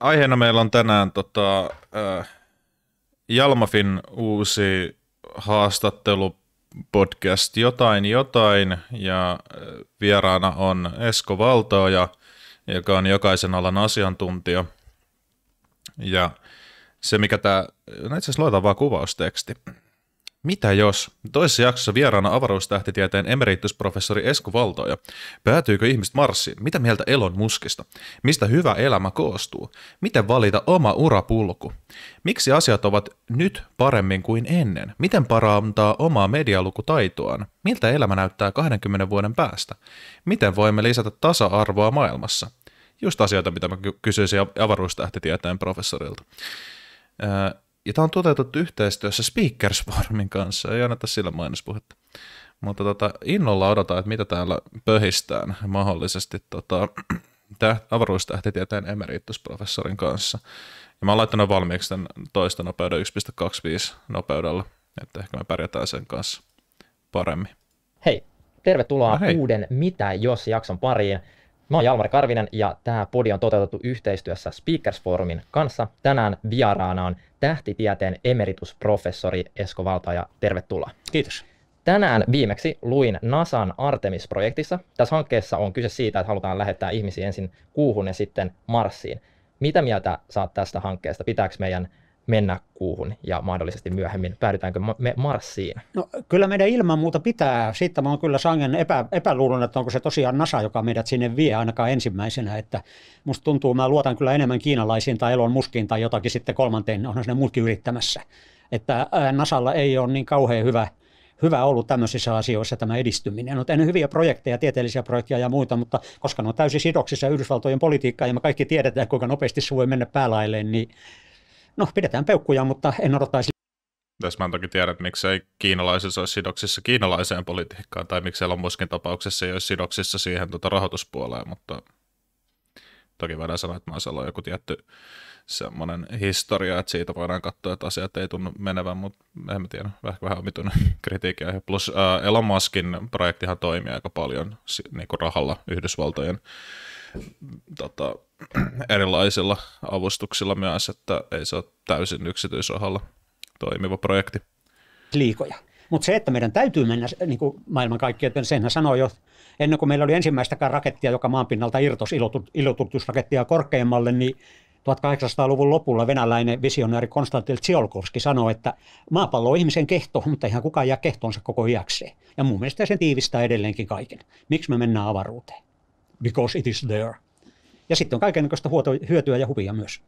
aiheena meillä on tänään tota, äh, Jalmafin uusi haastattelu podcast Jotain jotain ja äh, vieraana on Esko Valtoja, joka on jokaisen alan asiantuntija. Ja se mikä tämä, no itse asiassa luetaan vaan kuvausteksti. Mitä jos? Toisessa jaksossa vieraana avaruustähtitieteen emeritusprofessori Esku Valtoja. Päätyykö ihmiset Marsiin? Mitä mieltä elon muskista? Mistä hyvä elämä koostuu? Miten valita oma urapulku? Miksi asiat ovat nyt paremmin kuin ennen? Miten parantaa omaa medialukutaitoaan? Miltä elämä näyttää 20 vuoden päästä? Miten voimme lisätä tasa-arvoa maailmassa? Just asioita, mitä mä kysyisin avaruustähtitieteen professorilta. Öö, tämä on toteutettu yhteistyössä Speakers Formin kanssa. Ei anneta sillä mainospuhetta. Mutta tota, innolla odotan, että mitä täällä pöhistään mahdollisesti tota, täht, avaruustähtitieteen emeritusprofessorin kanssa. Ja mä oon laittanut valmiiksi tämän toista nopeuden 1.25 nopeudella, että ehkä me pärjätään sen kanssa paremmin. Hei, tervetuloa no hei. uuden Mitä jos jakson pariin. Mä oon Jalmari Karvinen ja tämä podi on toteutettu yhteistyössä Speakers Forumin kanssa. Tänään vieraana on tähtitieteen emeritusprofessori Esko Valtaja. Tervetuloa. Kiitos. Tänään viimeksi luin NASAn Artemis-projektissa. Tässä hankkeessa on kyse siitä, että halutaan lähettää ihmisiä ensin kuuhun ja sitten Marsiin. Mitä mieltä saat tästä hankkeesta? Pitääkö meidän mennä kuuhun ja mahdollisesti myöhemmin päädytäänkö me Marsiin? No, kyllä meidän ilman muuta pitää. Siitä mä oon kyllä sangen epä, epäluulun, että onko se tosiaan NASA, joka meidät sinne vie ainakaan ensimmäisenä. Että musta tuntuu, mä luotan kyllä enemmän kiinalaisiin tai Elon Muskiin tai jotakin sitten kolmanteen, onhan sinne muutkin yrittämässä. Että NASAlla ei ole niin kauhean hyvä, hyvä ollut tämmöisissä asioissa tämä edistyminen. On tehnyt hyviä projekteja, tieteellisiä projekteja ja muita, mutta koska ne on täysin sidoksissa Yhdysvaltojen politiikkaan ja me kaikki tiedetään, kuinka nopeasti se voi mennä päälailleen, niin no pidetään peukkuja, mutta en odottaisi. Tässä mä en toki tiedä, että miksei kiinalaisissa olisi sidoksissa kiinalaiseen politiikkaan, tai miksei on muskin tapauksessa ei olisi sidoksissa siihen tuota rahoituspuoleen, mutta toki voidaan sanoa, että maassa on joku tietty semmoinen historia, että siitä voidaan katsoa, että asiat ei tunnu menevän, mutta en mä tiedä, vähän, vähän omituinen kritiikki. Plus äh, Elon Muskin projektihan toimii aika paljon niin kuin rahalla Yhdysvaltojen tota, erilaisilla avustuksilla myös, että ei se ole täysin yksityisrahalla toimiva projekti. Liikoja. Mutta se, että meidän täytyy mennä niin kuin maailman kaikkien että senhän sanoi jo ennen kuin meillä oli ensimmäistäkään rakettia, joka maanpinnalta irtosi ilotulitusrakettia korkeammalle, niin 1800-luvun lopulla venäläinen visionääri Konstantin Tsiolkovski sanoi, että maapallo on ihmisen kehto, mutta ihan kukaan jää kehtonsa koko iäkseen. Ja mun mielestä sen tiivistää edelleenkin kaiken. Miksi me mennään avaruuteen? Because it is there. Ja sitten on kaikenlaista hyötyä ja huvia myös.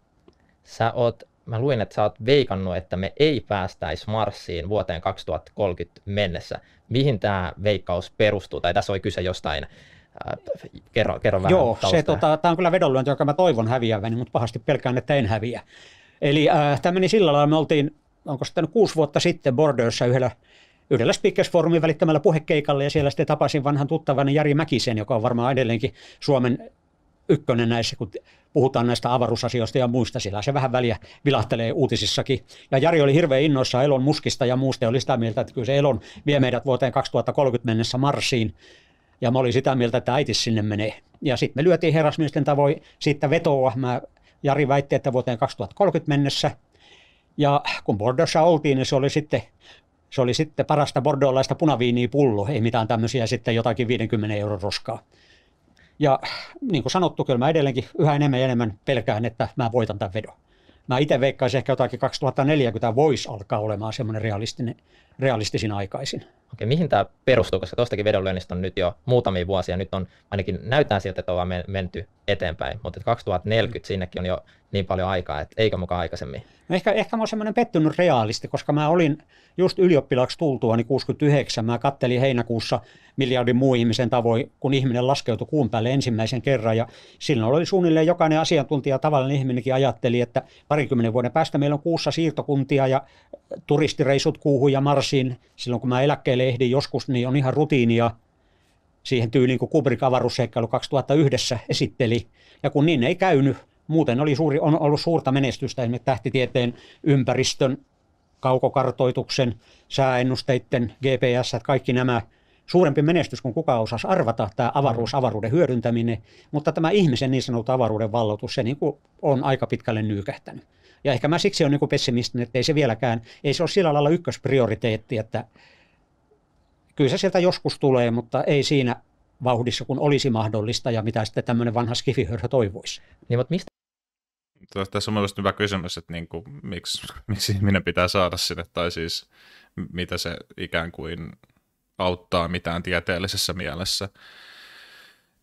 Sä oot, mä luin, että sä oot veikannut, että me ei päästäisi Marsiin vuoteen 2030 mennessä. Mihin tämä veikkaus perustuu? Tai tässä oli kyse jostain äh, kerro, kerro vähän Joo, se, tota, tämä on kyllä vedonlyönti, joka mä toivon häviäväni, mutta pahasti pelkään, että en häviä. Eli äh, tämä meni sillä lailla, me oltiin, onko sitten kuusi vuotta sitten Bordeauxssa yhdellä, yhdellä Speakers Forumin välittämällä puhekeikalla, ja siellä sitten tapasin vanhan tuttavani Jari Mäkisen, joka on varmaan edelleenkin Suomen ykkönen näissä, kun puhutaan näistä avaruusasioista ja muista. Sillä se vähän väliä vilahtelee uutisissakin. Ja Jari oli hirveän innoissa Elon muskista ja muusta ja oli sitä mieltä, että kyllä se Elon vie meidät vuoteen 2030 mennessä Marsiin. Ja mä olin sitä mieltä, että äiti sinne menee. Ja sitten me lyötiin herrasmiesten tavoin siitä vetoa. Mä Jari väitti, että vuoteen 2030 mennessä. Ja kun Bordossa oltiin, niin se oli sitten se oli sitten parasta bordeolaista punaviiniä pullo, ei mitään tämmöisiä sitten jotakin 50 euron roskaa. Ja niin kuin sanottu, kyllä mä edelleenkin yhä enemmän ja enemmän pelkään, että mä voitan tämän vedon. Mä itse veikkaisin ehkä jotakin 2040 voisi alkaa olemaan semmoinen realistinen realistisin aikaisin. Okei, mihin tämä perustuu, koska tuostakin vedonlyönnistä on nyt jo muutamia vuosia, nyt on ainakin näyttää siltä, että ollaan menty eteenpäin, mutta 2040 mm. sinnekin on jo niin paljon aikaa, että eikö mukaan aikaisemmin? No ehkä, ehkä mä oon semmoinen pettynyt realisti, koska mä olin just ylioppilaksi tultua, niin 69, mä kattelin heinäkuussa miljardin muun ihmisen tavoin, kun ihminen laskeutui kuun päälle ensimmäisen kerran, ja silloin oli suunnilleen jokainen asiantuntija, tavallinen ihminenkin ajatteli, että parikymmenen vuoden päästä meillä on kuussa siirtokuntia ja turistireisut kuuhun ja Marsiin, silloin kun mä eläkkeelle ehdin joskus, niin on ihan rutiinia siihen tyyliin, kun Kubrick avaruusseikkailu 2001 esitteli. Ja kun niin ei käynyt, muuten oli suuri, on ollut suurta menestystä esimerkiksi tähtitieteen ympäristön, kaukokartoituksen, sääennusteiden, GPS, kaikki nämä suurempi menestys kuin kukaan osasi arvata, tämä avaruus, avaruuden hyödyntäminen, mutta tämä ihmisen niin sanottu avaruuden valloitus, se niin kuin on aika pitkälle nyykähtänyt. Ja ehkä mä siksi olen niin pessimistinen, että ei se vieläkään, ei se ole sillä lailla ykkösprioriteetti, että kyllä se sieltä joskus tulee, mutta ei siinä vauhdissa, kun olisi mahdollista ja mitä sitten tämmöinen vanha skifihörhö toivoisi. Niin, mutta mistä tässä on mielestäni hyvä kysymys, että niin kuin, miksi, miksi ihminen pitää saada sinne, tai siis mitä se ikään kuin auttaa mitään tieteellisessä mielessä.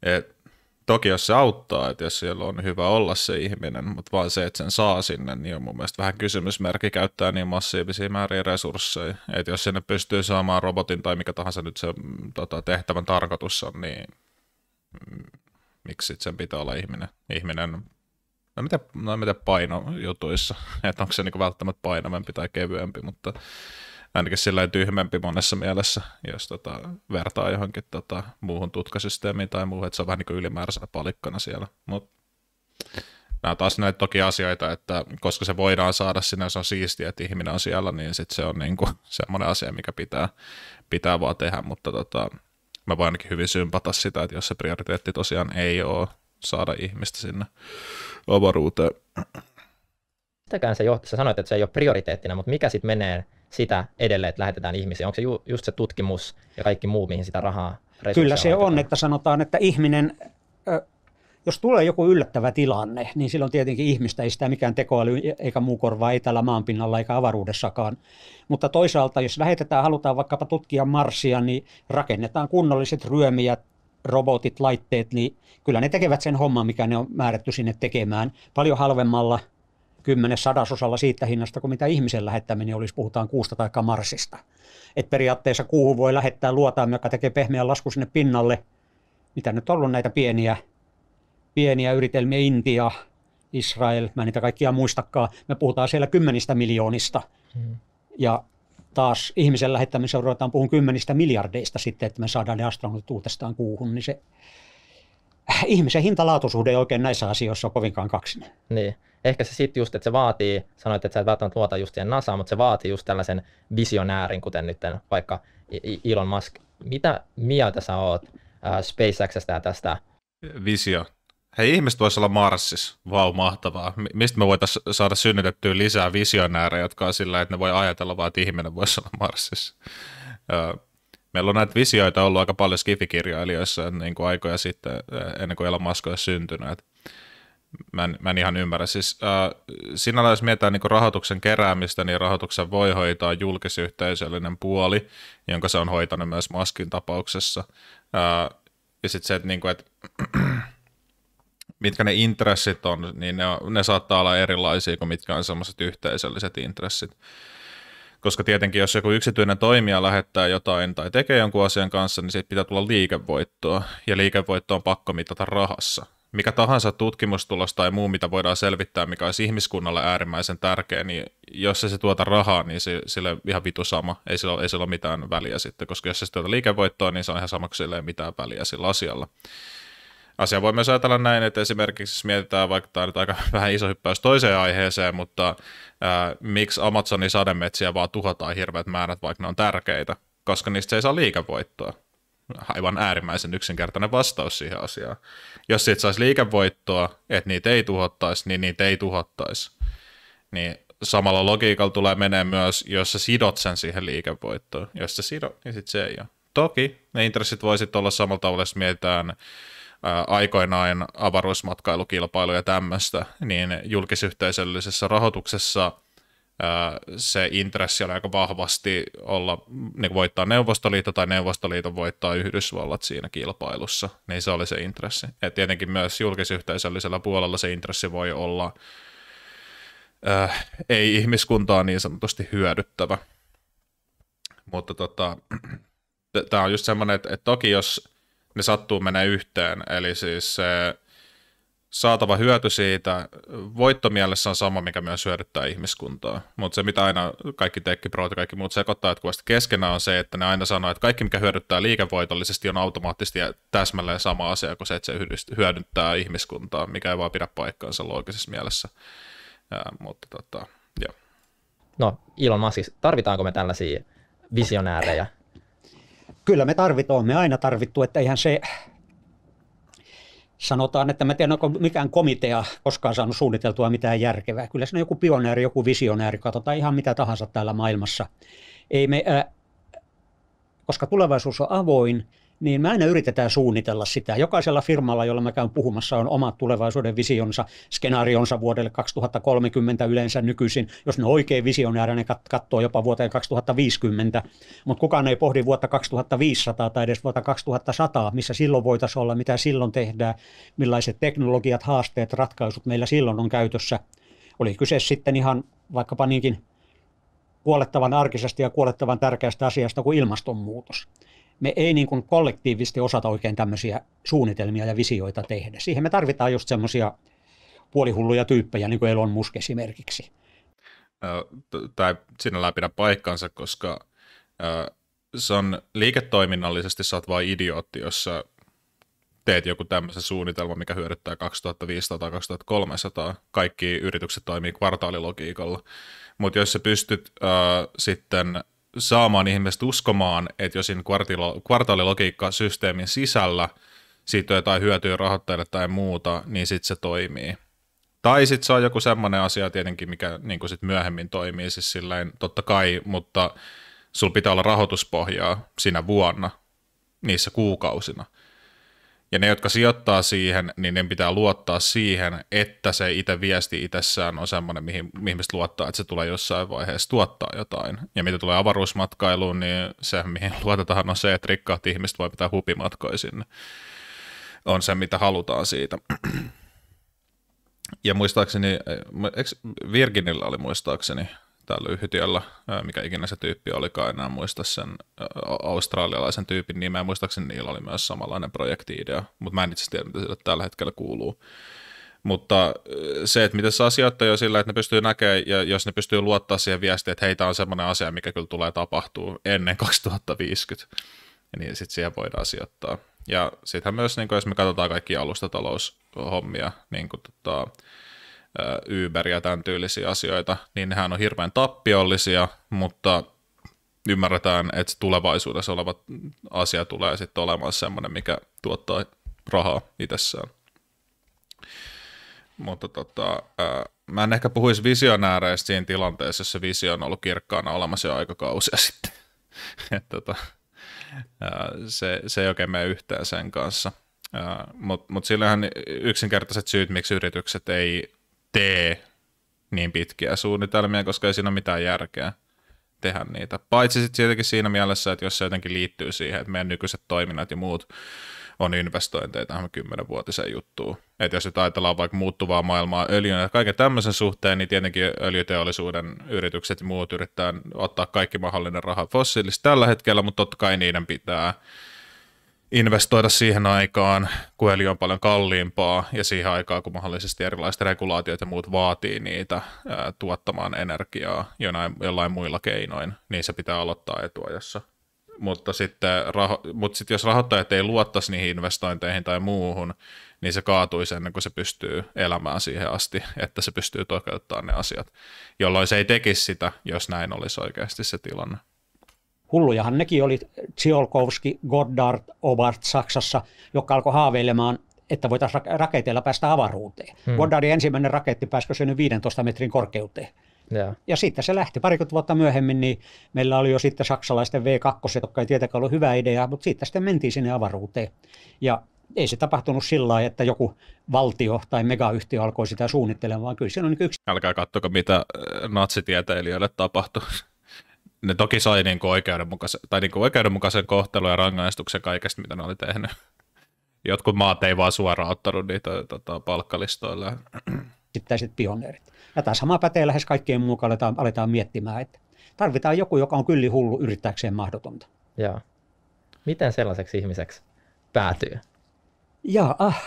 Et toki jos se auttaa, että jos siellä on hyvä olla se ihminen, mutta vaan se, että sen saa sinne, niin on mun mielestä vähän kysymysmerkki käyttää niin massiivisia määriä resursseja. Että jos sinne pystyy saamaan robotin tai mikä tahansa nyt se mm, tota, tehtävän tarkoitus on, niin mm, miksi sen pitää olla ihminen? Ihminen No mitä, no mitä painojutuissa, että onko se niinku välttämättä painavampi tai kevyempi, mutta ainakin sillä tyhmempi monessa mielessä, jos tota, vertaa johonkin tota, muuhun tutkasysteemiin tai muuhun, että se on vähän niin kuin ylimääräisenä palikkana siellä. Mut, nämä on taas näitä toki asioita, että koska se voidaan saada sinne, se on siistiä, että ihminen on siellä, niin sit se on niin kuin semmoinen asia, mikä pitää, pitää vaan tehdä, mutta tota, mä voin ainakin hyvin sympata sitä, että jos se prioriteetti tosiaan ei ole saada ihmistä sinne avaruuteen. Sitäkään se jo, sä sanoit, että se ei ole prioriteettina, mutta mikä sitten menee sitä edelleen, että lähetetään ihmisiä? Onko se ju, just se tutkimus ja kaikki muu, mihin sitä rahaa Kyllä se on, että sanotaan, että ihminen, jos tulee joku yllättävä tilanne, niin silloin tietenkin ihmistä ei sitä mikään tekoäly eikä muu korvaa, ei täällä maanpinnalla eikä avaruudessakaan. Mutta toisaalta, jos lähetetään, halutaan vaikkapa tutkia Marsia, niin rakennetaan kunnolliset ryömiä, robotit, laitteet, niin kyllä ne tekevät sen homman, mikä ne on määrätty sinne tekemään. Paljon halvemmalla – kymmenes sadasosalla siitä hinnasta kuin mitä ihmisen lähettäminen olisi, puhutaan kuusta tai marsista. Et periaatteessa kuuhun voi lähettää luotaan, joka tekee pehmeän lasku sinne pinnalle. Mitä nyt on ollut näitä pieniä, pieniä yritelmiä, Intia, Israel, mä en niitä kaikkia muistakaan. Me puhutaan siellä kymmenistä miljoonista. Hmm. Ja taas ihmisen lähettämisessä ruvetaan puhun kymmenistä miljardeista sitten, että me saadaan ne astronautit uutestaan kuuhun, niin se äh, ihmisen hinta oikein näissä asioissa on kovinkaan kaksinen. Niin ehkä se sitten just, että se vaatii, sanoit, että sä et välttämättä luota just siihen NASAan, mutta se vaatii just tällaisen visionäärin, kuten nyt vaikka Elon Musk. Mitä mieltä sä oot äh, SpaceXstä ja tästä? Visio. Hei, ihmiset voisi olla Marsissa. Vau, mahtavaa. Mistä me voitaisiin saada synnytettyä lisää visionäärejä, jotka on sillä, että ne voi ajatella vaan, että ihminen voisi olla Marsissa. Meillä on näitä visioita ollut aika paljon skifikirjailijoissa niin kuin aikoja sitten, ennen kuin Elon Musk on syntynyt. Mä en, mä en ihan ymmärrä. Siis, äh, sinällä jos mietitään niin rahoituksen keräämistä, niin rahoituksen voi hoitaa julkisyhteisöllinen puoli, jonka se on hoitanut myös Maskin tapauksessa. Äh, ja sitten se, että, niin kuin, että mitkä ne intressit on, niin ne, ne saattaa olla erilaisia kuin mitkä on sellaiset yhteisölliset intressit. Koska tietenkin, jos joku yksityinen toimija lähettää jotain tai tekee jonkun asian kanssa, niin siitä pitää tulla liikevoittoa, ja liikevoitto on pakko mitata rahassa mikä tahansa tutkimustulos tai muu, mitä voidaan selvittää, mikä olisi ihmiskunnalle äärimmäisen tärkeä, niin jos se, tuota rahaa, niin se, sille ihan vitu sama. Ei sillä, ei sillä ole mitään väliä sitten, koska jos se tuota liikevoittoa, niin se on ihan samaksi sille ei mitään väliä sillä asialla. Asia voi myös ajatella näin, että esimerkiksi jos mietitään vaikka tämä nyt aika vähän iso hyppäys toiseen aiheeseen, mutta ää, miksi Amazonin sademetsiä vaan tuhotaan hirveät määrät, vaikka ne on tärkeitä, koska niistä ei saa liikevoittoa aivan äärimmäisen yksinkertainen vastaus siihen asiaan. Jos siitä saisi liikevoittoa, että niitä ei tuhottaisi, niin niitä ei tuhottaisi. Niin samalla logiikalla tulee menee myös, jos sä sidot sen siihen liikevoittoon. Jos sä sidot, niin sit se ei ole. Toki ne intressit voisit olla samalla tavalla, jos mietitään aikoinaan avaruusmatkailukilpailuja ja tämmöistä, niin julkisyhteisöllisessä rahoituksessa – se intressi oli aika vahvasti olla, niin voittaa Neuvostoliitto tai Neuvostoliiton voittaa Yhdysvallat siinä kilpailussa, niin se oli se intressi. Ja tietenkin myös julkisyhteisöllisellä puolella se intressi voi olla äh, ei ihmiskuntaa niin sanotusti hyödyttävä. Mutta tota, tämä on just semmoinen, että, että toki jos ne sattuu menee yhteen, eli siis se saatava hyöty siitä voittomielessä on sama, mikä myös hyödyttää ihmiskuntaa. Mutta se, mitä aina kaikki tekkiproot ja kaikki muut sekoittaa jatkuvasti keskenään, on se, että ne aina sanoo, että kaikki, mikä hyödyttää liikevoitollisesti, on automaattisesti täsmälleen sama asia kuin se, että se hyödyttää ihmiskuntaa, mikä ei vaan pidä paikkaansa loogisessa mielessä. Ja, mutta tota, No, Elon Musk, siis tarvitaanko me tällaisia visionäärejä? Kyllä me tarvitaan, me aina tarvittu, että eihän se sanotaan, että mä tiedän, onko mikään komitea koskaan saanut suunniteltua mitään järkevää. Kyllä se on joku pioneeri, joku visionääri, katsotaan ihan mitä tahansa täällä maailmassa. Ei me, äh, koska tulevaisuus on avoin, niin me aina yritetään suunnitella sitä. Jokaisella firmalla, jolla mä käyn puhumassa, on oma tulevaisuuden visionsa, skenaarionsa vuodelle 2030 yleensä nykyisin. Jos ne oikein visionäärä, ne katsoo jopa vuoteen 2050, mutta kukaan ei pohdi vuotta 2500 tai edes vuotta 2100, missä silloin voitaisiin olla, mitä silloin tehdään, millaiset teknologiat, haasteet, ratkaisut meillä silloin on käytössä. Oli kyse sitten ihan vaikkapa niinkin kuolettavan arkisesti ja kuolettavan tärkeästä asiasta kuin ilmastonmuutos me ei niin kuin kollektiivisesti osata oikein tämmöisiä suunnitelmia ja visioita tehdä. Siihen me tarvitaan just semmoisia puolihulluja tyyppejä, niin kuin Elon Musk esimerkiksi. Tämä ei sinällään pidä paikkansa, koska se on liiketoiminnallisesti sä oot vain idiootti, jos sä teet joku tämmöisen suunnitelman, mikä hyödyttää 2500-2300. Kaikki yritykset toimii kvartaalilogiikalla. Mutta jos sä pystyt äh, sitten saamaan ihmiset uskomaan, että jos kvartaalilogiikka-systeemin sisällä siitä on jotain hyötyä rahoittajille tai muuta, niin sitten se toimii. Tai sitten se on joku semmoinen asia tietenkin, mikä niin sit myöhemmin toimii, siis silleen, totta kai, mutta sulla pitää olla rahoituspohjaa sinä vuonna, niissä kuukausina. Ja ne, jotka sijoittaa siihen, niin ne pitää luottaa siihen, että se itse viesti itsessään on semmoinen, mihin ihmiset luottaa, että se tulee jossain vaiheessa tuottaa jotain. Ja mitä tulee avaruusmatkailuun, niin se, mihin luotetaan, on se, että rikkaat ihmiset voi pitää hupimatkoja sinne. On se, mitä halutaan siitä. Ja muistaakseni, eikö eh, Virginillä oli muistaakseni täällä Yhtiöllä, mikä ikinä se tyyppi olikaan, enää muista sen australialaisen tyypin nimeä. Muistaakseni niillä oli myös samanlainen projektiidea, mutta mä en itse tiedä, mitä sille tällä hetkellä kuuluu. Mutta se, että miten saa jo sillä, että ne pystyy näkemään, ja jos ne pystyy luottaa siihen viestiin, että heitä on semmoinen asia, mikä kyllä tulee tapahtuu ennen 2050, niin sitten siihen voidaan sijoittaa. Ja sittenhän myös, niin kun, jos me katsotaan kaikki alustataloushommia, niin kun, tota, Uber ja tämän tyylisiä asioita, niin nehän on hirveän tappiollisia, mutta ymmärretään, että tulevaisuudessa oleva asia tulee sitten olemaan sellainen, mikä tuottaa rahaa itsessään. Mutta tota, ää, mä en ehkä puhuisi visionääreistä siinä tilanteessa, jossa se visio on ollut kirkkaana olemassa jo aikakausia sitten. Et tota, ää, se, se ei oikein mene yhteen sen kanssa. Mutta mut sillähän yksinkertaiset syyt, miksi yritykset ei tee niin pitkiä suunnitelmia, koska ei siinä ole mitään järkeä tehdä niitä. Paitsi sitten tietenkin siinä mielessä, että jos se jotenkin liittyy siihen, että meidän nykyiset toiminnat ja muut on investointeja tähän kymmenenvuotiseen juttuun. Että jos nyt ajatellaan vaikka muuttuvaa maailmaa öljyn ja kaiken tämmöisen suhteen, niin tietenkin öljyteollisuuden yritykset ja muut yrittää ottaa kaikki mahdollinen raha fossiilista tällä hetkellä, mutta totta kai niiden pitää investoida siihen aikaan, kun öljy on paljon kalliimpaa ja siihen aikaan, kun mahdollisesti erilaiset regulaatiot ja muut vaatii niitä ää, tuottamaan energiaa jonain, jollain muilla keinoin, niin se pitää aloittaa etuajassa. Mutta sitten raho- mut sit jos rahoittajat ei luottaisi niihin investointeihin tai muuhun, niin se kaatuisi ennen kuin se pystyy elämään siihen asti, että se pystyy toteuttamaan ne asiat, jolloin se ei tekisi sitä, jos näin olisi oikeasti se tilanne. Hullujahan nekin oli Tsiolkovski, Goddard, Obart Saksassa, joka alkoi haaveilemaan että voitaisiin raketeilla päästä avaruuteen. Hmm. Goddardin ensimmäinen raketti pääsikö se nyt 15 metrin korkeuteen. Yeah. Ja sitten se lähti. Parikymmentä vuotta myöhemmin niin meillä oli jo sitten saksalaisten V2, jotka ei tietenkään ollut hyvä idea, mutta siitä sitten mentiin sinne avaruuteen. Ja ei se tapahtunut sillä lailla, että joku valtio tai megayhtiö alkoi sitä suunnittelemaan, vaan kyllä siinä on niin yksi. Älkää katsoka, mitä äh, natsitieteilijöille tapahtui ne toki sai kuin niinku oikeudenmukaisen, tai kuin niinku oikeudenmukaisen kohtelun ja rangaistuksen kaikesta, mitä ne oli tehnyt. Jotkut maat ei vaan suoraan ottanut niitä tota, palkkalistoilla. Yksittäiset pioneerit. Ja tämä sama pätee lähes kaikkien mukaan, aletaan, aletaan miettimään, että tarvitaan joku, joka on kyllä hullu yrittääkseen mahdotonta. Joo. Miten sellaiseksi ihmiseksi päätyy? Ja ah.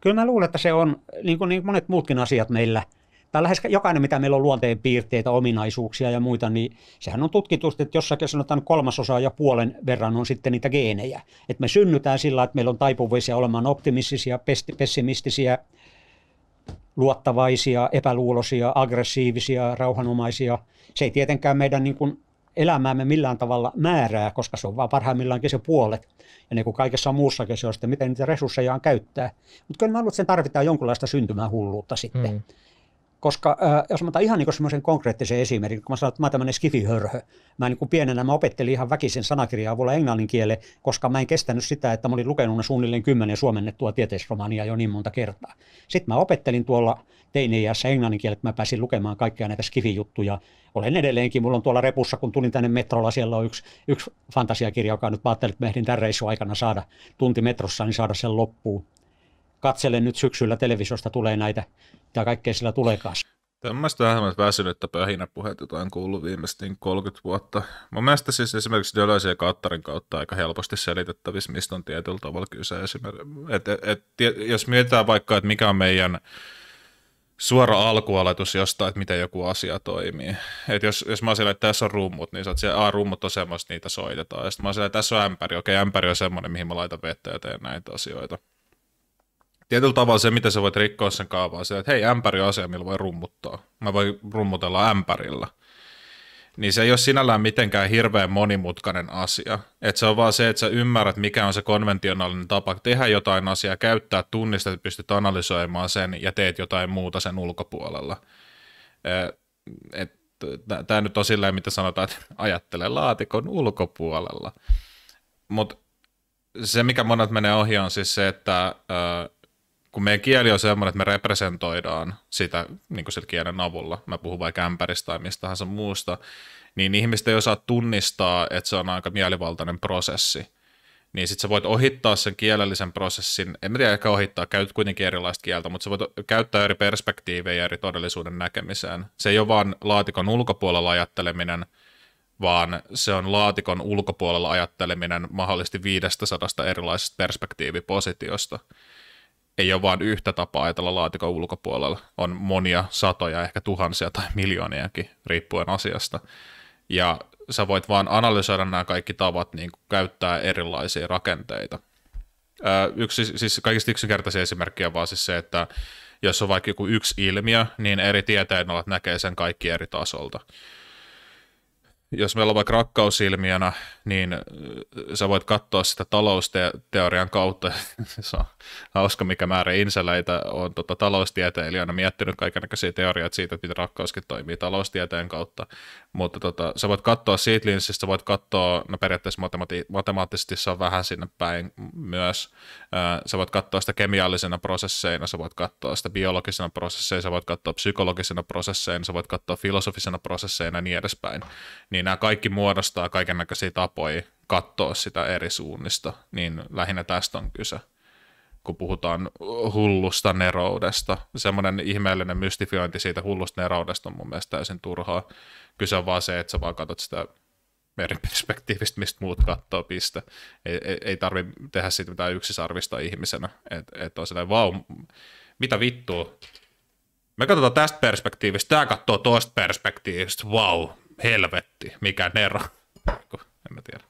Kyllä mä luulen, että se on, niin kuin niin monet muutkin asiat meillä – tai lähes jokainen, mitä meillä on luonteen piirteitä, ominaisuuksia ja muita, niin sehän on tutkitusti, että jossakin sanotaan kolmasosa ja puolen verran on sitten niitä geenejä. Että me synnytään sillä, että meillä on taipuvaisia olemaan optimistisia, pessimistisiä, luottavaisia, epäluulosia, aggressiivisia, rauhanomaisia. Se ei tietenkään meidän niin kuin elämäämme millään tavalla määrää, koska se on vaan parhaimmillaankin se puolet. Ja niin kuin kaikessa muussakin se on sitten, miten niitä resursseja on käyttää. Mutta kyllä mä luulen, että sen tarvitaan jonkunlaista syntymähulluutta sitten. Mm. Koska äh, jos mä otan ihan niin semmoisen konkreettisen esimerkin, kun mä sanon, että mä oon tämmöinen skifihörhö. Mä niin pienenä mä opettelin ihan väkisen sanakirjaa avulla englannin kiele, koska mä en kestänyt sitä, että mä olin lukenut suunnilleen kymmenen suomennettua tieteisromaania jo niin monta kertaa. Sitten mä opettelin tuolla teini-iässä englannin kielet, mä pääsin lukemaan kaikkia näitä skifijuttuja. Olen edelleenkin, mulla on tuolla repussa, kun tulin tänne metrolla, siellä on yksi, yksi fantasiakirja, joka nyt mä ajattelin, että mä ehdin tämän reissun aikana saada tunti metrossa, niin saada sen loppuun katselen nyt syksyllä televisiosta tulee näitä, mitä kaikkea sillä kanssa. Tämmöistä vähemmän väsynyttä pöhinäpuhetta on kuullut viimeistin 30 vuotta. Mun mielestä siis esimerkiksi Dölöisen ja Kattarin kautta aika helposti selitettävissä, mistä on tietyllä tavalla kyse. Esimerkiksi, et, et, et, jos mietitään vaikka, että mikä on meidän suora alkualetus jostain, että miten joku asia toimii. Et jos, jos mä oon että tässä on rummut, niin sä oot siellä, rummut on semmoista, niitä soitetaan. Ja sitten mä oon että tässä on ämpäri, okei ämpäri on semmoinen, mihin mä laitan vettä ja teen näitä asioita tietyllä tavalla se, miten sä voit rikkoa sen kaavaa, se, että hei, ämpäri on asia, millä voi rummuttaa. Mä voin rummutella ämpärillä. Niin se ei ole sinällään mitenkään hirveän monimutkainen asia. Et se on vaan se, että sä ymmärrät, mikä on se konventionaalinen tapa tehdä jotain asiaa, käyttää, tunnistet, pystyt analysoimaan sen ja teet jotain muuta sen ulkopuolella. Tämä nyt on silleen, mitä sanotaan, että ajattele laatikon ulkopuolella. Mutta se, mikä monet menee ohi, on siis se, että ö, kun meidän kieli on sellainen, että me representoidaan sitä niin kuin kielen avulla, mä puhun vaikka ämpäristä tai mistä tahansa muusta, niin ihmiset ei osaa tunnistaa, että se on aika mielivaltainen prosessi. Niin sit sä voit ohittaa sen kielellisen prosessin, en mä tiedä ehkä ohittaa, käyt kuitenkin erilaista kieltä, mutta sä voit käyttää eri perspektiivejä eri todellisuuden näkemiseen. Se ei ole vaan laatikon ulkopuolella ajatteleminen, vaan se on laatikon ulkopuolella ajatteleminen mahdollisesti 500 erilaisesta perspektiivipositiosta ei ole vain yhtä tapaa ajatella laatikon ulkopuolella. On monia satoja, ehkä tuhansia tai miljooniakin, riippuen asiasta. Ja sä voit vaan analysoida nämä kaikki tavat niin kuin käyttää erilaisia rakenteita. yksi, siis kaikista yksinkertaisia esimerkkejä on vaan siis se, että jos on vaikka joku yksi ilmiö, niin eri tieteenalat näkee sen kaikki eri tasolta jos meillä on vaikka rakkausilmiönä, niin äh, sä voit katsoa sitä talousteorian kautta. Se on hauska, mikä määrä insäleitä on tota, taloustieteilijänä miettinyt kaikenlaisia teoriat siitä, että miten rakkauskin toimii taloustieteen kautta. Mutta tota, sä voit katsoa siitä linssistä, voit katsoa, no periaatteessa matemati- matemaattisesti se on vähän sinne päin myös. sä voit katsoa sitä kemiallisena prosesseina, sä voit katsoa sitä biologisena prosesseina, sä voit katsoa psykologisena prosesseina, sä voit katsoa filosofisena prosesseina ja niin edespäin. Niin nämä kaikki muodostaa kaiken näköisiä tapoja katsoa sitä eri suunnista, niin lähinnä tästä on kyse kun puhutaan hullusta neroudesta. Semmoinen ihmeellinen mystifiointi siitä hullusta neroudesta on mun mielestä täysin turhaa. Kyse on vaan se, että sä vaan katsot sitä eri perspektiivistä, mistä muut katsoo, piste. Ei, ei, ei tarvi tehdä siitä mitään yksisarvista ihmisenä. Että et on sellainen, vau, mitä vittua. Me katsotaan tästä perspektiivistä, tämä katsoo toista perspektiivistä, vau, helvetti, mikä nero. En mä tiedä.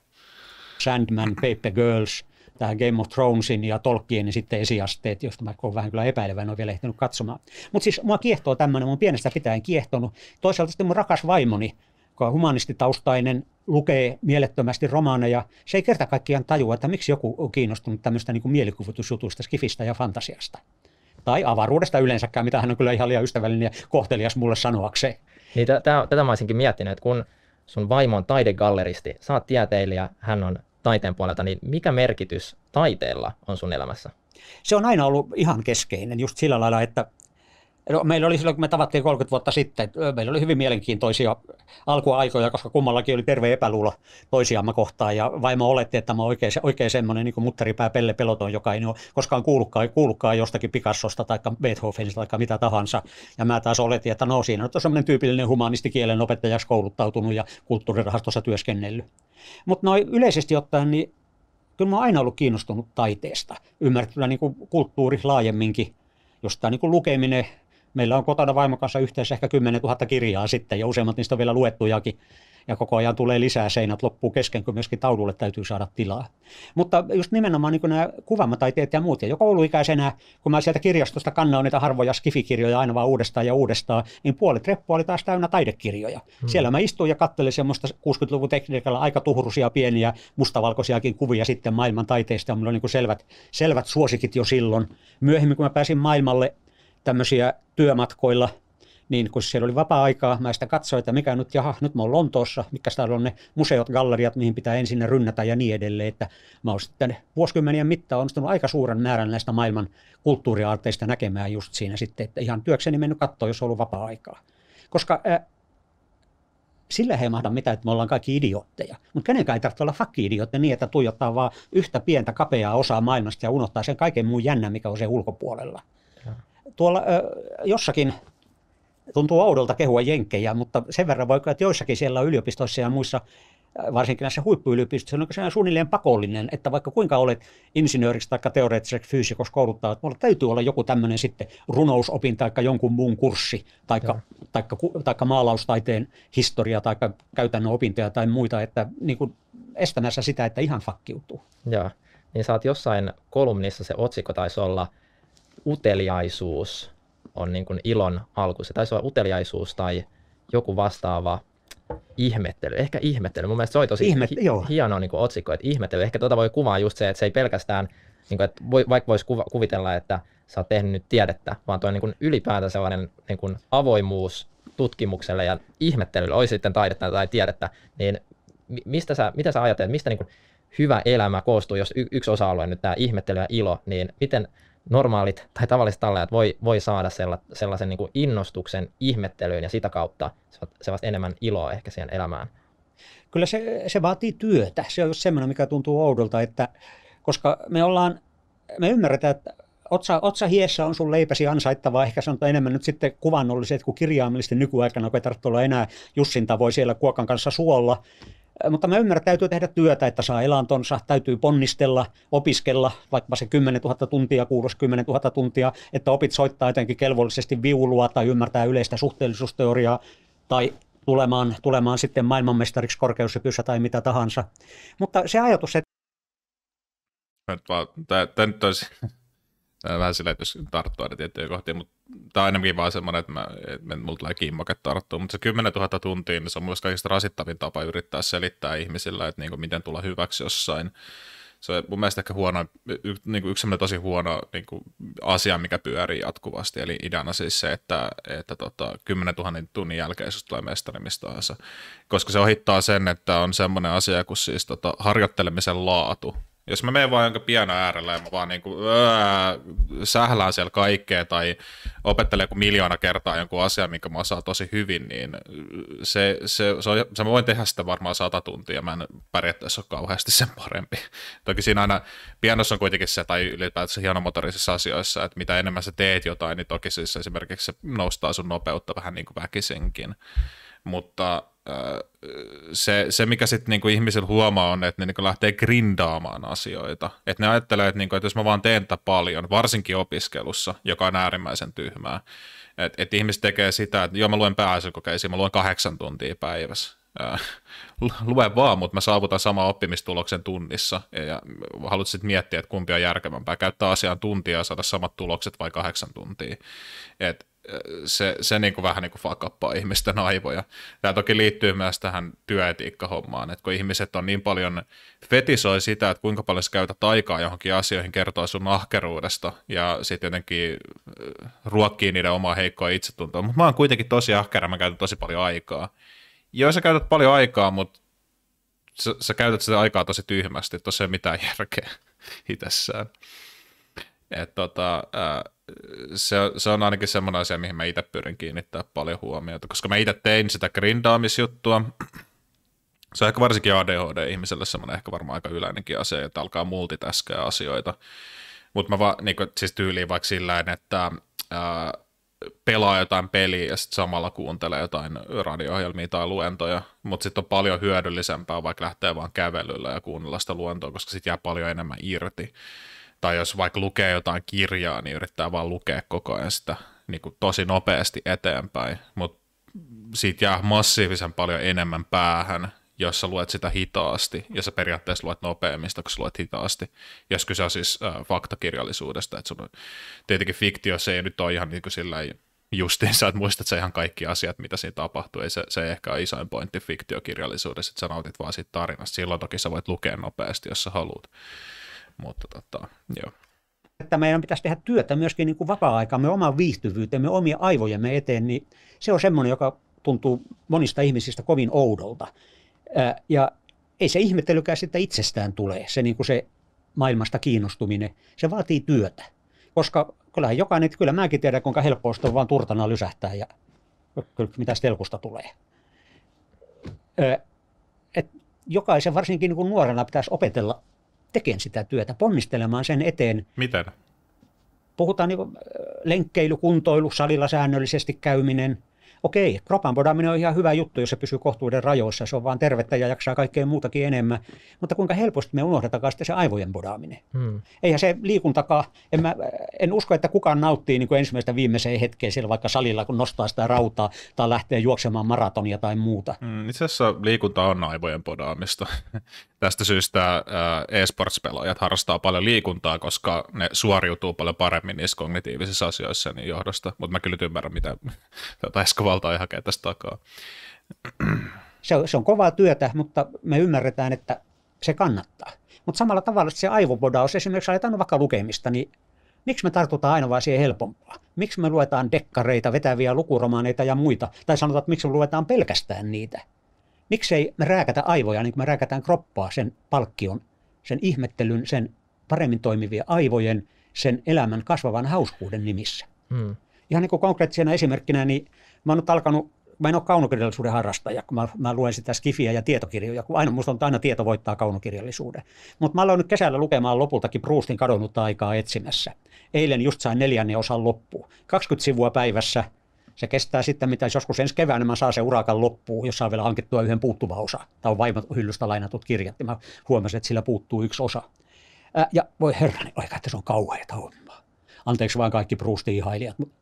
Sandman, Paper Girls, Tähän Game of Thronesin ja Tolkienin sitten esiasteet, josta mä olen vähän kyllä epäilevä, en ole vielä ehtinyt katsomaan. Mutta siis mua kiehtoo tämmöinen, mun pienestä pitäen kiehtonut. Toisaalta sitten mun rakas vaimoni, joka on humanistitaustainen, lukee mielettömästi romaaneja. Se ei kerta kaikkiaan tajua, että miksi joku on kiinnostunut tämmöistä niin mielikuvitusjutuista, skifistä ja fantasiasta. Tai avaruudesta yleensäkään, mitä hän on kyllä ihan liian ystävällinen ja kohtelias mulle sanoakseen. Niin, tätä mä olisinkin miettinyt, että kun sun vaimo on taidegalleristi, sä oot tieteilijä, hän on taiteen puolelta, niin mikä merkitys taiteella on sun elämässä? Se on aina ollut ihan keskeinen just sillä lailla, että No, meillä oli silloin, kun me tavattiin 30 vuotta sitten, meillä oli hyvin mielenkiintoisia alkuaikoja, koska kummallakin oli terve epäluulo toisiamme kohtaan. Ja vaimo oletti, että mä oikein, oikein semmoinen niin mutteripää pelle peloton, joka ei ole koskaan kuullutkaan, kuullutkaan jostakin Picassosta tai Beethovenista tai mitä tahansa. Ja mä taas oletin, että no siinä on semmoinen tyypillinen humanisti kielen opettajaksi kouluttautunut ja kulttuurirahastossa työskennellyt. Mutta noin yleisesti ottaen, niin kyllä mä oon aina ollut kiinnostunut taiteesta, ymmärrettynä niin kulttuuri laajemminkin, josta niin lukeminen, Meillä on kotona vaimon kanssa yhteensä ehkä 10 000 kirjaa sitten ja useimmat niistä on vielä luettujakin. Ja koko ajan tulee lisää seinät loppuu kesken, kun myöskin taululle täytyy saada tilaa. Mutta just nimenomaan niin nämä kuvamataiteet ja muut. Ja jo kouluikäisenä, kun mä sieltä kirjastosta kannan niitä harvoja skifikirjoja aina vaan uudestaan ja uudestaan, niin puolet reppua oli taas täynnä taidekirjoja. Hmm. Siellä mä istuin ja katselin semmoista 60-luvun tekniikalla aika tuhrusia pieniä mustavalkoisiakin kuvia sitten maailman taiteista. Ja mulla oli niin selvät, selvät suosikit jo silloin. Myöhemmin, kun mä pääsin maailmalle tämmöisiä työmatkoilla, niin kun siellä oli vapaa-aikaa, mä sitä katsoin, että mikä nyt, jaha, nyt mä oon Lontoossa, mikä täällä on ne museot, galleriat, mihin pitää ensin rynnätä ja niin edelleen. Että mä oon sitten vuosikymmenien mittaan onnistunut aika suuren määrän näistä maailman kulttuuriaarteista näkemään just siinä sitten, että ihan työkseni mennyt katsoa, jos on ollut vapaa-aikaa. Koska äh, sillä he ei mahda mitään, että me ollaan kaikki idiootteja. Mutta kenenkään ei tarvitse olla fakki-idiootteja niin, että tuijottaa vaan yhtä pientä kapeaa osaa maailmasta ja unohtaa sen kaiken muun jännän, mikä on sen ulkopuolella tuolla jossakin tuntuu oudolta kehua jenkkejä, mutta sen verran voi että joissakin siellä yliopistoissa ja muissa varsinkin näissä huippuyliopistoissa, on se suunnilleen pakollinen, että vaikka kuinka olet insinööriksi tai teoreettiseksi fyysikossa kouluttaa, että täytyy olla joku tämmöinen sitten runousopin tai jonkun muun kurssi, tai tai, taikka maalaustaiteen historia tai käytännön opintoja tai muita, että niin kuin estämässä sitä, että ihan fakkiutuu. Joo, niin saat jossain kolumnissa se otsikko taisi olla – uteliaisuus on niin kuin ilon alku. Se taisi olla uteliaisuus tai joku vastaava ihmettely, ehkä ihmettely. Mun mielestä se oli tosi Ihmet, hi- hieno niin kuin otsikko, että ihmettely. Ehkä tuota voi kuvaa just se, että se ei pelkästään, niin kuin, että voi, vaikka voisi kuva, kuvitella, että sä oot tehnyt nyt tiedettä, vaan tuo niin kuin ylipäätään sellainen niin kuin avoimuus tutkimukselle ja ihmettelylle, oli sitten taidetta tai tiedettä, niin mistä sä, mitä sä ajattelet, mistä niin kuin hyvä elämä koostuu, jos y- yksi osa-alue nyt tämä ihmettely ja ilo, niin miten, normaalit tai tavalliset tallajat voi, voi saada sella, sellaisen niin kuin innostuksen ihmettelyyn ja sitä kautta se vasta enemmän iloa ehkä siihen elämään. Kyllä se, se vaatii työtä. Se on just semmoinen, mikä tuntuu oudolta, että koska me ollaan, me ymmärretään, että otsa, otsa hiessä on sun leipäsi ansaittava, ehkä sanotaan enemmän nyt sitten kuvannollisesti, kuin kun kirjaimellisesti nykyaikana, kun ei tarvitse olla enää Jussin tavoin siellä kuokan kanssa suolla, mutta mä ymmärrän, että täytyy tehdä työtä, että saa elantonsa, täytyy ponnistella, opiskella, vaikka se 10 000 tuntia, 10 000 tuntia, että opit soittaa jotenkin kelvollisesti viulua tai ymmärtää yleistä suhteellisuusteoriaa tai tulemaan, tulemaan sitten maailmanmestariksi korkeushypyssä tai mitä tahansa. Mutta se ajatus, että Tämä, tämä nyt olisi vähän silleen, että jos tarttuu aina tiettyjä kohtia, mutta tämä on enemmänkin vaan semmoinen, että, mä, että mulla tulee kimmoke tarttua, mutta se 10 000 tuntia, niin se on myös kaikista rasittavin tapa yrittää selittää ihmisillä, että niin kuin, miten tulla hyväksi jossain. Se on mun mielestä ehkä huono, y, niin kuin yksi tosi huono niin kuin asia, mikä pyörii jatkuvasti, eli ideana siis se, että, että tota, 10 000 tunnin jälkeen susta tulee mestari mistä tahansa, koska se ohittaa sen, että on semmoinen asia kuin siis tota, harjoittelemisen laatu, jos mä menen vaan jonkin pieno äärellä ja mä vaan kuin, niinku, öö, sählään siellä kaikkea tai opettelen joku miljoona kertaa jonkun asian, minkä mä osaan tosi hyvin, niin se, se, se, on, se mä voin tehdä sitä varmaan sata tuntia, mä en pärjättäisi ole kauheasti sen parempi. Toki siinä aina pienossa on kuitenkin se, tai ylipäätänsä hienomotorisissa asioissa, että mitä enemmän sä teet jotain, niin toki siis esimerkiksi se nostaa sun nopeutta vähän niin kuin väkisinkin mutta se, se mikä sitten niinku ihmisillä huomaa on, että ne niinku lähtee grindaamaan asioita. Että ne ajattelee, että, niinku, että jos mä vaan teen tätä paljon, varsinkin opiskelussa, joka on äärimmäisen tyhmää, että et ihmiset tekee sitä, että joo mä luen pääsykokeisiin, mä luen kahdeksan tuntia päivässä. Lue vaan, mutta mä saavutan sama oppimistuloksen tunnissa. Ja haluat sitten miettiä, että kumpi on järkevämpää, käyttää asiaan tuntia ja saada samat tulokset vai kahdeksan tuntia. Et se, se niin kuin vähän niin kuin fakappaa ihmisten aivoja. Tämä toki liittyy myös tähän työetiikkahommaan, että kun ihmiset on niin paljon fetisoi sitä, että kuinka paljon sä käytät aikaa johonkin asioihin, kertoo sun ahkeruudesta ja sitten jotenkin äh, ruokkii niiden omaa heikkoa itsetuntoa. Mutta mä oon kuitenkin tosi ahkera, mä käytän tosi paljon aikaa. Joo, sä käytät paljon aikaa, mutta sä, sä käytät sitä aikaa tosi tyhmästi, että ei mitään järkeä itsessään. että tota, äh, se, se on ainakin semmoinen asia, mihin mä itse pyrin kiinnittää paljon huomiota, koska mä itse tein sitä grindaamisjuttua. Se on ehkä varsinkin ADHD-ihmiselle semmoinen ehkä varmaan aika yleinenkin asia, että alkaa multitaskeja asioita. Mutta mä va, niin kuin, siis tyyliin vaikka sillä että ää, äh, pelaa jotain peliä ja sitten samalla kuuntelee jotain radio-ohjelmia tai luentoja, mutta sitten on paljon hyödyllisempää vaikka lähtee vaan kävelyllä ja kuunnella sitä luentoa, koska sitten jää paljon enemmän irti tai jos vaikka lukee jotain kirjaa, niin yrittää vaan lukea koko ajan sitä niin kuin tosi nopeasti eteenpäin, mutta siitä jää massiivisen paljon enemmän päähän, jos sä luet sitä hitaasti, ja sä periaatteessa luet nopeammin, kun sä luet hitaasti. Jos kyse on siis äh, faktakirjallisuudesta, että sun on, tietenkin fiktio, se ei nyt ole ihan niin kuin sillä justiinsa, että muistat sä ihan kaikki asiat, mitä siinä tapahtuu, ei se, se ei ehkä ole isoin pointti fiktiokirjallisuudessa, että sä nautit vaan siitä tarinasta. Silloin toki sä voit lukea nopeasti, jos sä haluat. Mutta tota, joo. Että meidän pitäisi tehdä työtä myöskin niin kuin vapaa-aikamme, oman viihtyvyytemme, omia aivojemme eteen, niin se on semmoinen, joka tuntuu monista ihmisistä kovin oudolta. Ää, ja ei se ihmettelykään sitä itsestään tulee, se, niin kuin se maailmasta kiinnostuminen. Se vaatii työtä, koska kyllähän jokainen, kyllä mäkin tiedän, kuinka helppoa on vaan turtana lysähtää ja mitä telkusta tulee. Ää, et jokaisen, varsinkin niin kuin nuorena, pitäisi opetella tekemään sitä työtä, ponnistelemaan sen eteen. Miten? Puhutaan niin lenkkeily, kuntoilu, salilla säännöllisesti käyminen, okei, kropan podaaminen on ihan hyvä juttu, jos se pysyy kohtuuden rajoissa, se on vaan tervettä ja jaksaa kaikkea muutakin enemmän. Mutta kuinka helposti me unohdetaan sitten se aivojen podaaminen. Hmm. Eihän se liikuntakaan, en, mä, en usko, että kukaan nauttii niin kuin ensimmäistä viimeiseen hetkeen siellä vaikka salilla, kun nostaa sitä rautaa tai lähtee juoksemaan maratonia tai muuta. Hmm, itse asiassa liikunta on aivojen bodaamista. Tästä syystä äh, e-sports-pelaajat harrastaa paljon liikuntaa, koska ne suoriutuu paljon paremmin niissä kognitiivisissa asioissa niin johdosta. Mutta mä kyllä ymmärrän, mitä tuota, Esko kovalta ei hakea tästä takaa. Se on, se on kovaa työtä, mutta me ymmärretään, että se kannattaa. Mutta samalla tavalla se aivobodaus, esimerkiksi ajetaan vaikka lukemista, niin miksi me tartutaan aina vaan siihen helpompaa? Miksi me luetaan dekkareita, vetäviä lukuromaaneita ja muita? Tai sanotaan, että miksi me luetaan pelkästään niitä? Miksei me rääkätä aivoja niin kuin me rääkätään kroppaa sen palkkion, sen ihmettelyn, sen paremmin toimivien aivojen, sen elämän kasvavan hauskuuden nimissä? Hmm. Ihan niin kuin konkreettisena esimerkkinä, niin mä oon nyt alkanut, mä en ole kaunokirjallisuuden harrastaja, kun mä, mä luen sitä skifiä ja tietokirjoja, kun aina, musta on aina tieto voittaa kaunokirjallisuuden. Mutta mä aloin nyt kesällä lukemaan lopultakin Proustin kadonnutta aikaa etsimässä. Eilen just sain neljännen osan loppuun. 20 sivua päivässä, se kestää sitten, mitä joskus ensi keväänä mä saan se urakan loppuun, jossa on vielä hankittua yhden puuttuva osa. Tämä on vaimot hyllystä lainatut kirjat, ja mä huomasin, että sillä puuttuu yksi osa. Ää, ja voi herranen aika, että se on kauheita hommaa. Anteeksi vaan kaikki Proustin ihailijat, mutta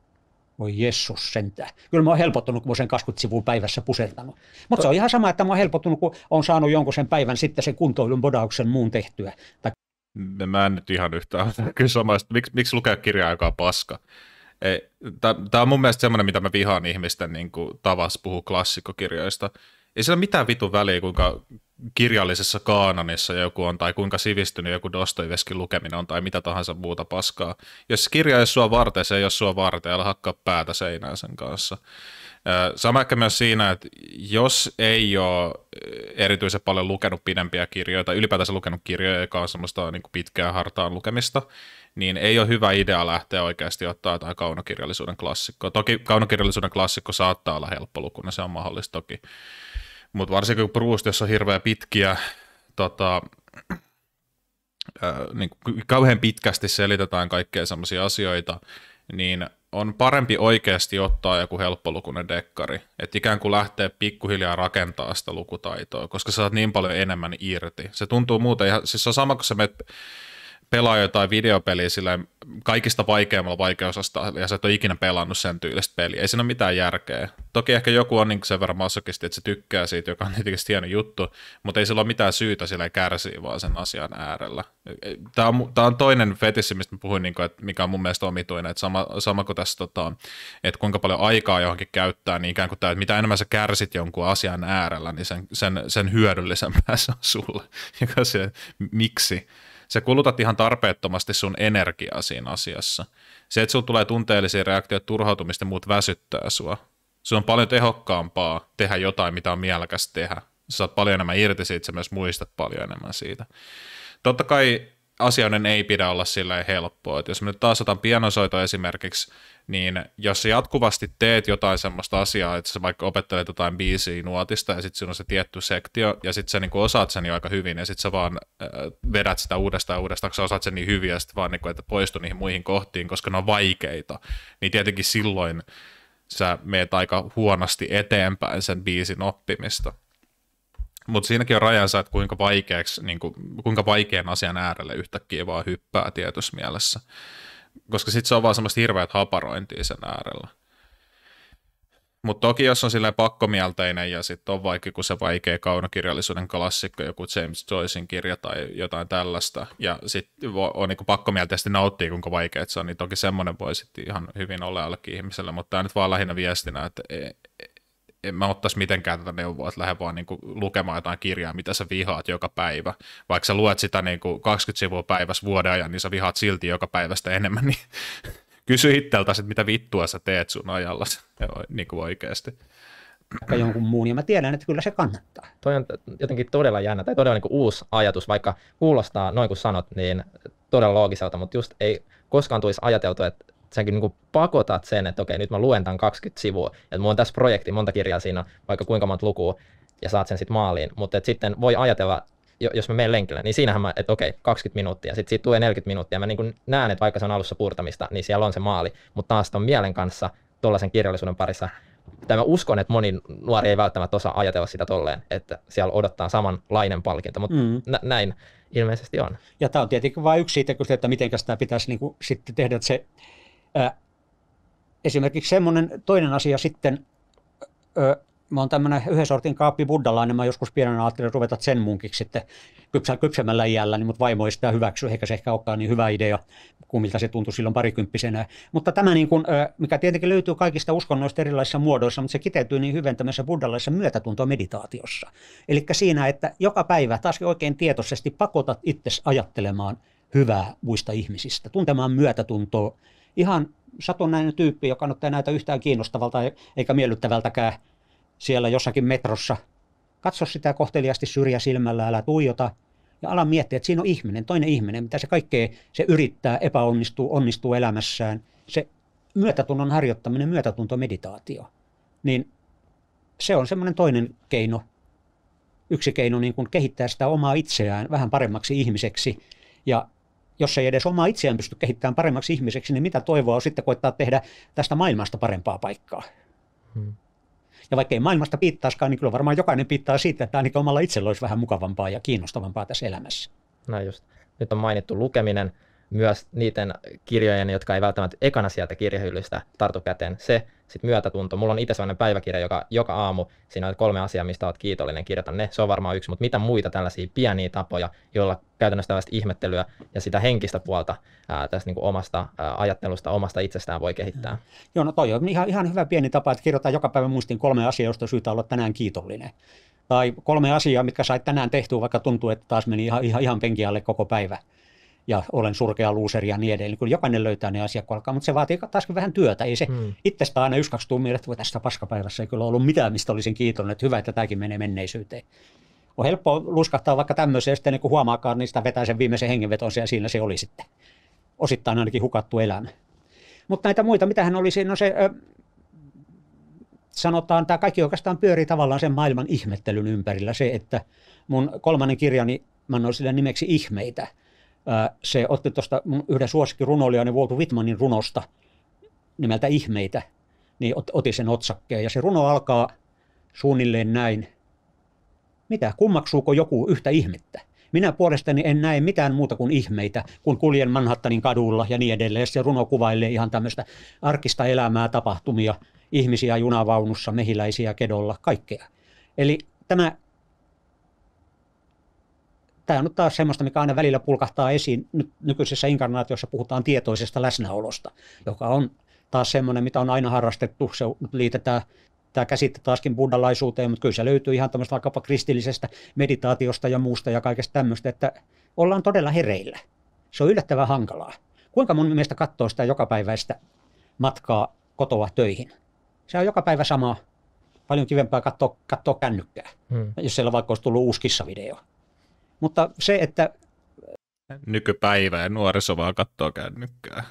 voi jessus sentään. Kyllä mä oon helpottunut, kun mä sen 20 sivua päivässä pusertanut. Mutta se on ihan sama, että mä oon helpottunut, kun on saanut jonkun sen päivän sitten sen kuntoilun bodauksen muun tehtyä. Tai... Mm, mä en nyt ihan yhtään kyllä samaista. Miks, miksi lukea kirjaa, joka on paska? Tämä on mun mielestä semmoinen, mitä mä vihaan ihmisten niin tavassa puhua klassikkokirjoista. Ei sillä mitään vitun väliä, kuinka kirjallisessa kaanonissa joku on, tai kuinka sivistynyt joku Dostoiveskin lukeminen on, tai mitä tahansa muuta paskaa. Jos kirja ei sua varten, se ei ole sua varten, älä hakkaa päätä seinään sen kanssa. Sama ehkä myös siinä, että jos ei ole erityisen paljon lukenut pidempiä kirjoja, tai ylipäätänsä lukenut kirjoja, joka on semmoista niin pitkää hartaan lukemista, niin ei ole hyvä idea lähteä oikeasti ottaa jotain kaunokirjallisuuden klassikkoa. Toki kaunokirjallisuuden klassikko saattaa olla helppolukunen, no se on mahdollista toki. Mutta varsinkin kun Bruce, on hirveän pitkiä, tota, äh, niin kauhean pitkästi selitetään kaikkea semmoisia asioita, niin on parempi oikeasti ottaa joku helppolukunen dekkari, että ikään kuin lähtee pikkuhiljaa rakentaa sitä lukutaitoa, koska saat niin paljon enemmän irti. Se tuntuu muuten ihan, siis se on sama kuin sä menet pelaa jotain videopeliä sillä kaikista vaikeammalla vaikeusasta, ja sä et ole ikinä pelannut sen tyylistä peliä. Ei siinä ole mitään järkeä. Toki ehkä joku on niin sen verran masokisti, että se tykkää siitä, joka on tietenkin hieno juttu, mutta ei sillä ole mitään syytä sillä kärsii vaan sen asian äärellä. Tämä on, tämä on toinen fetissi, mistä mä puhuin, niin kuin, että mikä on mun mielestä omituinen, että sama, sama kuin tässä, tota, että kuinka paljon aikaa johonkin käyttää, niin ikään kuin tämä, että mitä enemmän sä kärsit jonkun asian äärellä, niin sen, sen, sen hyödyllisempää se on sulle. Joka se, miksi? sä kulutat ihan tarpeettomasti sun energiaa siinä asiassa. Se, että sulla tulee tunteellisia reaktioita, turhautumista ja muut väsyttää sua. Se on paljon tehokkaampaa tehdä jotain, mitä on mielekästä tehdä. Sä saat paljon enemmän irti siitä, sä myös muistat paljon enemmän siitä. Totta kai asioiden ei pidä olla sillä helppoa. Et jos mä nyt taas otan pianosoito esimerkiksi, niin jos sä jatkuvasti teet jotain semmoista asiaa, että sä vaikka opettelet jotain biisiä nuotista ja sitten siinä on se tietty sektio ja sitten sä niinku osaat sen jo aika hyvin ja sitten sä vaan äh, vedät sitä uudestaan uudestaan, kun sä osaat sen niin hyvin ja sitten vaan niinku, että poistu niihin muihin kohtiin, koska ne on vaikeita, niin tietenkin silloin sä meet aika huonosti eteenpäin sen biisin oppimista. Mutta siinäkin on rajansa, että kuinka, vaikeaksi, niin kuin, kuinka vaikean asian äärelle yhtäkkiä vaan hyppää tietyssä mielessä. Koska sitten se on vaan semmoista hirveät haparointia sen äärellä. Mutta toki jos on silleen pakkomielteinen ja sitten on vaikka kun se vaikea kaunokirjallisuuden klassikko, joku James Joycein kirja tai jotain tällaista, ja sitten on niinku pakkomielteisesti nauttii, kuinka vaikea se on, niin toki semmoinen voi sitten ihan hyvin olla jollekin ihmiselle, mutta tämä nyt vaan lähinnä viestinä, että ei, en mä ottaisi mitenkään tätä neuvoa, että lähde vaan niin kuin lukemaan jotain kirjaa, mitä sä vihaat joka päivä. Vaikka sä luet sitä niin kuin 20 sivua päivässä vuoden ajan, niin sä vihaat silti joka päivästä enemmän, niin kysy itseltäsi, että mitä vittua sä teet sun ajalla niin kuin oikeasti. Vaikka jonkun muun, ja niin mä tiedän, että kyllä se kannattaa. Toi on jotenkin todella jännä, tai todella niin kuin uusi ajatus, vaikka kuulostaa noin kuin sanot, niin todella loogiselta, mutta just ei koskaan tulisi ajateltu, että säkin niin kuin pakotat sen, että okei, nyt mä luen tämän 20 sivua, että mulla on tässä projekti, monta kirjaa siinä, vaikka kuinka monta lukua, ja saat sen sitten maaliin. Mutta sitten voi ajatella, jos mä menen lenkillä, niin siinähän mä, että okei, 20 minuuttia, sitten siitä tulee 40 minuuttia, mä niin näen, että vaikka se on alussa purtamista, niin siellä on se maali, mutta taas on mielen kanssa tuollaisen kirjallisuuden parissa tämä uskon, että moni nuori ei välttämättä osaa ajatella sitä tolleen, että siellä odottaa samanlainen palkinto, mutta mm. nä- näin ilmeisesti on. Ja tämä on tietenkin vain yksi siitä, että miten tämä pitäisi niinku sitten tehdä, että se Esimerkiksi semmoinen toinen asia sitten, mä oon tämmöinen yhden sortin kaappi buddalainen, niin mä joskus pienenä ajattelin ruveta sen munkiksi sitten kypsä, kypsemmällä iällä, niin mut vaimo ei sitä hyväksy, eikä se ehkä olekaan niin hyvä idea kuin miltä se tuntui silloin parikymppisenä. Mutta tämä, niin kuin, mikä tietenkin löytyy kaikista uskonnoista erilaisissa muodoissa, mutta se kiteytyy niin hyvin tämmöisessä buddalaisessa meditaatiossa, Eli siinä, että joka päivä taas oikein tietoisesti pakotat itsesi ajattelemaan hyvää muista ihmisistä, tuntemaan myötätuntoa ihan satunnainen tyyppi, joka nyt näitä yhtään kiinnostavalta eikä miellyttävältäkään siellä jossakin metrossa. Katso sitä kohteliasti syrjä silmällä, älä tuijota ja ala miettiä, että siinä on ihminen, toinen ihminen, mitä se kaikkea, se yrittää, epäonnistuu, onnistuu elämässään. Se myötätunnon harjoittaminen, myötätuntomeditaatio, niin se on semmoinen toinen keino, yksi keino niin kuin kehittää sitä omaa itseään vähän paremmaksi ihmiseksi. Ja jos ei edes omaa itseään pysty kehittämään paremmaksi ihmiseksi, niin mitä toivoa on sitten koittaa tehdä tästä maailmasta parempaa paikkaa? Hmm. Ja vaikka ei maailmasta piittaaskaan, niin kyllä varmaan jokainen piittaa siitä, että ainakin omalla itsellä olisi vähän mukavampaa ja kiinnostavampaa tässä elämässä. Näin just. Nyt on mainittu lukeminen, myös niiden kirjojen, jotka ei välttämättä ekana sieltä kirjahyllystä tartu käteen. Se sit myötätunto. Mulla on itse sellainen päiväkirja, joka joka aamu, siinä on kolme asiaa, mistä olet kiitollinen, kirjoita ne, se on varmaan yksi, mutta mitä muita tällaisia pieniä tapoja, joilla käytännössä tällaista ihmettelyä ja sitä henkistä puolta ää, tästä niin kuin omasta ää, ajattelusta, omasta itsestään voi kehittää. Joo, no toi on ihan, ihan hyvä pieni tapa, että kirjoittaa joka päivä muistin kolme asiaa, josta syytä olla tänään kiitollinen tai kolme asiaa, mitkä sait tänään tehtyä, vaikka tuntuu, että taas meni ihan, ihan, ihan penkialle koko päivä ja olen surkea luuseri ja niin edelleen. Niin kyllä jokainen löytää ne asiat, alkaa, mutta se vaatii taas vähän työtä. Ei se hmm. itsestä aina yksi, kaksi tuumia, että tästä paskapäivässä ei kyllä ollut mitään, mistä olisin kiitollinen, että hyvä, että tämäkin menee menneisyyteen. On helppo luskahtaa vaikka tämmöiseen, ja sitten niin kun huomaakaan, niin sitä vetää sen viimeisen hengenveton, ja siinä se oli sitten. Osittain ainakin hukattu elämä. Mutta näitä muita, mitä hän oli siinä, no se ö, sanotaan, tämä kaikki oikeastaan pyörii tavallaan sen maailman ihmettelyn ympärillä. Se, että mun kolmannen kirjani, mä annoin sille nimeksi ihmeitä – Äh, se otti tuosta yhden suosikkirunoilijan Walt Whitmanin runosta nimeltä Ihmeitä, niin otti sen otsakkeen. Ja se runo alkaa suunnilleen näin. Mitä, kummaksuuko joku yhtä ihmettä? Minä puolestani en näe mitään muuta kuin ihmeitä, kun kuljen Manhattanin kadulla ja niin edelleen. Se runo kuvailee ihan tämmöistä arkista elämää, tapahtumia, ihmisiä junavaunussa, mehiläisiä kedolla, kaikkea. Eli tämä tämä on nyt taas semmoista, mikä aina välillä pulkahtaa esiin. Nyt nykyisessä inkarnaatiossa puhutaan tietoisesta läsnäolosta, joka on taas semmoinen, mitä on aina harrastettu. Se nyt liitetään tämä käsitte taaskin buddhalaisuuteen, mutta kyllä se löytyy ihan tämmöistä vaikkapa kristillisestä meditaatiosta ja muusta ja kaikesta tämmöistä, että ollaan todella hereillä. Se on yllättävän hankalaa. Kuinka mun mielestä katsoo sitä jokapäiväistä matkaa kotoa töihin? Se on joka päivä sama. Paljon kivempää katsoa, katsoa kännykkää, hmm. jos siellä vaikka olisi tullut uuskissa video. Mutta se, että... Äh, Nykypäivä ja nuoriso vaan katsoo kännykkää.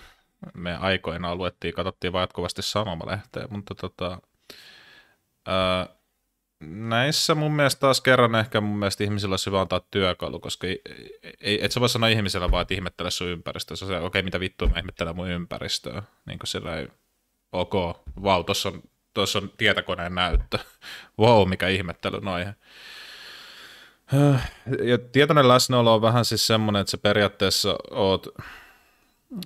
Me aikoina luettiin, katsottiin vain jatkuvasti sanomalehteä, mutta tota, ää, äh, näissä mun mielestä taas kerran ehkä mun mielestä ihmisillä olisi hyvä antaa työkalu, koska ei, ei, et sä voi sanoa ihmisellä vaan, että ihmettele sun ympäristöä. Se okei, okay, mitä vittua mä ihmettelen mun ympäristöä. Niin kuin sillä ei, ok, vau, wow, tuossa on, tossa on tietokoneen näyttö. wow, mikä ihmettely noihin. Äh. Ja tietoinen läsnäolo on vähän siis semmoinen, että sä periaatteessa oot,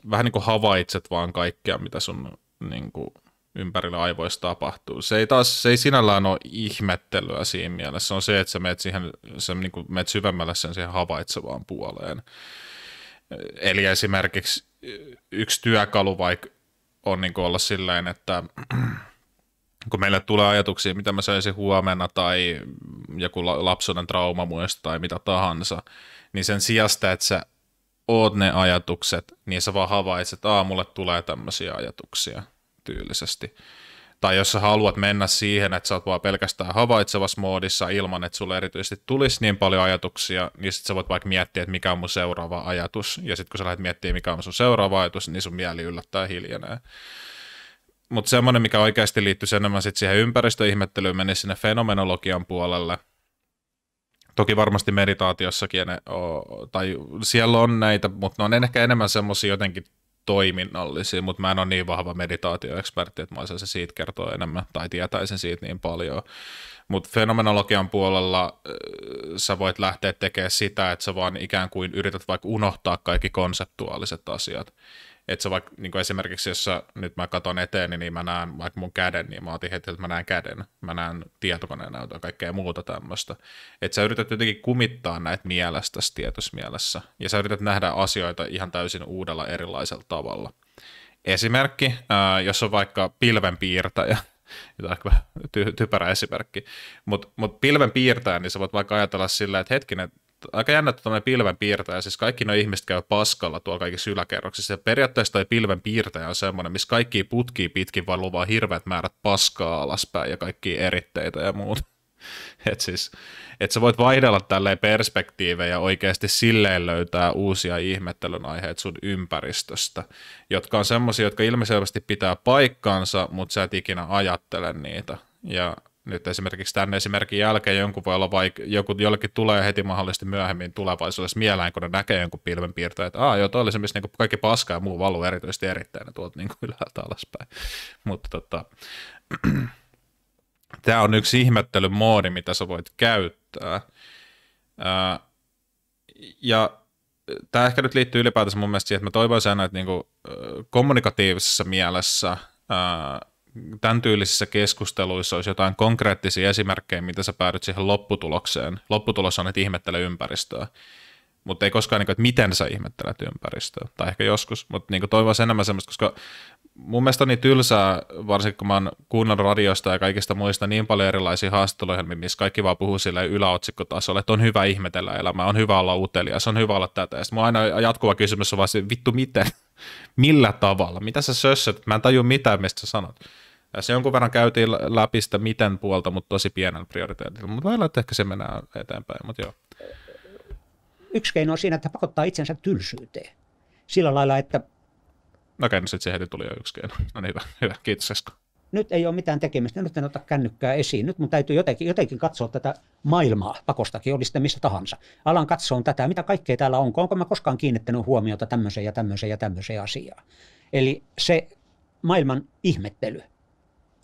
vähän niin kuin havaitset vaan kaikkea, mitä sun niin kuin, ympärillä aivoissa tapahtuu. Se ei taas, se ei sinällään ole ihmettelyä siinä mielessä, se on se, että sä meet, siihen, sä niin kuin meet syvemmälle sen siihen havaitsevaan puoleen. Eli esimerkiksi yksi työkalu vaikka on niin kuin olla silleen, että kun meille tulee ajatuksia, mitä mä söisin huomenna tai joku lapsuuden muista tai mitä tahansa, niin sen sijasta, että sä oot ne ajatukset, niin sä vaan havaitset, että aamulle tulee tämmöisiä ajatuksia tyylisesti. Tai jos sä haluat mennä siihen, että sä oot vaan pelkästään havaitsevassa moodissa ilman, että sulle erityisesti tulisi niin paljon ajatuksia, niin sit sä voit vaikka miettiä, että mikä on mun seuraava ajatus. Ja sitten kun sä lähdet miettimään, mikä on sun seuraava ajatus, niin sun mieli yllättää hiljenee. Mutta semmoinen, mikä oikeasti liittyy enemmän sit siihen ympäristöihmettelyyn, meni sinne fenomenologian puolelle. Toki varmasti meditaatiossakin ne, tai siellä on näitä, mutta ne on ehkä enemmän semmoisia jotenkin toiminnallisia, mutta mä en ole niin vahva meditaatioekspertti, että mä osaisin siitä kertoa enemmän tai tietäisin siitä niin paljon. Mutta fenomenologian puolella äh, sä voit lähteä tekemään sitä, että sä vaan ikään kuin yrität vaikka unohtaa kaikki konseptuaaliset asiat. Että se vaikka niin kuin esimerkiksi, jos sä, nyt mä katson eteeni, niin mä näen vaikka mun käden, niin mä otin heti, että mä näen käden. Mä näen tietokoneen näytön, kaikkea muuta tämmöistä. Että sä yrität jotenkin kumittaa näitä mielestäsi tietosmielessä. Ja sä yrität nähdä asioita ihan täysin uudella erilaisella tavalla. Esimerkki, jos on vaikka pilvenpiirtäjä, Tämä on ty- typerä esimerkki. Mutta mut pilven piirtää, niin sä voit vaikka ajatella sillä, että hetkinen, aika jännä tuommoinen pilven piirtäjä, siis kaikki nuo ihmiset käy paskalla tuolla kaikissa yläkerroksissa, ja periaatteessa toi pilven piirtäjä on semmoinen, missä kaikki putkii pitkin vaan luvaa hirveät määrät paskaa alaspäin ja kaikki eritteitä ja muuta. että siis, et sä voit vaihdella tälleen perspektiivejä oikeasti silleen löytää uusia ihmettelyn aiheita sun ympäristöstä, jotka on semmoisia, jotka ilmeisesti pitää paikkansa, mutta sä et ikinä ajattele niitä. Ja nyt esimerkiksi tämän esimerkin jälkeen jonkun voi olla vaik- joku, jollekin tulee heti mahdollisesti myöhemmin tulevaisuudessa mieleen, kun ne näkee jonkun pilvenpiirtäjän, että aah joo, toi oli se, missä niinku kaikki paska ja muu valuu erityisesti erittäin ja tuolta niinku ylhäältä alaspäin. Mutta tota, tämä on yksi ihmettelymoodi, mitä sä voit käyttää. Ää, ja tämä ehkä nyt liittyy ylipäätänsä mun mielestä siihen, että mä toivoisin aina, että niinku, kommunikatiivisessa mielessä ää, tämän tyylisissä keskusteluissa olisi jotain konkreettisia esimerkkejä, miten sä päädyt siihen lopputulokseen. Lopputulos on, että ihmettele ympäristöä, mutta ei koskaan, niin kuin, että miten sä ihmettelet ympäristöä, tai ehkä joskus, mutta niin toivoisin enemmän semmoista, koska mun mielestä on niin tylsää, varsinkin kun mä oon kuunnellut radiosta ja kaikista muista niin paljon erilaisia haastatteluohjelmia, missä kaikki vaan puhuu sille yläotsikkotasolle, että on hyvä ihmetellä elämää, on hyvä olla utelias, on hyvä olla tätä. Ja mun aina jatkuva kysymys on vaan se, vittu miten, millä tavalla, mitä sä sössöt, mä en tajua mitään, mistä sä sanot. Tässä jonkun verran käytiin läpi sitä miten puolta, mutta tosi pienellä prioriteetilla. Mutta lailla, että ehkä se menee eteenpäin, mutta joo. Yksi keino on siinä, että pakottaa itsensä tylsyyteen. Sillä lailla, että... No okay, no sitten se heti tuli jo yksi keino. No niin, hyvä. hyvä. Kiitos Esko. Nyt ei ole mitään tekemistä, nyt en ota kännykkää esiin. Nyt mun täytyy jotenkin, jotenkin katsoa tätä maailmaa pakostakin, oli sitä missä tahansa. Alan katsoa tätä, mitä kaikkea täällä on. Onko mä koskaan kiinnittänyt huomiota tämmöiseen ja tämmöiseen ja tämmöiseen asiaan? Eli se maailman ihmettely,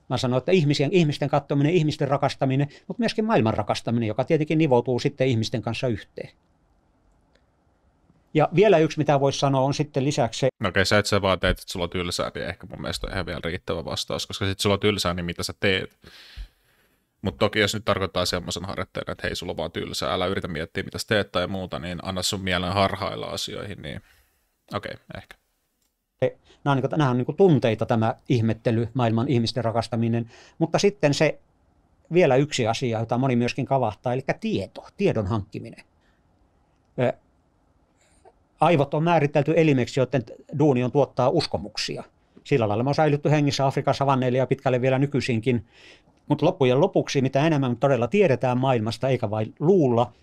Mä sanon, että ihmisten, ihmisten katsominen, ihmisten rakastaminen, mutta myöskin maailman rakastaminen, joka tietenkin nivoutuu sitten ihmisten kanssa yhteen. Ja vielä yksi, mitä voisi sanoa, on sitten lisäksi se... No okei, sä et sä vaan teet, että sulla on tylsää, niin ehkä mun mielestä on ihan vielä riittävä vastaus, koska sitten sulla on tylsää, niin mitä sä teet? Mutta toki jos nyt tarkoittaa semmoisen harjoitteen, että hei, sulla on vaan tylsää, älä yritä miettiä, mitä sä teet tai muuta, niin anna sun mielen harhailla asioihin, niin okei, okay, ehkä nämä on, niin kuin, nämä on niin kuin tunteita tämä ihmettely, maailman ihmisten rakastaminen. Mutta sitten se vielä yksi asia, jota moni myöskin kavahtaa, eli tieto, tiedon hankkiminen. Aivot on määritelty elimeksi, joiden duuni on tuottaa uskomuksia. Sillä lailla me on säilytty hengissä Afrikan savanneille ja pitkälle vielä nykyisinkin. Mutta loppujen lopuksi, mitä enemmän todella tiedetään maailmasta, eikä vain luulla –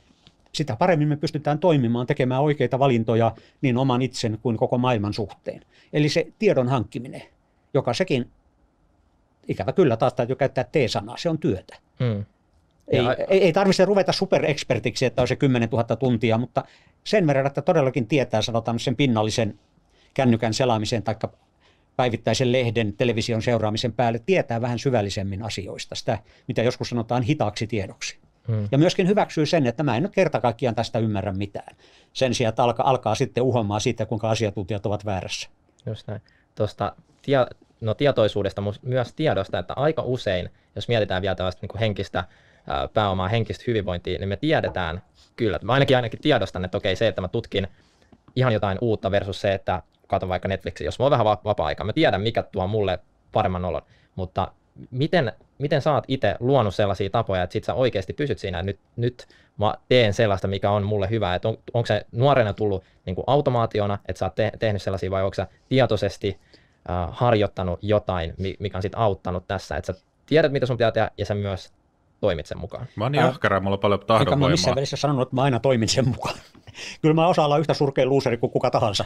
sitä paremmin me pystytään toimimaan, tekemään oikeita valintoja niin oman itsen kuin koko maailman suhteen. Eli se tiedon hankkiminen, joka sekin, ikävä kyllä taas täytyy käyttää T-sanaa, se on työtä. Hmm. Ei, ja... ei, ei tarvitse ruveta superekspertiksi, että on se 10 000 tuntia, mutta sen verran, että todellakin tietää sanotaan sen pinnallisen kännykän selaamisen tai päivittäisen lehden, television seuraamisen päälle, tietää vähän syvällisemmin asioista, sitä mitä joskus sanotaan hitaaksi tiedoksi. Mm. Ja myöskin hyväksyy sen, että mä en nyt kerta kaikkiaan tästä ymmärrä mitään. Sen sijaan, että alkaa, alkaa sitten uhomaan siitä, kuinka asiantuntijat ovat väärässä. Just näin. Tuosta tie, no, tietoisuudesta, mutta myös tiedosta, että aika usein, jos mietitään vielä tällaista niin henkistä pääomaa, henkistä hyvinvointia, niin me tiedetään kyllä. Mä ainakin ainakin tiedostan, että okei, se, että mä tutkin ihan jotain uutta versus se, että katon vaikka Netflixin, jos mulla on vähän vapaa-aikaa, mä tiedän, mikä tuo mulle paremman olon, mutta miten miten sä oot itse luonut sellaisia tapoja, että sit sä oikeasti pysyt siinä, nyt, nyt mä teen sellaista, mikä on mulle hyvä, että on, onko se nuorena tullut niin kuin automaationa, että sä oot te- tehnyt sellaisia, vai onko sä tietoisesti äh, harjoittanut jotain, mikä on sitten auttanut tässä, että sä tiedät, mitä sun pitää tehdä, ja sä myös toimit sen mukaan. Mä oon niin ahkera, mulla on paljon tahdonvoimaa. Eikä mä missään välissä sanonut, että mä aina toimin sen mukaan. Kyllä mä osaan olla yhtä surkea luuseri kuin kuka tahansa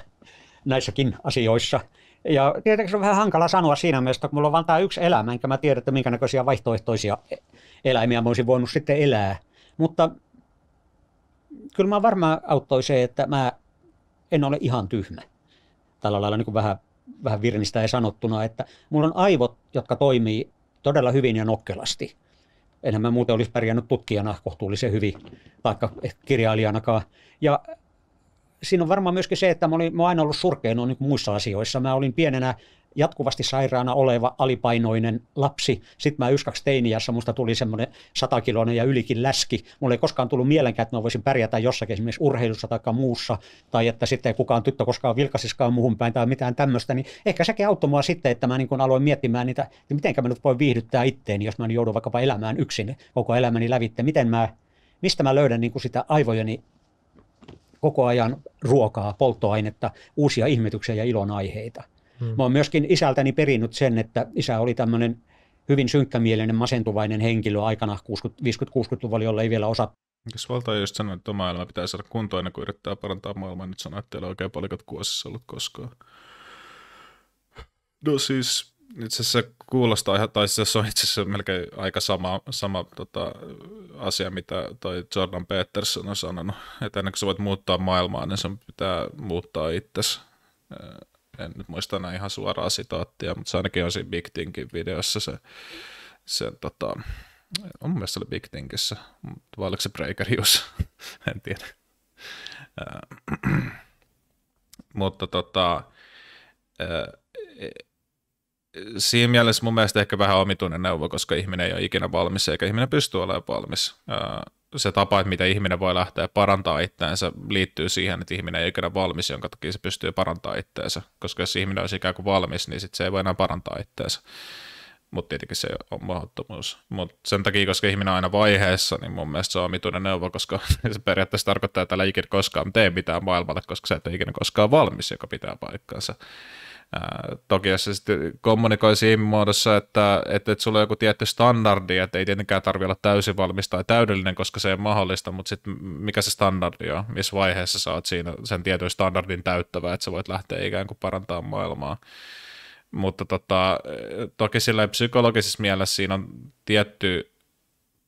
näissäkin asioissa. Ja tietenkin se on vähän hankala sanoa siinä mielessä, kun mulla on vain tämä yksi elämä, enkä mä tiedä, että minkä näköisiä vaihtoehtoisia eläimiä mä olisin voinut sitten elää. Mutta kyllä mä varmaan auttoi se, että mä en ole ihan tyhmä. Tällä lailla niin kuin vähän, vähän virnistä ja sanottuna, että mulla on aivot, jotka toimii todella hyvin ja nokkelasti. Enhän mä muuten olisi pärjännyt tutkijana kohtuullisen hyvin, vaikka kirjailijanakaan. Ja siinä on varmaan myöskin se, että mä, olin, mä oon aina ollut surkein niin muissa asioissa. Mä olin pienenä jatkuvasti sairaana oleva alipainoinen lapsi. Sitten mä yskaksi teiniässä musta tuli semmoinen satakiloinen ja ylikin läski. Mulle ei koskaan tullut mielenkään, että mä voisin pärjätä jossakin esimerkiksi urheilussa tai muussa, tai että sitten ei kukaan tyttö koskaan vilkasiskaan muuhun päin tai mitään tämmöistä, niin ehkä sekin auttoi mua sitten, että mä niin kun aloin miettimään niitä, että miten mä nyt voin viihdyttää itteeni, jos mä joudun vaikkapa elämään yksin koko elämäni lävitte, miten mä, mistä mä löydän niin kuin sitä aivojeni koko ajan ruokaa, polttoainetta, uusia ihmetyksiä ja ilonaiheita. Mm. Mä oon myöskin isältäni perinnyt sen, että isä oli tämmöinen hyvin synkkämielinen, masentuvainen henkilö aikana 50-60-luvulla, jolla ei vielä osa. Jos valtaa just sanoi, että oma elämä pitää saada kuntoon ennen kuin yrittää parantaa maailmaa, niin nyt sanoo, että teillä on oikein palikat kuosissa ollut koskaan. No siis, itse asiassa kuulostaa, tai se on itse asiassa melkein aika sama, sama tota, asia, mitä toi Jordan Peterson on sanonut, että ennen kuin sä voit muuttaa maailmaa, niin sun pitää muuttaa itsesi. En nyt muista näin ihan suoraa sitaattia, mutta se ainakin on siinä Big Thinkin videossa se, se tota, on mun mielestä oli Big Thinkissä, mutta vai oliko se Breaker Hughes? en tiedä. mutta tota, siinä mielessä mun mielestä ehkä vähän omituinen neuvo, koska ihminen ei ole ikinä valmis, eikä ihminen pysty olemaan valmis. Se tapa, että miten ihminen voi lähteä parantamaan itseänsä, liittyy siihen, että ihminen ei ole ikinä valmis, jonka takia se pystyy parantamaan itseänsä. Koska jos ihminen olisi ikään kuin valmis, niin sit se ei voi enää parantaa itseänsä. Mutta tietenkin se on mahdottomuus. Mutta sen takia, koska ihminen on aina vaiheessa, niin mun mielestä se on omituinen neuvo, koska se periaatteessa tarkoittaa, että älä ikinä koskaan tee mitään maailmalle, koska sä et ole ikinä koskaan valmis, joka pitää paikkansa toki jos se sitten kommunikoi siinä muodossa, että, että, että sulla on joku tietty standardi, että ei tietenkään tarvitse olla täysin valmis tai täydellinen, koska se ei ole mahdollista, mutta sitten mikä se standardi on, missä vaiheessa sä oot siinä sen tietyn standardin täyttävä, että sä voit lähteä ikään kuin parantamaan maailmaa. Mutta tota, toki sillä psykologisessa mielessä siinä on tietty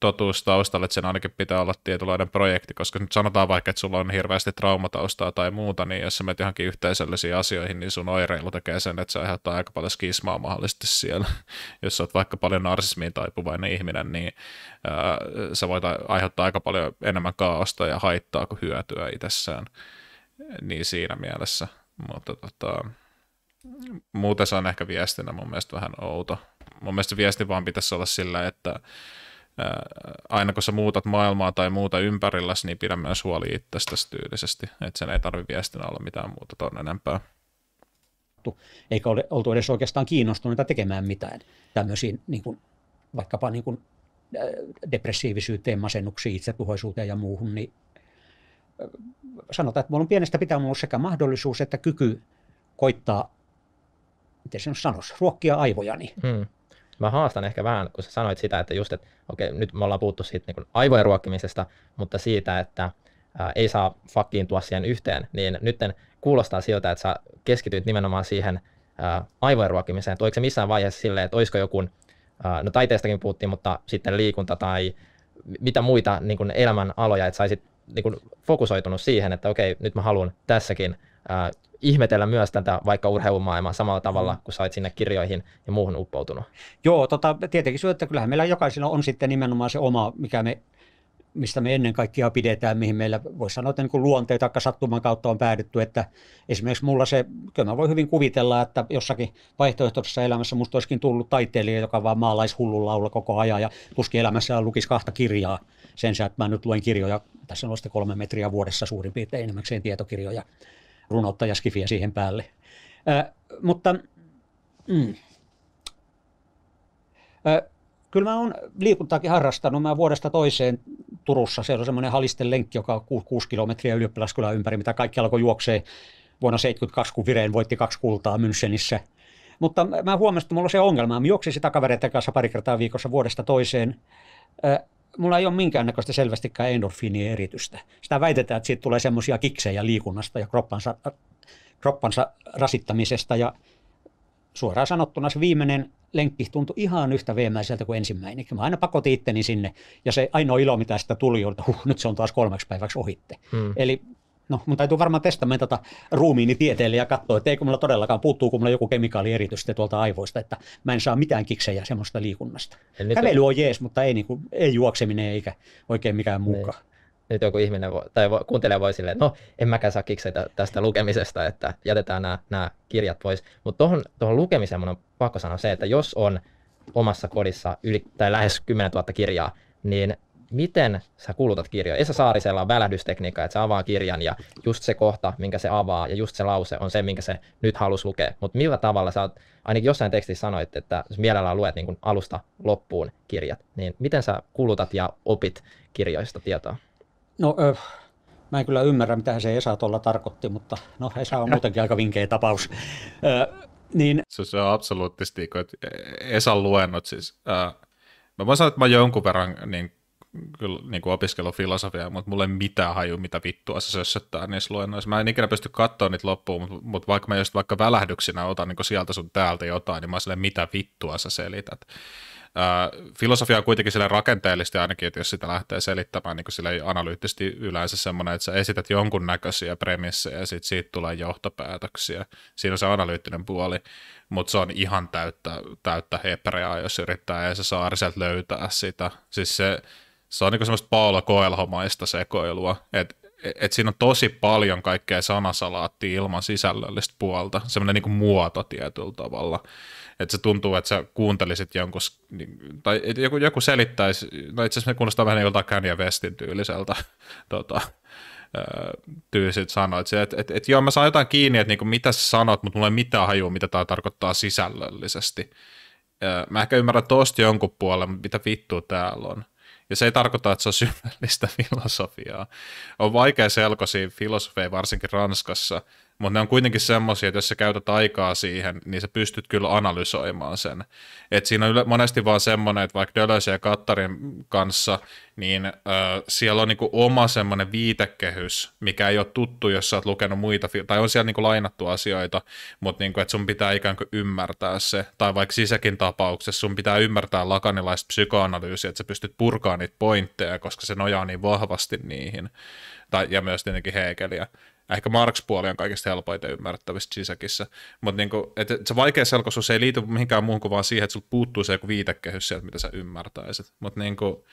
totuus taustalla, että sen ainakin pitää olla tietynlainen projekti, koska nyt sanotaan vaikka, että sulla on hirveästi traumataustaa tai muuta, niin jos sä menet johonkin yhteisöllisiin asioihin, niin sun oireilu tekee sen, että se aiheuttaa aika paljon skismaa mahdollisesti siellä. jos sä oot vaikka paljon narsismiin taipuvainen ihminen, niin ää, äh, sä voit aiheuttaa aika paljon enemmän kaaosta ja haittaa kuin hyötyä itsessään, niin siinä mielessä. Mutta tota, muuten se on ehkä viestinä mun mielestä vähän outo. Mun mielestä viesti vaan pitäisi olla sillä, että aina kun sä muutat maailmaa tai muuta ympärilläsi, niin pidä myös huoli itsestäsi tyylisesti, että sen ei tarvi viestinä olla mitään muuta ton enempää eikä ole oltu edes oikeastaan kiinnostuneita tekemään mitään tämmöisiin niin kuin, vaikkapa niin kuin, depressiivisyyteen, masennuksiin, itsetuhoisuuteen ja muuhun, niin sanotaan, että minulla on pienestä pitää olla sekä mahdollisuus että kyky koittaa, miten se sanoisi, ruokkia aivojani. Hmm. Mä haastan ehkä vähän, kun sä sanoit sitä, että just, että okei, nyt me ollaan puhuttu siitä niin aivojen ruokkimisesta, mutta siitä, että ää, ei saa fakkiintua siihen yhteen, niin nyt kuulostaa siltä, että sä keskityt nimenomaan siihen ää, aivojen ruokkimiseen. Että oliko se missään vaiheessa silleen, että olisiko joku, ää, no taiteestakin puhuttiin, mutta sitten liikunta tai mitä muita niin kuin elämän aloja, että saisit niin kuin fokusoitunut siihen, että okei, nyt mä haluan tässäkin ää, ihmetellä myös tätä vaikka urheilumaailmaa samalla tavalla, mm. kun sä olet sinne kirjoihin ja muuhun uppoutunut? Joo, tota, tietenkin se, että kyllähän meillä jokaisella on sitten nimenomaan se oma, mikä me, mistä me ennen kaikkea pidetään, mihin meillä voisi sanoa, että niin kuin tai sattuman kautta on päädytty, että esimerkiksi mulla se, kyllä mä voin hyvin kuvitella, että jossakin vaihtoehtoisessa elämässä musta olisikin tullut taiteilija, joka vaan maalaisi hullun laula koko ajan ja tuskin elämässä lukisi kahta kirjaa sen sijaan, että mä nyt luen kirjoja, tässä on kolme metriä vuodessa suurin piirtein enemmäkseen tietokirjoja runoutta ja skifiä siihen päälle. Ö, äh, mutta mm, ö, äh, kyllä mä oon liikuntaakin harrastanut. Mä vuodesta toiseen Turussa, se on semmoinen halisten lenkki, joka on 6 kilometriä ylioppilaskylän ympäri, mitä kaikki alkoi juoksee vuonna 72, kun Vireen voitti kaksi kultaa Münchenissä. Mutta mä huomasin, että mulla on se ongelma. Mä juoksin sitä kavereiden kanssa pari kertaa viikossa vuodesta toiseen. Äh, mulla ei ole minkäännäköistä selvästikään endorfiinien eritystä. Sitä väitetään, että siitä tulee semmoisia kiksejä liikunnasta ja kroppansa, äh, kroppansa rasittamisesta ja suoraan sanottuna se viimeinen lenkki tuntui ihan yhtä veemäiseltä kuin ensimmäinen. Mä aina pakotin itteni sinne ja se ainoa ilo, mitä sitä tuli, oli, että huh, nyt se on taas kolmeksi päiväksi ohitte. Hmm. Eli No, mutta täytyy varmaan testamentata ruumiini tieteelle ja katsoa, että eikö mulla todellakaan puuttuu, mulla joku kemikaali erityisesti tuolta aivoista, että mä en saa mitään kiksejä semmoista liikunnasta. Ja Kävely on jees, mutta ei, niin kuin, ei juokseminen eikä oikein mikään niin. muukaan. Niin. Nyt joku ihminen voi, tai voi, kuuntelija voi silleen, että no en mäkään saa kikseitä tästä lukemisesta, että jätetään nämä, nämä kirjat pois. Mutta tuohon, tuohon lukemiseen mun on pakko sanoa se, että jos on omassa kodissa yli, tai lähes 10 000 kirjaa, niin miten sä kulutat kirjoja. Esa Saarisella on välähdystekniikka, että se avaa kirjan ja just se kohta, minkä se avaa ja just se lause on se, minkä se nyt halusi lukea. Mutta millä tavalla sä oot, ainakin jossain tekstissä sanoit, että mielellään luet niin kun alusta loppuun kirjat, niin miten sä kulutat ja opit kirjoista tietoa? No, ö, mä en kyllä ymmärrä, mitä se Esa tuolla tarkoitti, mutta no Esa on muutenkin aika vinkeä tapaus. Ö, niin. Se on absoluuttisesti, että Esan luennot siis... ö, mä voin sanoa, että mä jonkun verran niin kyllä niin kuin opiskellut filosofiaa, mutta mulla ei mitään haju, mitä vittua se sössöttää niissä luennoissa. Mä en ikinä pysty katsoa niitä loppuun, mutta, mutta vaikka mä just vaikka välähdyksinä otan niin kuin sieltä sun täältä jotain, niin mä silleen, mitä vittua sä selität. Ää, filosofia on kuitenkin sille rakenteellisesti ainakin, että jos sitä lähtee selittämään niin sille analyyttisesti yleensä semmoinen, että sä esität jonkunnäköisiä premissejä ja sit siitä tulee johtopäätöksiä. Siinä on se analyyttinen puoli, mutta se on ihan täyttä, täyttä hepreaa, jos yrittää ja se saa sieltä löytää sitä. Siis se, se on niin semmoista Paula Koelhomaista sekoilua, että et siinä on tosi paljon kaikkea sanasalaattia ilman sisällöllistä puolta, semmoinen niin muoto tietyllä tavalla. Että se tuntuu, että sä kuuntelisit jonkun, niin, tai joku, joku selittäisi, no itse asiassa kuulostaa vähän joltain Kanye Westin tyyliseltä tota, tyysit sanoit. Että et, et, joo, mä saan jotain kiinni, että niinku, mitä sä sanot, mutta mulla ei mitään hajua, mitä tämä tarkoittaa sisällöllisesti. Mä ehkä ymmärrän tosta jonkun puolen, mitä vittua täällä on. Ja se ei tarkoita, että se on syvällistä filosofiaa. On vaikea selkoisia filosofeja, varsinkin Ranskassa, mutta ne on kuitenkin semmoisia, että jos sä käytät aikaa siihen, niin sä pystyt kyllä analysoimaan sen. Et siinä on monesti vaan semmoinen, että vaikka Dölösen ja Kattarin kanssa, niin ö, siellä on niinku oma semmoinen viitekehys, mikä ei ole tuttu, jos sä oot lukenut muita, tai on siellä niinku lainattu asioita, mutta niinku, sun pitää ikään kuin ymmärtää se, tai vaikka sisäkin tapauksessa sun pitää ymmärtää lakanilaista psykoanalyysiä, että sä pystyt purkaamaan niitä pointteja, koska se nojaa niin vahvasti niihin, tai, ja myös tietenkin Hegeliä Ehkä Marx-puoli on kaikista helpoiten ymmärrettävistä sisäkissä. Mutta niinku, se vaikea selkosuus ei liity mihinkään muuhun kuin vaan siihen, että sulla puuttuu se joku viitekehys sieltä, mitä sä ymmärtäisit. Mutta niinku,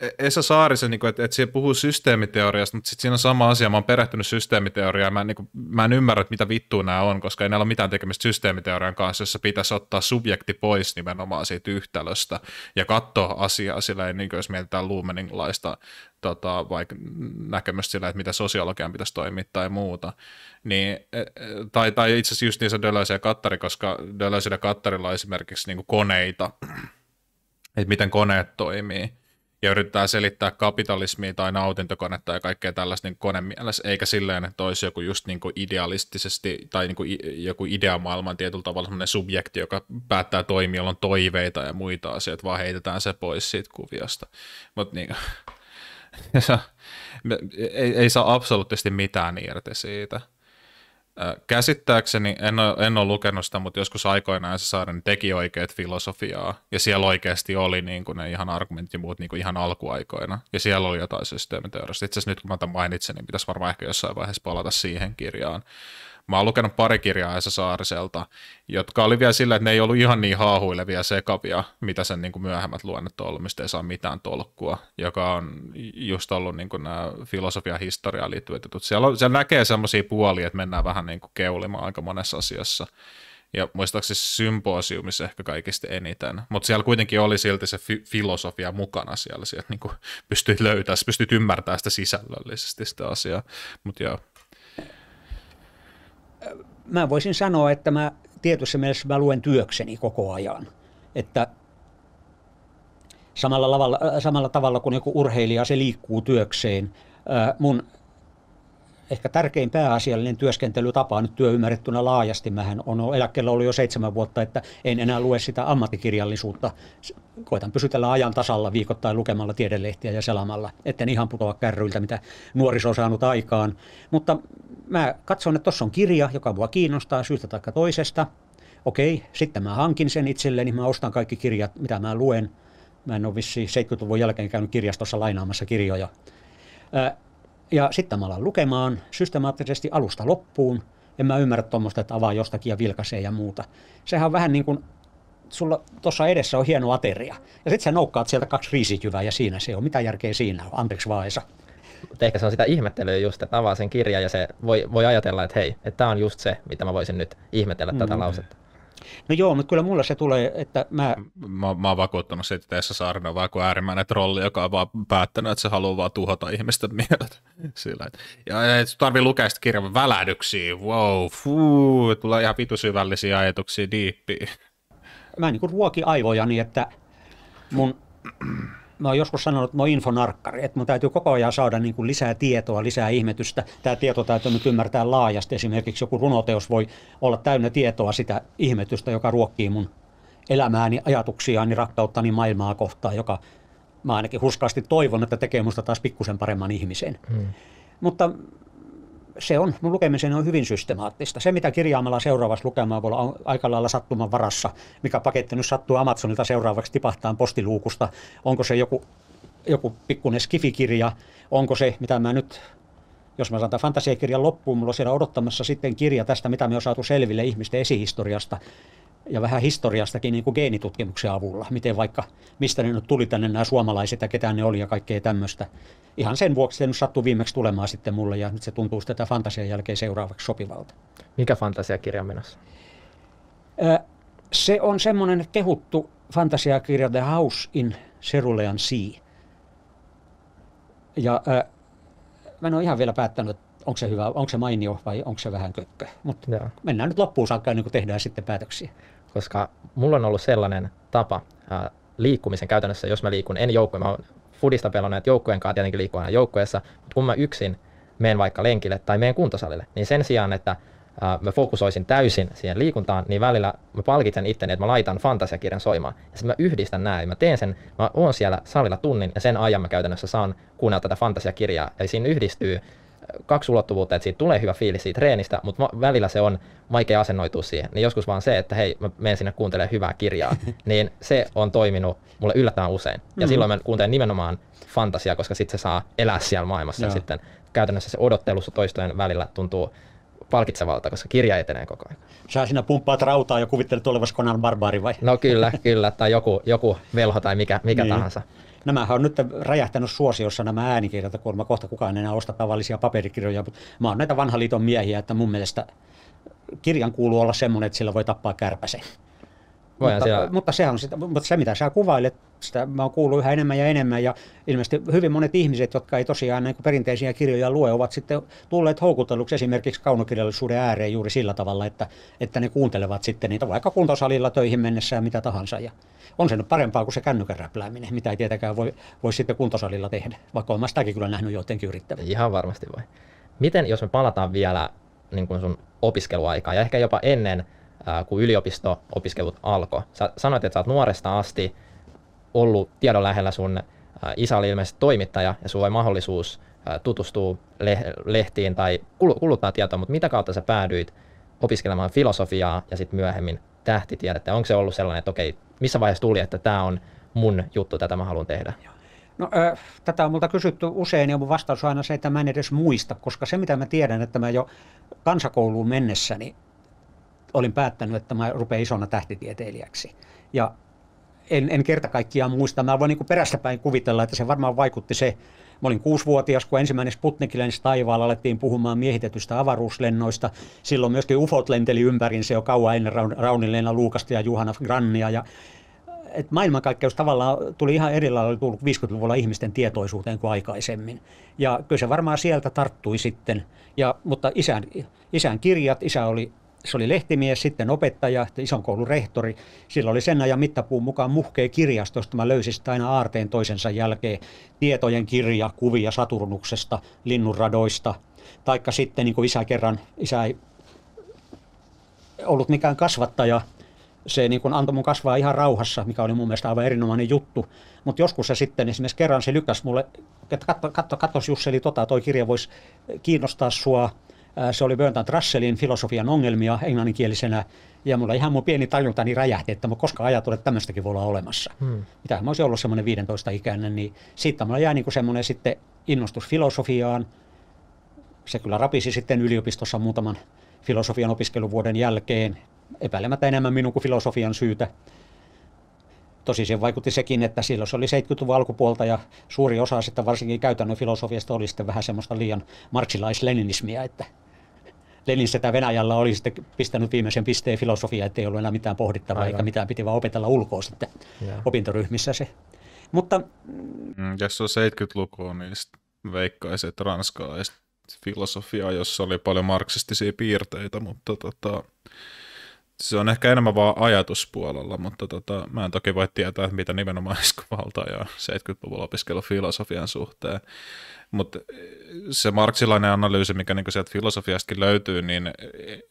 E, e, Esa Saarisen, niin että, että siellä puhuu systeemiteoriasta, mutta sitten siinä on sama asia. Mä oon perehtynyt systeemiteoriaan. Mä, niin kuin, mä en ymmärrä, että mitä vittua nämä on, koska ei näillä ole mitään tekemistä systeemiteorian kanssa, jossa pitäisi ottaa subjekti pois nimenomaan siitä yhtälöstä ja katsoa asiaa sillä niin kuin jos mietitään Lumeninlaista tota, vaikka näkemystä sillä, että mitä sosiologian pitäisi toimia tai muuta. Niin, e, tai, tai itse asiassa just niin se Deleuze ja Kattari, koska Deleuze ja Kattarilla on esimerkiksi niin kuin koneita, että miten koneet toimii ja yrittää selittää kapitalismia tai nautintokonetta ja kaikkea tällaista niin konemielessä, eikä silleen, että olisi joku just niin kuin idealistisesti tai niin kuin joku ideamaailman tietyllä tavalla sellainen subjekti, joka päättää toimia, on toiveita ja muita asioita, vaan heitetään se pois siitä kuviosta. Mutta niin, ei, ei saa absoluuttisesti mitään irti siitä käsittääkseni, en ole, en ole lukenut sitä, mutta joskus aikoinaan se saari niin teki oikeat filosofiaa, ja siellä oikeasti oli niin kuin ne ihan argumentit ja muut niin kuin ihan alkuaikoina, ja siellä oli jotain systeemiteoriasta. Itse asiassa nyt kun mä tämän mainitsen, niin pitäisi varmaan ehkä jossain vaiheessa palata siihen kirjaan. Mä oon lukenut pari kirjaa Esa Saariselta, jotka oli vielä sillä, että ne ei ollut ihan niin haahuilevia sekavia, mitä sen niin kuin myöhemmät luennot on ollut, mistä ei saa mitään tolkkua, joka on just ollut niin kuin nämä filosofia historiaan liittyvät jutut. Siellä, on, siellä näkee semmoisia puolia, että mennään vähän niin kuin keulimaan aika monessa asiassa. Ja muistaakseni symposiumissa ehkä kaikista eniten. Mutta siellä kuitenkin oli silti se fi- filosofia mukana siellä, sieltä niin pystyt löytämään, pystyt ymmärtämään sitä sisällöllisesti sitä asiaa. Mutta joo, mä voisin sanoa, että mä tietyssä mielessä mä luen työkseni koko ajan. Että samalla, lavalla, äh, samalla tavalla kuin joku urheilija, se liikkuu työkseen. Äh, mun ehkä tärkein pääasiallinen työskentelytapa nyt työymmärrettynä laajasti. Mähän on eläkkeellä ollut jo seitsemän vuotta, että en enää lue sitä ammattikirjallisuutta. Koitan pysytellä ajan tasalla viikoittain lukemalla tiedelehtiä ja selamalla, etten ihan putoa kärryiltä, mitä nuoriso on saanut aikaan. Mutta mä katson, että tuossa on kirja, joka mua kiinnostaa syystä tai toisesta. Okei, sitten mä hankin sen itselleni, mä ostan kaikki kirjat, mitä mä luen. Mä en ole vissiin 70-luvun jälkeen käynyt kirjastossa lainaamassa kirjoja ja sitten mä alan lukemaan systemaattisesti alusta loppuun. En mä ymmärrä tuommoista, että avaa jostakin ja vilkaisee ja muuta. Sehän on vähän niin kuin, sulla tuossa edessä on hieno ateria. Ja sitten sä noukkaat sieltä kaksi riisijyvää ja siinä se on. Mitä järkeä siinä on? Anteeksi vaan Mutta ehkä se on sitä ihmettelyä just, että avaa sen kirjan ja se voi, voi ajatella, että hei, että tämä on just se, mitä mä voisin nyt ihmetellä mm. tätä lausetta. No joo, mutta kyllä mulla se tulee, että mä... Mä, mä oon vakuuttunut siitä, että Essa Saarinen on vaan kuin äärimmäinen trolli, joka on vaan päättänyt, että se haluaa vaan tuhota ihmisten mielet. Sillä, että, ja et tarvii lukea sitä kirjan välädyksiä, wow, fuu, tulee ihan vitu syvällisiä ajatuksia diippiä. Mä niinku niin ruoki aivojani, että mun mä oon joskus sanonut, että mä oon infonarkkari, että mun täytyy koko ajan saada niin kuin lisää tietoa, lisää ihmetystä. Tämä tieto täytyy nyt ymmärtää laajasti. Esimerkiksi joku runoteos voi olla täynnä tietoa sitä ihmetystä, joka ruokkii mun elämääni, ajatuksiaani, rakkauttani maailmaa kohtaan, joka mä ainakin huskaasti toivon, että tekee musta taas pikkusen paremman ihmisen. Hmm. Mutta se on, mun lukemisen on hyvin systemaattista. Se, mitä kirjaamalla seuraavaksi lukemaan voi olla aika lailla sattuman varassa, mikä paketti nyt sattuu Amazonilta seuraavaksi tipahtaan postiluukusta. Onko se joku, joku pikkuinen skifikirja, onko se, mitä mä nyt jos mä saan tämän fantasiakirjan loppuun, mulla on siellä odottamassa sitten kirja tästä, mitä me on saatu selville ihmisten esihistoriasta ja vähän historiastakin niin kuin geenitutkimuksen avulla, miten vaikka, mistä ne nyt tuli tänne nämä suomalaiset ja ketään ne oli ja kaikkea tämmöistä. Ihan sen vuoksi se nyt sattui viimeksi tulemaan sitten mulle ja nyt se tuntuu tätä fantasian jälkeen seuraavaksi sopivalta. Mikä fantasiakirja menossa? Se on semmoinen kehuttu fantasiakirja The House in Cerulean Sea. Ja äh, mä en ole ihan vielä päättänyt, onko se hyvä, onko se mainio vai onko se vähän kökkö. Mutta mennään nyt loppuun saakka ennen kuin tehdään sitten päätöksiä. Koska mulla on ollut sellainen tapa äh, liikkumisen käytännössä, jos mä liikun, en joukkoja, mä oon fudista pelannut, että joukkojen kanssa tietenkin liikkuu aina joukkueessa, mutta kun mä yksin menen vaikka lenkille tai menen kuntosalille, niin sen sijaan, että äh, mä fokusoisin täysin siihen liikuntaan, niin välillä mä palkitsen itteni, että mä laitan fantasiakirjan soimaan. Ja sitten mä yhdistän nämä, mä teen sen, mä oon siellä salilla tunnin, ja sen ajan mä käytännössä saan kuunnella tätä fantasiakirjaa. Ja siinä yhdistyy kaksi ulottuvuutta, että siitä tulee hyvä fiilis siitä treenistä, mutta välillä se on vaikea asennoitua siihen. Niin joskus vaan se, että hei, mä menen sinne kuuntelemaan hyvää kirjaa, niin se on toiminut mulle yllättävän usein. Ja mm. silloin mä kuuntelen nimenomaan fantasiaa, koska sitten se saa elää siellä maailmassa. Joo. Sitten käytännössä se odottelu toistojen välillä tuntuu palkitsevalta, koska kirja etenee koko ajan. Sä sinä pumppaat rautaa ja kuvittelet olevasi konan Barbaari vai? No kyllä, kyllä, tai joku, joku velho tai mikä, mikä niin. tahansa nämähän on nyt räjähtänyt suosiossa nämä äänikirjat, mä kohta kukaan enää osta tavallisia paperikirjoja, mutta mä oon näitä vanhan liiton miehiä, että mun mielestä kirjan kuuluu olla semmoinen, että sillä voi tappaa kärpäsen mutta, siellä... mutta, se on sitä, mutta se, mitä sä kuvailet, sitä mä oon kuullut yhä enemmän ja enemmän, ja ilmeisesti hyvin monet ihmiset, jotka ei tosiaan niin perinteisiä kirjoja lue, ovat sitten tulleet houkutelluksi esimerkiksi kaunokirjallisuuden ääreen juuri sillä tavalla, että, että ne kuuntelevat sitten niitä vaikka kuntosalilla töihin mennessä ja mitä tahansa. Ja on se nyt parempaa kuin se kännykän räplääminen, mitä ei tietenkään voi, voi sitten kuntosalilla tehdä, vaikka olen sitäkin kyllä nähnyt joidenkin yrittävän. Ihan varmasti voi. Miten, jos me palataan vielä niin kuin sun opiskeluaikaa ja ehkä jopa ennen kun yliopisto-opiskelut alkoi. Sä sanoit, että sä oot nuoresta asti ollut tiedon lähellä sun isä oli ilmeisesti toimittaja ja sulla oli mahdollisuus tutustua lehtiin tai kuluttaa tietoa, mutta mitä kautta sä päädyit opiskelemaan filosofiaa ja sitten myöhemmin tähtitiedettä? Onko se ollut sellainen, että okei, missä vaiheessa tuli, että tämä on mun juttu, tätä mä haluan tehdä? No, äh, tätä on multa kysytty usein ja mun vastaus on aina se, että mä en edes muista, koska se mitä mä tiedän, että mä jo kansakouluun mennessäni olin päättänyt, että mä rupean isona tähtitieteilijäksi. Ja en, en kerta kaikkiaan muista. Mä voin niin perästäpäin kuvitella, että se varmaan vaikutti se. Mä olin kuusivuotias, kun ensimmäinen Sputnik lensi taivaalla, alettiin puhumaan miehitetystä avaruuslennoista. Silloin myöskin ufot lenteli ympärinsä jo kauan ennen Raunileena Luukasta ja Juhana Grannia. Ja, et maailmankaikkeus tavallaan tuli ihan eri oli tullut 50-luvulla ihmisten tietoisuuteen kuin aikaisemmin. Ja kyllä se varmaan sieltä tarttui sitten. Ja, mutta isän, isän kirjat, isä oli se oli lehtimies, sitten opettaja, ison koulun rehtori. Sillä oli sen ajan mittapuun mukaan muhkea kirjastosta. Mä löysin sitä aina aarteen toisensa jälkeen. Tietojen kirja, kuvia Saturnuksesta, linnunradoista. Taikka sitten, niin kuin isä kerran, isä ei ollut mikään kasvattaja, se niin kuin antoi mun kasvaa ihan rauhassa, mikä oli mun mielestä aivan erinomainen juttu. Mutta joskus se sitten esimerkiksi kerran se lykkäsi mulle, että katso, katso, katso Jusseli, tota, toi kirja voisi kiinnostaa sua se oli Bertrand Russellin filosofian ongelmia englanninkielisenä, ja mulla ihan mun pieni tajuntani räjähti, että mä koskaan ajatellut, että tämmöistäkin voi olla olemassa. Hmm. Mitä mä olisin ollut semmoinen 15-ikäinen, niin siitä mulla jäi niinku semmoinen sitten innostus filosofiaan. Se kyllä rapisi sitten yliopistossa muutaman filosofian opiskeluvuoden jälkeen, epäilemättä enemmän minun kuin filosofian syytä. Tosi se vaikutti sekin, että silloin se oli 70-luvun alkupuolta ja suuri osa sitten varsinkin käytännön filosofiasta oli sitten vähän semmoista liian marksilais-leninismiä, että Lenin sitä Venäjällä oli sitten pistänyt viimeisen pisteen filosofia, ettei ollut enää mitään pohdittavaa Aivan. eikä mitään piti vaan opetella ulkoa sitten yeah. opintoryhmissä se. Mutta... Mm, jos se on 70-lukua, niin veikkaiset ranskalaiset filosofiaa, jossa oli paljon marksistisia piirteitä, mutta tota, se on ehkä enemmän vaan ajatuspuolella, mutta tota, mä en toki voi tietää, mitä nimenomaan iskuvalta ja 70-luvulla opiskellut filosofian suhteen. Mutta eh, se marksilainen analyysi, mikä niinku sieltä filosofiastakin löytyy, niin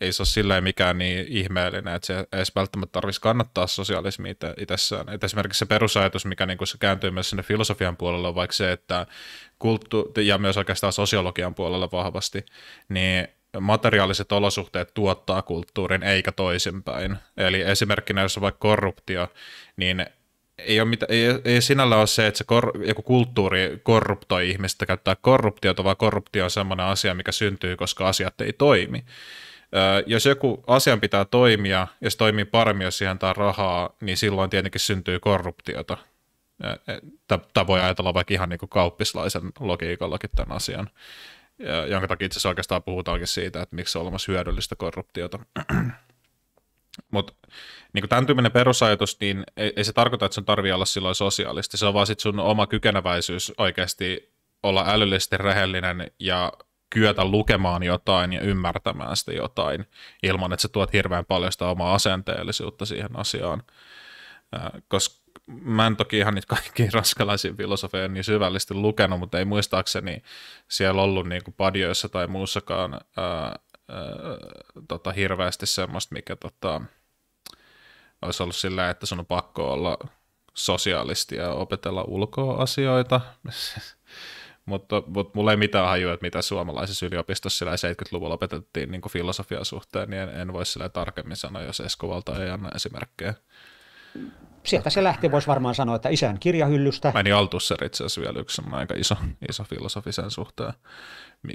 ei se ole silleen mikään niin ihmeellinen, että se edes välttämättä tarvitsisi kannattaa sosiaalismia, itsessään. Et esimerkiksi se perusajatus, mikä niinku se kääntyy myös sinne filosofian puolelle, on vaikka se, että kulttu- ja myös oikeastaan sosiologian puolella vahvasti, niin materiaaliset olosuhteet tuottaa kulttuurin eikä toisinpäin. Eli esimerkkinä, jos on vaikka korruptio, niin ei, ole mitä, ei, ei sinällä ole se, että se kor, joku kulttuuri korruptoi ihmistä käyttää korruptiota, vaan korruptio on sellainen asia, mikä syntyy, koska asiat ei toimi. jos joku asian pitää toimia, ja toimii paremmin, jos siihen antaa rahaa, niin silloin tietenkin syntyy korruptiota. E, Tämä voi ajatella vaikka ihan niin kuin kauppislaisen logiikallakin tämän asian ja, jonka takia itse asiassa oikeastaan puhutaankin siitä, että miksi on olemassa hyödyllistä korruptiota. Mutta niin tämän tyyppinen perusajatus, niin ei, ei se tarkoita, että sun tarvii olla silloin sosiaalisti. Se on vaan sit sun oma kykeneväisyys oikeasti olla älyllisesti rehellinen ja kyetä lukemaan jotain ja ymmärtämään sitä jotain ilman, että sä tuot hirveän paljon sitä omaa asenteellisuutta siihen asiaan. Äh, Koska mä en toki ihan niitä kaikki ranskalaisia filosofeja niin syvällisesti lukenut, mutta ei muistaakseni siellä ollut niin kuin padioissa tai muussakaan ää, ää, tota, hirveästi semmoista, mikä tota, olisi ollut sillä, että sun on pakko olla sosiaalisti ja opetella ulkoa asioita. mutta mut mulla ei mitään hajua, että mitä suomalaisessa yliopistossa 70-luvulla opetettiin niin filosofian suhteen, niin en, en voi sillä tarkemmin sanoa, jos Eskovalta ei anna esimerkkejä sieltä se lähti, voisi varmaan sanoa, että isän kirjahyllystä. Meni niin Altusser itse asiassa vielä yksi aika iso, iso filosofi sen suhteen,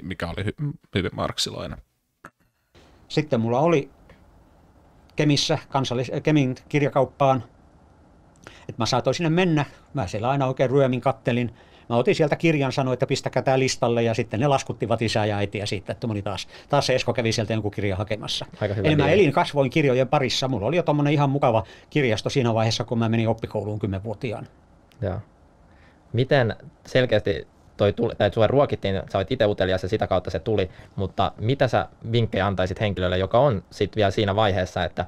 mikä oli hy, hyvin marksilainen. Sitten mulla oli Kemissä kansallis- Kemin kirjakauppaan, että mä saatoin sinne mennä. Mä siellä aina oikein ryömin kattelin Mä otin sieltä kirjan, sanoin, että pistäkää tämä listalle ja sitten ne laskuttivat isää ja äitiä siitä, että moni taas, taas se Esko kävi sieltä jonkun kirjan hakemassa. Eli mä elin kasvoin kirjojen parissa. Mulla oli jo tommonen ihan mukava kirjasto siinä vaiheessa, kun mä menin oppikouluun kymmenvuotiaan. Joo. Miten selkeästi toi tuli, tai sua ruokittiin, sä olit itse utelias ja sitä kautta se tuli, mutta mitä sä vinkkejä antaisit henkilölle, joka on sitten vielä siinä vaiheessa, että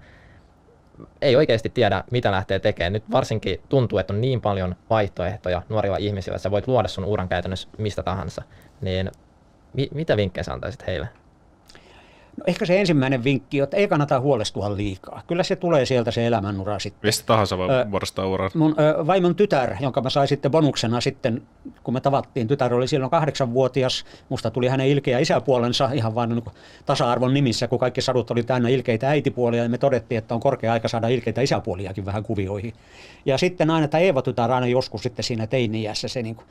ei oikeasti tiedä, mitä lähtee tekemään. Nyt varsinkin tuntuu, että on niin paljon vaihtoehtoja nuorilla ihmisillä, että sä voit luoda sun uran käytännössä mistä tahansa. Niin mi- mitä vinkkejä sä antaisit heille? No ehkä se ensimmäinen vinkki, että ei kannata huolestua liikaa. Kyllä se tulee sieltä se elämänura sitten. Mistä tahansa vai vuorostaan uran? Mun ö, vaimon tytär, jonka mä sain sitten bonuksena sitten, kun me tavattiin. Tytär oli silloin kahdeksanvuotias. Musta tuli hänen ilkeä isäpuolensa ihan vain niin tasa-arvon nimissä, kun kaikki sadut oli täynnä ilkeitä äitipuolia. Ja me todettiin, että on korkea aika saada ilkeitä isäpuoliakin vähän kuvioihin. Ja sitten aina tämä Eeva-tytär aina joskus sitten siinä teiniässä se niin kuin,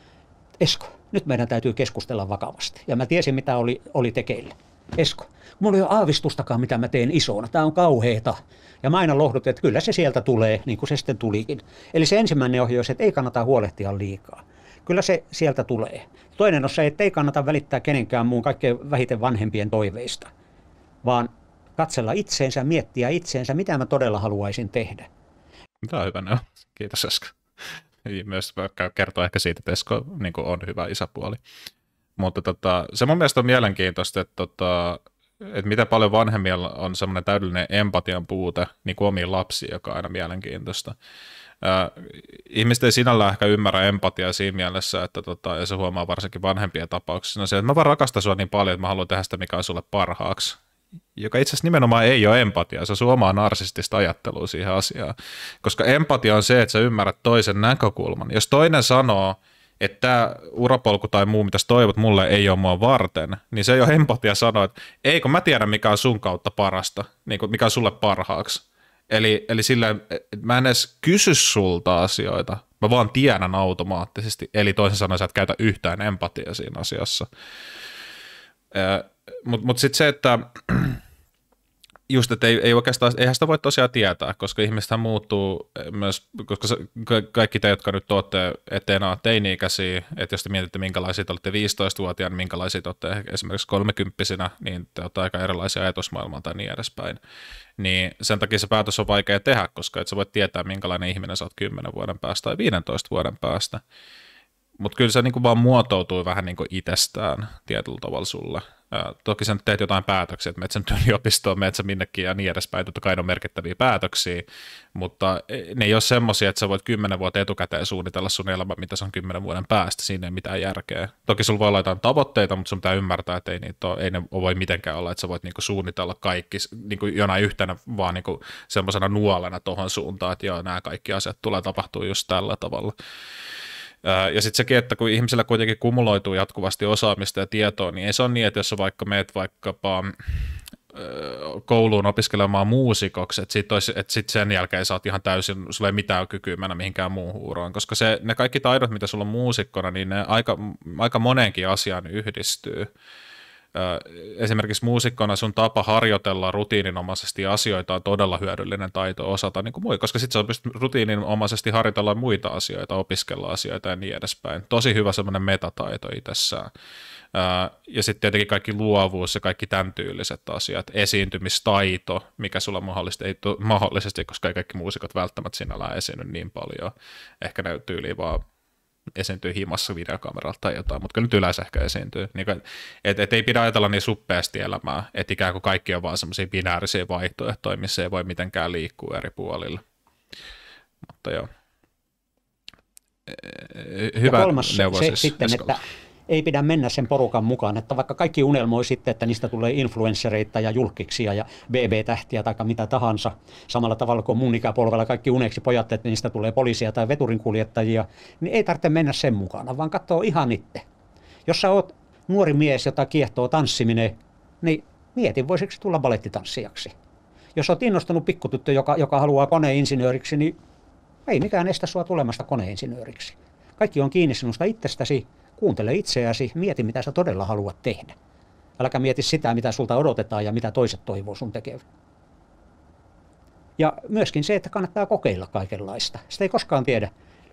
Esko, nyt meidän täytyy keskustella vakavasti. Ja mä tiesin, mitä oli, oli tekeillä. Esko, mulla ei ole aavistustakaan, mitä mä teen isona, tämä on kauheeta. Ja mä aina lohdutin, että kyllä se sieltä tulee, niin kuin se sitten tulikin. Eli se ensimmäinen ohjeus, että ei kannata huolehtia liikaa. Kyllä se sieltä tulee. Toinen on se, että ei kannata välittää kenenkään muun kaikkein vähiten vanhempien toiveista, vaan katsella itseensä, miettiä itseensä, mitä mä todella haluaisin tehdä. Tämä on hyvä nää. Kiitos Esko. Myös kertoa, ehkä siitä, että Esko niin on hyvä isäpuoli. Mutta tota, se mun mielestä on mielenkiintoista, että tota, että miten paljon vanhemmilla on semmoinen täydellinen empatian puute niin kuin omiin lapsiin, joka on aina mielenkiintoista. ihmiset ei sinällään ehkä ymmärrä empatiaa siinä mielessä, että tota, ja se huomaa varsinkin vanhempien tapauksissa, on no se, että mä vaan rakastan sua niin paljon, että mä haluan tehdä sitä, mikä on sulle parhaaksi joka itse asiassa nimenomaan ei ole empatia, se on omaa narsistista ajattelua siihen asiaan. Koska empatia on se, että sä ymmärrät toisen näkökulman. Jos toinen sanoo, että tämä urapolku tai muu, mitä sä toivot, mulle ei ole mua varten, niin se ei ole empatia sanoa, että eikö mä tiedä mikä on sun kautta parasta, niin kuin, mikä on sulle parhaaksi. Eli, eli sillä mä en edes kysy sulta asioita, mä vaan tiedän automaattisesti, eli toisin sanoen sä et käytä yhtään empatiaa siinä asiassa. Mutta mut, mut sitten se, että just, että ei, ei oikeastaan, eihän sitä voi tosiaan tietää, koska ihmistähän muuttuu eh, myös, koska se, ka- kaikki te, jotka nyt olette eteenä teini-ikäisiä, että jos te mietitte, minkälaisia te olette 15-vuotiaana, niin minkälaisia te olette esimerkiksi kolmekymppisinä, niin te olette aika erilaisia ajatusmaailmaa tai niin edespäin. Niin sen takia se päätös on vaikea tehdä, koska et sä voi tietää, minkälainen ihminen sä oot 10 vuoden päästä tai 15 vuoden päästä. Mutta kyllä se niinku vaan muotoutuu vähän niinku itsestään tietyllä tavalla sulle. Toki sä nyt teet jotain päätöksiä, että Metsän yliopistoon, metsä minnekin ja niin edespäin. Totta kai ne on merkittäviä päätöksiä, mutta e, ne ei ole semmoisia, että sä voit kymmenen vuotta etukäteen suunnitella sun elämä, mitä se on kymmenen vuoden päästä. Siinä ei mitään järkeä. Toki sulla voi olla jotain tavoitteita, mutta sun pitää ymmärtää, että ei, niitä ole, ei ne voi mitenkään olla, että sä voit niinku suunnitella kaikki niinku jonain yhtenä vaan niinku semmoisena nuolena tuohon suuntaan, että joo, nämä kaikki asiat tulee tapahtuu just tällä tavalla. Ja sitten sekin, että kun ihmisellä kuitenkin kumuloituu jatkuvasti osaamista ja tietoa, niin ei se ole niin, että jos sä vaikka meet vaikkapa kouluun opiskelemaan muusikoksi, että sitten sit sen jälkeen sä oot ihan täysin, sulla ei mitään kykyä mennä mihinkään muuhun uroon, koska se, ne kaikki taidot, mitä sulla on muusikkona, niin ne aika, aika moneenkin asiaan yhdistyy esimerkiksi muusikkona sun tapa harjoitella rutiininomaisesti asioita on todella hyödyllinen taito osata niin kuin muu, koska sitten sä pystyt rutiininomaisesti harjoitella muita asioita, opiskella asioita ja niin edespäin. Tosi hyvä semmoinen metataito itsessään. Ja sitten tietenkin kaikki luovuus ja kaikki tämän tyyliset asiat, esiintymistaito, mikä sulla mahdollisesti, ei, mahdollisesti koska ei kaikki muusikot välttämättä sinällään esiinny niin paljon. Ehkä ne tyyliin vaan esiintyy himassa videokameralta tai jotain, mutta kyllä nyt yleensä ehkä esiintyy. Niin, et, et ei pidä ajatella niin suppeasti elämää, että ikään kuin kaikki on vaan semmoisia binäärisiä vaihtoehtoja, missä ei voi mitenkään liikkua eri puolilla. Mutta joo. E, e, e, hyvä ja kolmas, neuvos se, siis, sitten, että ei pidä mennä sen porukan mukaan, että vaikka kaikki unelmoi sitten, että niistä tulee influenssereita ja julkiksia ja BB-tähtiä tai mitä tahansa, samalla tavalla kuin mun ikäpolvella kaikki uneksi pojat, että niistä tulee poliisia tai veturinkuljettajia, niin ei tarvitse mennä sen mukana, vaan katsoo ihan itse. Jos sä oot nuori mies, jota kiehtoo tanssiminen, niin mieti, voisiko tulla balettitanssijaksi. Jos oot innostunut pikkutyttö, joka, joka haluaa koneinsinööriksi, niin ei mikään estä sua tulemasta koneinsinööriksi. Kaikki on kiinni sinusta itsestäsi kuuntele itseäsi, mieti mitä sä todella haluat tehdä. Äläkä mieti sitä, mitä sulta odotetaan ja mitä toiset toivoo sun tekevän. Ja myöskin se, että kannattaa kokeilla kaikenlaista. Sitä ei koskaan tiedä,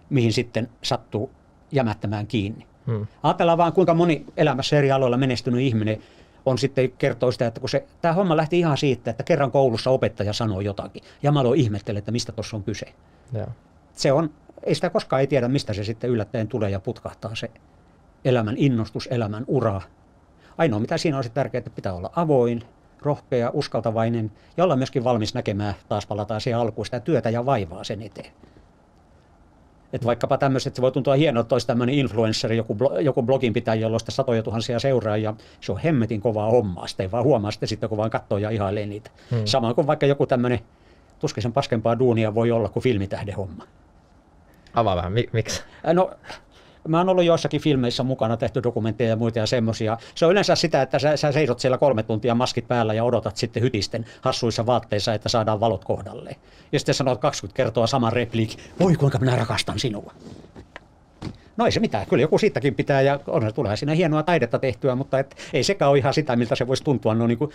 mihin sitten sattuu jämättämään kiinni. Hmm. Ajatellaan vaan, kuinka moni elämässä eri aloilla menestynyt ihminen on sitten kertoo sitä, että kun se, tämä homma lähti ihan siitä, että kerran koulussa opettaja sanoo jotakin. Ja mä aloin ihmettele, että mistä tuossa on kyse. Yeah. Se on, ei sitä koskaan ei tiedä, mistä se sitten yllättäen tulee ja putkahtaa se elämän innostus, elämän ura. Ainoa mitä siinä on tärkeää, että pitää olla avoin, rohkea, uskaltavainen ja olla myöskin valmis näkemään, taas palataan siihen alkuun, sitä työtä ja vaivaa sen eteen. Että vaikkapa tämmöiset, se voi tuntua hienoa, että olisi tämmöinen influenssari, joku, joku blogin pitää, jolla on satoja tuhansia seuraajia. Se on hemmetin kovaa hommaa, sitä ei vaan huomaa sitä sitten, kun vaan katsoo ja ihailee niitä. Hmm. Samoin kuin vaikka joku tämmöinen tuskisen paskempaa duunia voi olla kuin filmitähden homma. Avaa vähän, Mik, miksi? No Mä oon ollut joissakin filmeissä mukana tehty dokumentteja ja muita ja semmoisia. Se on yleensä sitä, että sä, sä seisot siellä kolme tuntia maskit päällä ja odotat sitten hytisten hassuissa vaatteissa, että saadaan valot kohdalle. Ja sitten sanot 20 kertaa saman repliikin, voi kuinka minä rakastan sinua. No ei se mitään, kyllä joku siitäkin pitää ja on, se tulee siinä hienoa taidetta tehtyä, mutta et, ei sekään ole ihan sitä, miltä se voisi tuntua no niin kuin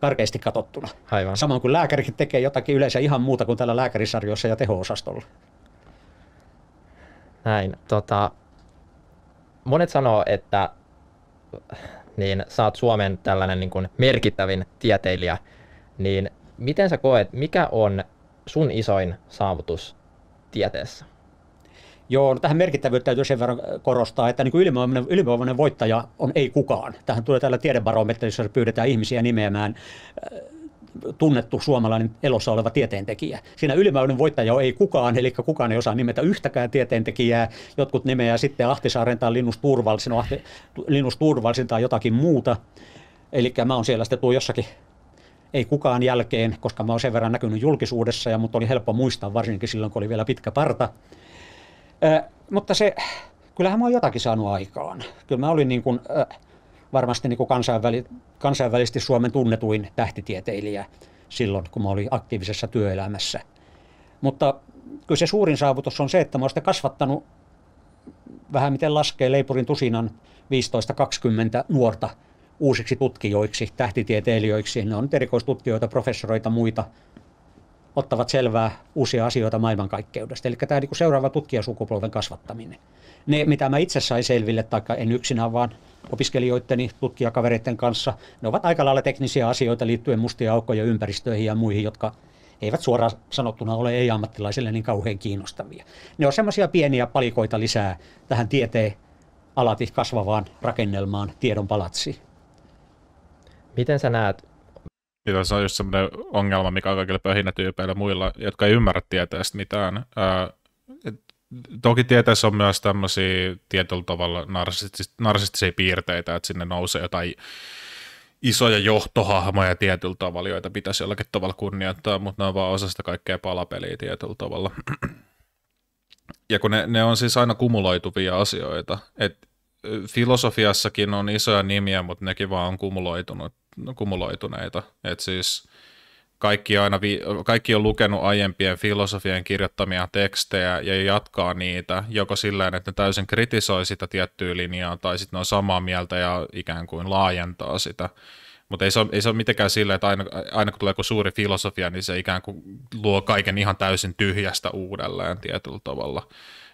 karkeasti katsottuna. Aivan. Samoin kuin lääkärikin tekee jotakin yleensä ihan muuta kuin tällä lääkärisarjossa ja teho-osastolla. Näin. Tota, monet sanoo, että niin sä oot Suomen tällainen niin kuin merkittävin tieteilijä, niin miten sä koet, mikä on sun isoin saavutus tieteessä? Joo, no tähän merkittävyyttä täytyy sen verran korostaa, että niin ylivoimainen, ylivoimainen voittaja on ei kukaan. Tähän tulee tällä tiedebarometrissa, jossa pyydetään ihmisiä nimeämään tunnettu suomalainen elossa oleva tieteentekijä. Siinä ylimääräinen voittaja ei kukaan, eli kukaan ei osaa nimetä yhtäkään tieteentekijää. Jotkut nimeää sitten Ahtisaaren tai Linus Turvalsin, no Ahti, Linus Turvalsin tai jotakin muuta. Eli mä oon siellä sitten jossakin ei kukaan jälkeen, koska mä oon sen verran näkynyt julkisuudessa ja mutta oli helppo muistaa varsinkin silloin, kun oli vielä pitkä parta. Ö, mutta se, kyllähän mä oon jotakin saanut aikaan. Kyllä mä olin niin kuin, ö, varmasti niin kuin kansainväli, kansainvälisesti Suomen tunnetuin tähtitieteilijä silloin, kun mä olin aktiivisessa työelämässä. Mutta kyllä se suurin saavutus on se, että mä olen kasvattanut vähän miten laskee Leipurin tusinan 15-20 nuorta uusiksi tutkijoiksi, tähtitieteilijöiksi. Ne on erikoistutkijoita, professoreita, muita ottavat selvää uusia asioita maailmankaikkeudesta. Eli tämä niin seuraava tutkijasukupolven kasvattaminen. Ne, mitä mä itse sain selville, taikka en yksinään, vaan opiskelijoitteni, tutkijakavereiden kanssa, ne ovat aika lailla teknisiä asioita liittyen mustia aukkoja ympäristöihin ja muihin, jotka eivät suoraan sanottuna ole ei-ammattilaisille niin kauhean kiinnostavia. Ne on semmoisia pieniä palikoita lisää tähän tieteen alati kasvavaan rakennelmaan, tiedon palatsi. Miten sä näet ja se on just semmoinen ongelma, mikä on kaikille pöhinätyypeillä muilla, jotka ei ymmärrä tieteestä mitään. Ää, et, toki tieteessä on myös tämmöisiä tietyllä tavalla narsistisia, narsistisia piirteitä, että sinne nousee jotain isoja johtohahmoja tietyllä tavalla, joita pitäisi jollakin tavalla kunnioittaa, mutta ne on vaan osa sitä kaikkea palapeliä tietyllä tavalla. ja kun ne, ne on siis aina kumuloituvia asioita, että filosofiassakin on isoja nimiä, mutta nekin vaan on kumuloitunut No, kumuloituneita. Et siis kaikki, aina vi- kaikki on lukenut aiempien filosofien kirjoittamia tekstejä ja jatkaa niitä joko sillä että ne täysin kritisoi sitä tiettyä linjaa tai sitten ne on samaa mieltä ja ikään kuin laajentaa sitä. Mutta ei, ei se ole mitenkään sillä, että aina, aina kun tulee joku suuri filosofia, niin se ikään kuin luo kaiken ihan täysin tyhjästä uudelleen tietyllä tavalla.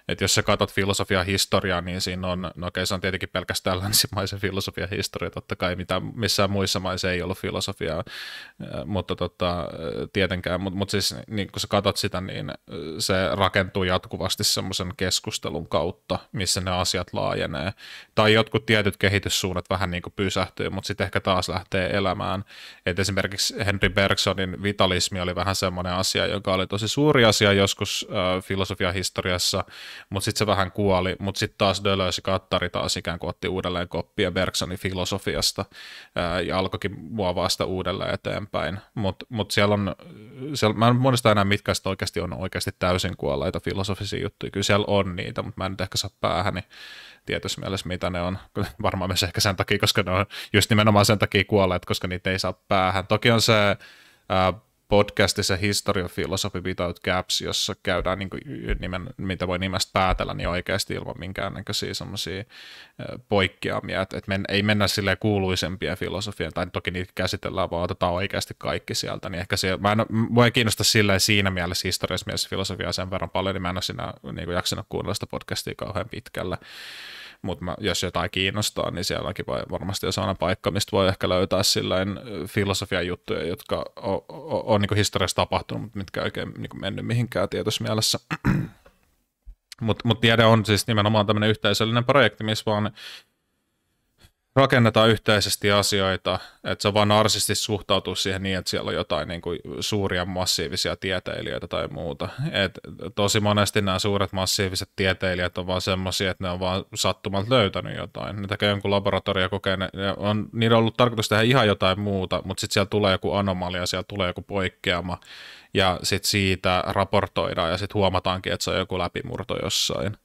Et jos sä katot filosofian historiaa, niin siinä on, no okei, se on tietenkin pelkästään länsimaisen filosofian historia, totta kai mitä, missään muissa maissa ei ollut filosofiaa, äh, mutta tota, äh, tietenkään, mutta mut siis niin kun sä katot sitä, niin äh, se rakentuu jatkuvasti semmoisen keskustelun kautta, missä ne asiat laajenee. Tai jotkut tietyt kehityssuunnat vähän niin kuin pysähtyy, mutta sitten ehkä taas lähtee elämään. Et esimerkiksi Henry Bergsonin vitalismi oli vähän semmoinen asia, joka oli tosi suuri asia joskus äh, filosofiahistoriassa, historiassa mutta sitten se vähän kuoli, mutta sitten taas Deleuze ja Kattari taas ikään kuin otti uudelleen koppia Bergsonin filosofiasta ää, ja alkoikin muovaa sitä uudelleen eteenpäin, mutta mut siellä on, siellä, mä en muista enää mitkä sitä oikeasti on oikeasti täysin kuolleita filosofisia juttuja, kyllä siellä on niitä, mutta mä en nyt ehkä saa päähäni tietyssä mielessä, mitä ne on. Varmaan myös ehkä sen takia, koska ne on just nimenomaan sen takia kuolleet, koska niitä ei saa päähän. Toki on se podcastissa History of Philosophy Without Gaps, jossa käydään, niin kuin, nimen, mitä voi nimestä päätellä, niin oikeasti ilman minkäännäköisiä semmoisia poikkeamia. Että et men, ei mennä sille kuuluisempia filosofia, tai toki niitä käsitellään, vaan otetaan oikeasti kaikki sieltä. Niin ehkä siellä, mä en voi kiinnosta silleen siinä mielessä historiassa mielessä filosofiaa sen verran paljon, niin mä en ole siinä niin jaksanut kuunnella sitä podcastia kauhean pitkällä mutta jos jotain kiinnostaa, niin sielläkin varmasti on aina paikka, mistä voi ehkä löytää sillain äh, filosofian juttuja, jotka on, on, on niin historiassa tapahtunut, mutta mitkä oikein niin mennyt mihinkään mielessä. Mutta mut tiede on siis nimenomaan tämmöinen yhteisöllinen projekti, missä vaan rakennetaan yhteisesti asioita, että se vaan narsisti suhtautuu siihen niin, että siellä on jotain niin kuin suuria massiivisia tieteilijöitä tai muuta. Et tosi monesti nämä suuret massiiviset tieteilijät on vaan semmoisia, että ne on vaan sattumalta löytänyt jotain. Ne tekee jonkun laboratoriokokeen, ne on, niillä on ollut tarkoitus tehdä ihan jotain muuta, mutta sitten siellä tulee joku anomalia, siellä tulee joku poikkeama ja sitten siitä raportoidaan ja sitten huomataankin, että se on joku läpimurto jossain.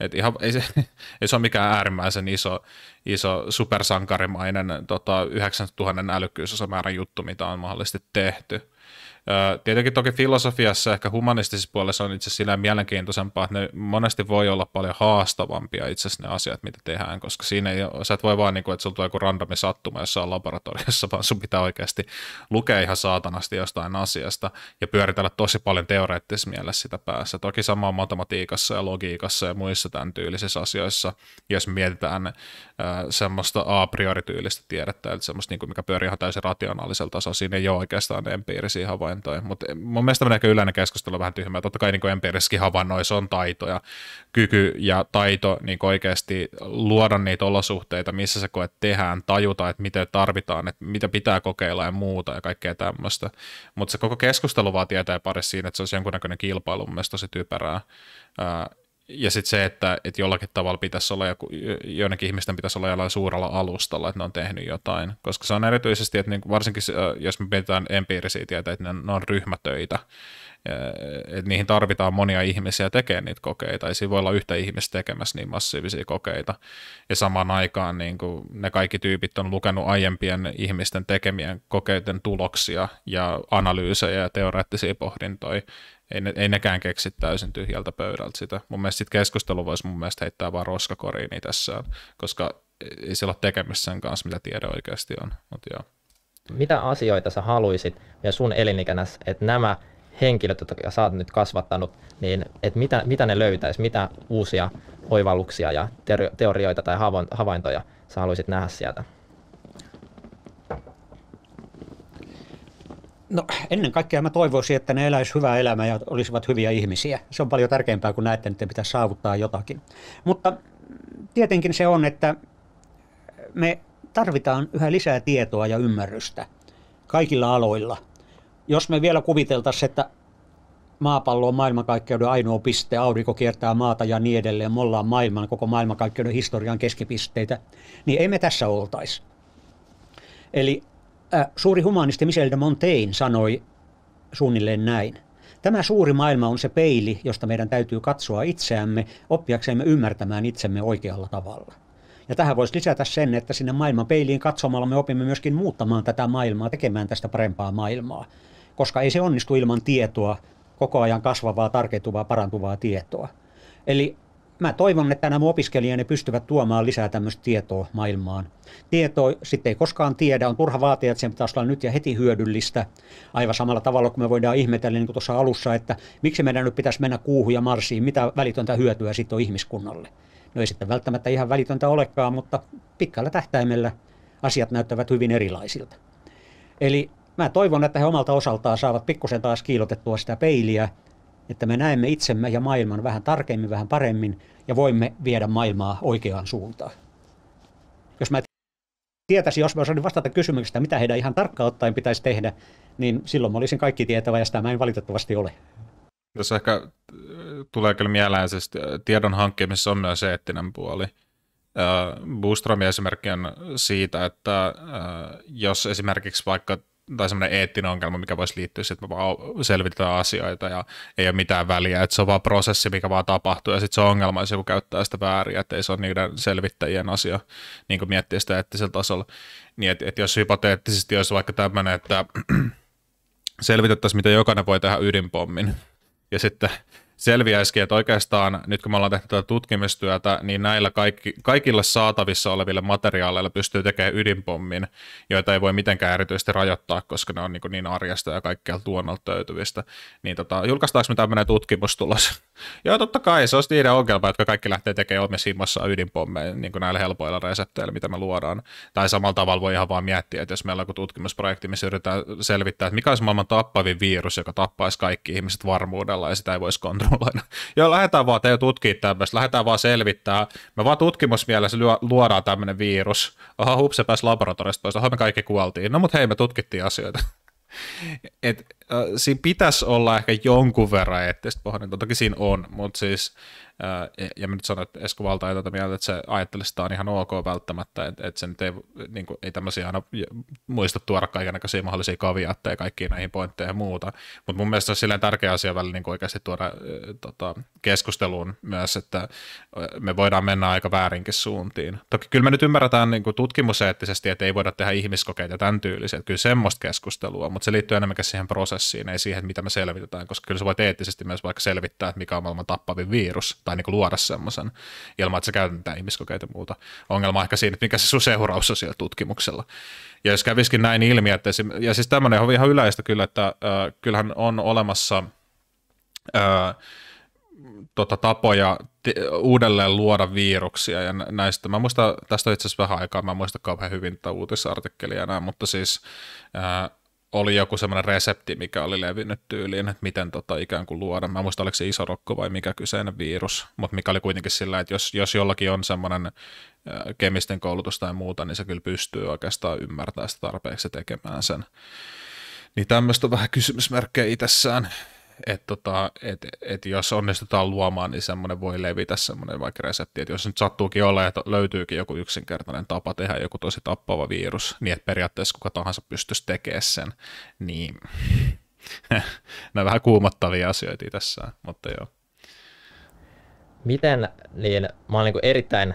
Et ihan, ei, se, ei se ole mikään äärimmäisen iso, iso supersankarimainen tota, 9000 älykkyysosamäärän juttu, mitä on mahdollisesti tehty. Tietenkin toki filosofiassa, ehkä humanistisessa puolessa on itse asiassa mielenkiintoisempaa, että ne monesti voi olla paljon haastavampia itse asiassa ne asiat, mitä tehdään, koska siinä ei, sä et voi vaan, niin kuin, että sulla tulee joku randomi sattuma jossain laboratoriossa, vaan sun pitää oikeasti lukea ihan saatanasti jostain asiasta ja pyöritellä tosi paljon teoreettisessa mielessä sitä päässä. Toki sama on matematiikassa ja logiikassa ja muissa tämän tyylisissä asioissa, jos mietitään äh, semmoista a priori tyylistä tiedettä, eli semmoista, niin kuin, mikä pyörii ihan täysin rationaalisella tasolla, siinä ei ole oikeastaan empiirisiä havaintoja lentoja. Mutta eh, mun mielestä tämmöinen ehkä yleinen keskustelu on vähän tyhmää. Totta kai niin havainnoi, se on taito ja kyky ja taito niin oikeasti luoda niitä olosuhteita, missä se koet tehdään, tajuta, että mitä tarvitaan, että mitä pitää kokeilla ja muuta ja kaikkea tämmöistä. Mutta se koko keskustelu vaan tietää pari siinä, että se olisi jonkunnäköinen kilpailu, mun mielestä tosi typerää ja sitten se, että, että jollakin tavalla pitäisi olla, joku, joidenkin ihmisten pitäisi olla jollain suurella alustalla, että ne on tehnyt jotain. Koska se on erityisesti, että niin varsinkin jos me pidetään empiirisiä tietä, että ne on, ne on ryhmätöitä, että niihin tarvitaan monia ihmisiä tekemään niitä kokeita, ei siinä voi olla yhtä ihmistä tekemässä niin massiivisia kokeita. Ja samaan aikaan niin kuin ne kaikki tyypit on lukenut aiempien ihmisten tekemien kokeiden tuloksia ja analyysejä ja teoreettisia pohdintoja, ei, ne, ei nekään keksi täysin tyhjältä pöydältä sitä. Mun mielestä sit keskustelu voisi mun mielestä heittää vaan roskakoriin itsessään, koska ei sillä ole tekemistä sen kanssa, mitä tiede oikeasti on. Mut joo. Mitä asioita sä haluisit ja sun elinikänäs, että nämä henkilöt, jotka sä oot nyt kasvattanut, niin että mitä, mitä ne löytäisi, mitä uusia oivalluksia ja teorioita tai havaintoja sä haluaisit nähdä sieltä? No ennen kaikkea mä toivoisin, että ne eläisivät hyvää elämää ja olisivat hyviä ihmisiä. Se on paljon tärkeämpää kuin näette, että pitää saavuttaa jotakin. Mutta tietenkin se on, että me tarvitaan yhä lisää tietoa ja ymmärrystä kaikilla aloilla. Jos me vielä kuviteltaisiin, että maapallo on maailmankaikkeuden ainoa piste, aurinko kiertää maata ja niin edelleen, me ollaan maailman, koko maailmankaikkeuden historian keskipisteitä, niin ei me tässä oltaisi. Eli suuri humanisti Michel de Montaigne sanoi suunnilleen näin. Tämä suuri maailma on se peili, josta meidän täytyy katsoa itseämme, oppiaksemme ymmärtämään itsemme oikealla tavalla. Ja tähän voisi lisätä sen, että sinne maailman peiliin katsomalla me opimme myöskin muuttamaan tätä maailmaa, tekemään tästä parempaa maailmaa. Koska ei se onnistu ilman tietoa, koko ajan kasvavaa, tarkentuvaa, parantuvaa tietoa. Eli mä toivon, että nämä opiskelijani pystyvät tuomaan lisää tämmöistä tietoa maailmaan. Tietoa sitten ei koskaan tiedä, on turha vaatia, että sen pitäisi olla nyt ja heti hyödyllistä. Aivan samalla tavalla kuin me voidaan ihmetellä niin kuin tuossa alussa, että miksi meidän nyt pitäisi mennä kuuhun ja marsiin, mitä välitöntä hyötyä sitten on ihmiskunnalle. No ei sitten välttämättä ihan välitöntä olekaan, mutta pitkällä tähtäimellä asiat näyttävät hyvin erilaisilta. Eli mä toivon, että he omalta osaltaan saavat pikkusen taas kiilotettua sitä peiliä että me näemme itsemme ja maailman vähän tarkemmin, vähän paremmin ja voimme viedä maailmaa oikeaan suuntaan. Jos mä tietäisin, jos mä osaisin vastata kysymyksestä, mitä heidän ihan tarkkaan ottaen pitäisi tehdä, niin silloin mä olisin kaikki tietävä ja sitä mä en valitettavasti ole. Jos ehkä äh, tulee kyllä mieleen, siis äh, tiedon hankkimisessa on myös eettinen puoli. Äh, Boostromin esimerkki on siitä, että jos esimerkiksi vaikka tai semmoinen eettinen ongelma, mikä voisi liittyä siihen, että me vaan selvitetään asioita ja ei ole mitään väliä, että se on vaan prosessi, mikä vaan tapahtuu ja sitten se on ongelma, jos joku käyttää sitä väärin, että ei se ole niiden selvittäjien asia, niin kuin miettiä sitä eettisellä tasolla. Niin, että, että jos hypoteettisesti olisi vaikka tämmöinen, että selvitettäisiin, mitä jokainen voi tehdä ydinpommin ja sitten selviäisikin, että oikeastaan nyt kun me ollaan tehty tätä tutkimustyötä, niin näillä kaikki, kaikilla saatavissa olevilla materiaaleilla pystyy tekemään ydinpommin, joita ei voi mitenkään erityisesti rajoittaa, koska ne on niin, niin arjesta ja kaikkea luonnolta löytyvistä. Niin tota, julkaistaanko me tämmöinen tutkimustulos? Joo, totta kai, se olisi niiden ongelma, jotka kaikki lähtee tekemään omissa himossa ydinpommeja niin kuin näillä helpoilla resepteillä, mitä me luodaan. Tai samalla tavalla voi ihan vaan miettiä, että jos meillä on joku tutkimusprojekti, missä yritetään selvittää, että mikä olisi maailman tappavin virus, joka tappaisi kaikki ihmiset varmuudella ja sitä ei voisi kontrolloida mulla Joo, lähdetään vaan teidän tutkimaan tämmöistä, lähdetään vaan selvittää. Me vaan tutkimusmielessä luodaan tämmöinen virus. Aha, hupse pääsi laboratoriosta pois. Aha, me kaikki kuoltiin. No mut hei, me tutkittiin asioita. Et, äh, siinä pitäisi olla ehkä jonkun verran eettistä pohdintaa, toki siinä on, mutta siis ja mä nyt sanon, että Esko Valta ei tätä mieltä, että se ajattelisi, että tämä on ihan ok välttämättä, että, että se nyt ei, niin kuin, ei tämmöisiä aina muista tuoda kaikenlaisia mahdollisia kaviaatteja kaikkiin näihin pointteihin ja muuta, mutta mun mielestä se on silleen tärkeä asia välillä niin oikeasti tuoda tota, keskusteluun myös, että me voidaan mennä aika väärinkin suuntiin. Toki kyllä me nyt ymmärretään niin kuin tutkimuseettisesti, että ei voida tehdä ihmiskokeita tämän tyylisiä, että kyllä semmoista keskustelua, mutta se liittyy enemmänkin siihen prosessiin, ei siihen, mitä me selvitetään, koska kyllä se voi eettisesti myös vaikka selvittää, että mikä on maailman tappavin virus, tai niin kuin luoda semmoisen ilman, että sä käytät mitään ihmiskokeita muuta. Ongelma ehkä siinä, että mikä se sun seuraus on siellä tutkimuksella. Ja jos käviskin näin ilmi, että esim, ja siis tämmöinen on ihan yleistä kyllä, että äh, kyllähän on olemassa äh, tota, tapoja t- uudelleen luoda viruksia ja näistä. Mä muistan, tästä on itse asiassa vähän aikaa, mä muistan kauhean hyvin tätä uutisartikkelia enää, mutta siis äh, oli joku semmoinen resepti, mikä oli levinnyt tyyliin, että miten tota ikään kuin luoda. Mä muistan, oliko se iso rokko vai mikä kyseinen virus, mutta mikä oli kuitenkin sillä, että jos, jos jollakin on semmoinen kemisten koulutus tai muuta, niin se kyllä pystyy oikeastaan ymmärtämään sitä tarpeeksi tekemään sen. Niin tämmöistä on vähän kysymysmerkkejä itsessään että tota, et, et jos onnistutaan luomaan, niin semmoinen voi levitä semmoinen vaikka resepti, että jos nyt sattuukin olla, että löytyykin joku yksinkertainen tapa tehdä joku tosi tappava virus, niin että periaatteessa kuka tahansa pystyisi tekemään sen, niin nämä vähän kuumattavia asioita tässä, mutta joo. Miten, niin mä olen niin erittäin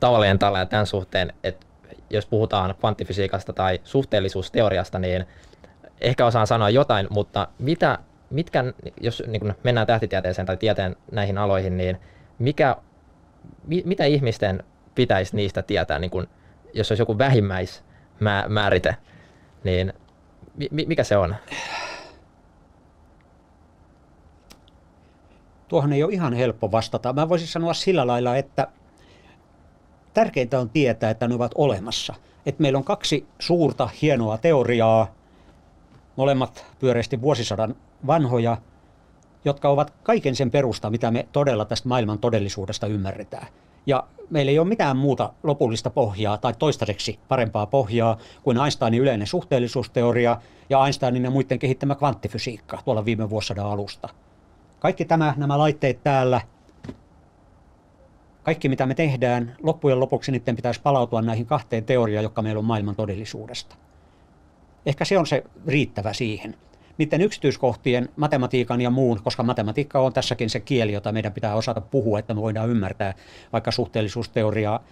tavallinen tällä tämän suhteen, että jos puhutaan kvanttifysiikasta tai suhteellisuusteoriasta, niin ehkä osaan sanoa jotain, mutta mitä mitkä, jos niin mennään tähtitieteeseen tai tieteen näihin aloihin, niin mikä, mi, mitä ihmisten pitäisi niistä tietää, niin kun, jos olisi joku vähimmäismäärite, niin mi, mikä se on? Tuohon ei ole ihan helppo vastata. Mä voisin sanoa sillä lailla, että tärkeintä on tietää, että ne ovat olemassa. Et meillä on kaksi suurta hienoa teoriaa, molemmat pyöreästi vuosisadan vanhoja, jotka ovat kaiken sen perusta, mitä me todella tästä maailman todellisuudesta ymmärretään. Ja meillä ei ole mitään muuta lopullista pohjaa tai toistaiseksi parempaa pohjaa kuin Einsteinin yleinen suhteellisuusteoria ja Einsteinin ja muiden kehittämä kvanttifysiikka tuolla viime vuosisadan alusta. Kaikki tämä, nämä laitteet täällä, kaikki mitä me tehdään, loppujen lopuksi niiden pitäisi palautua näihin kahteen teoriaan, jotka meillä on maailman todellisuudesta. Ehkä se on se riittävä siihen niiden yksityiskohtien, matematiikan ja muun, koska matematiikka on tässäkin se kieli, jota meidän pitää osata puhua, että me voidaan ymmärtää vaikka suhteellisuusteoriaa.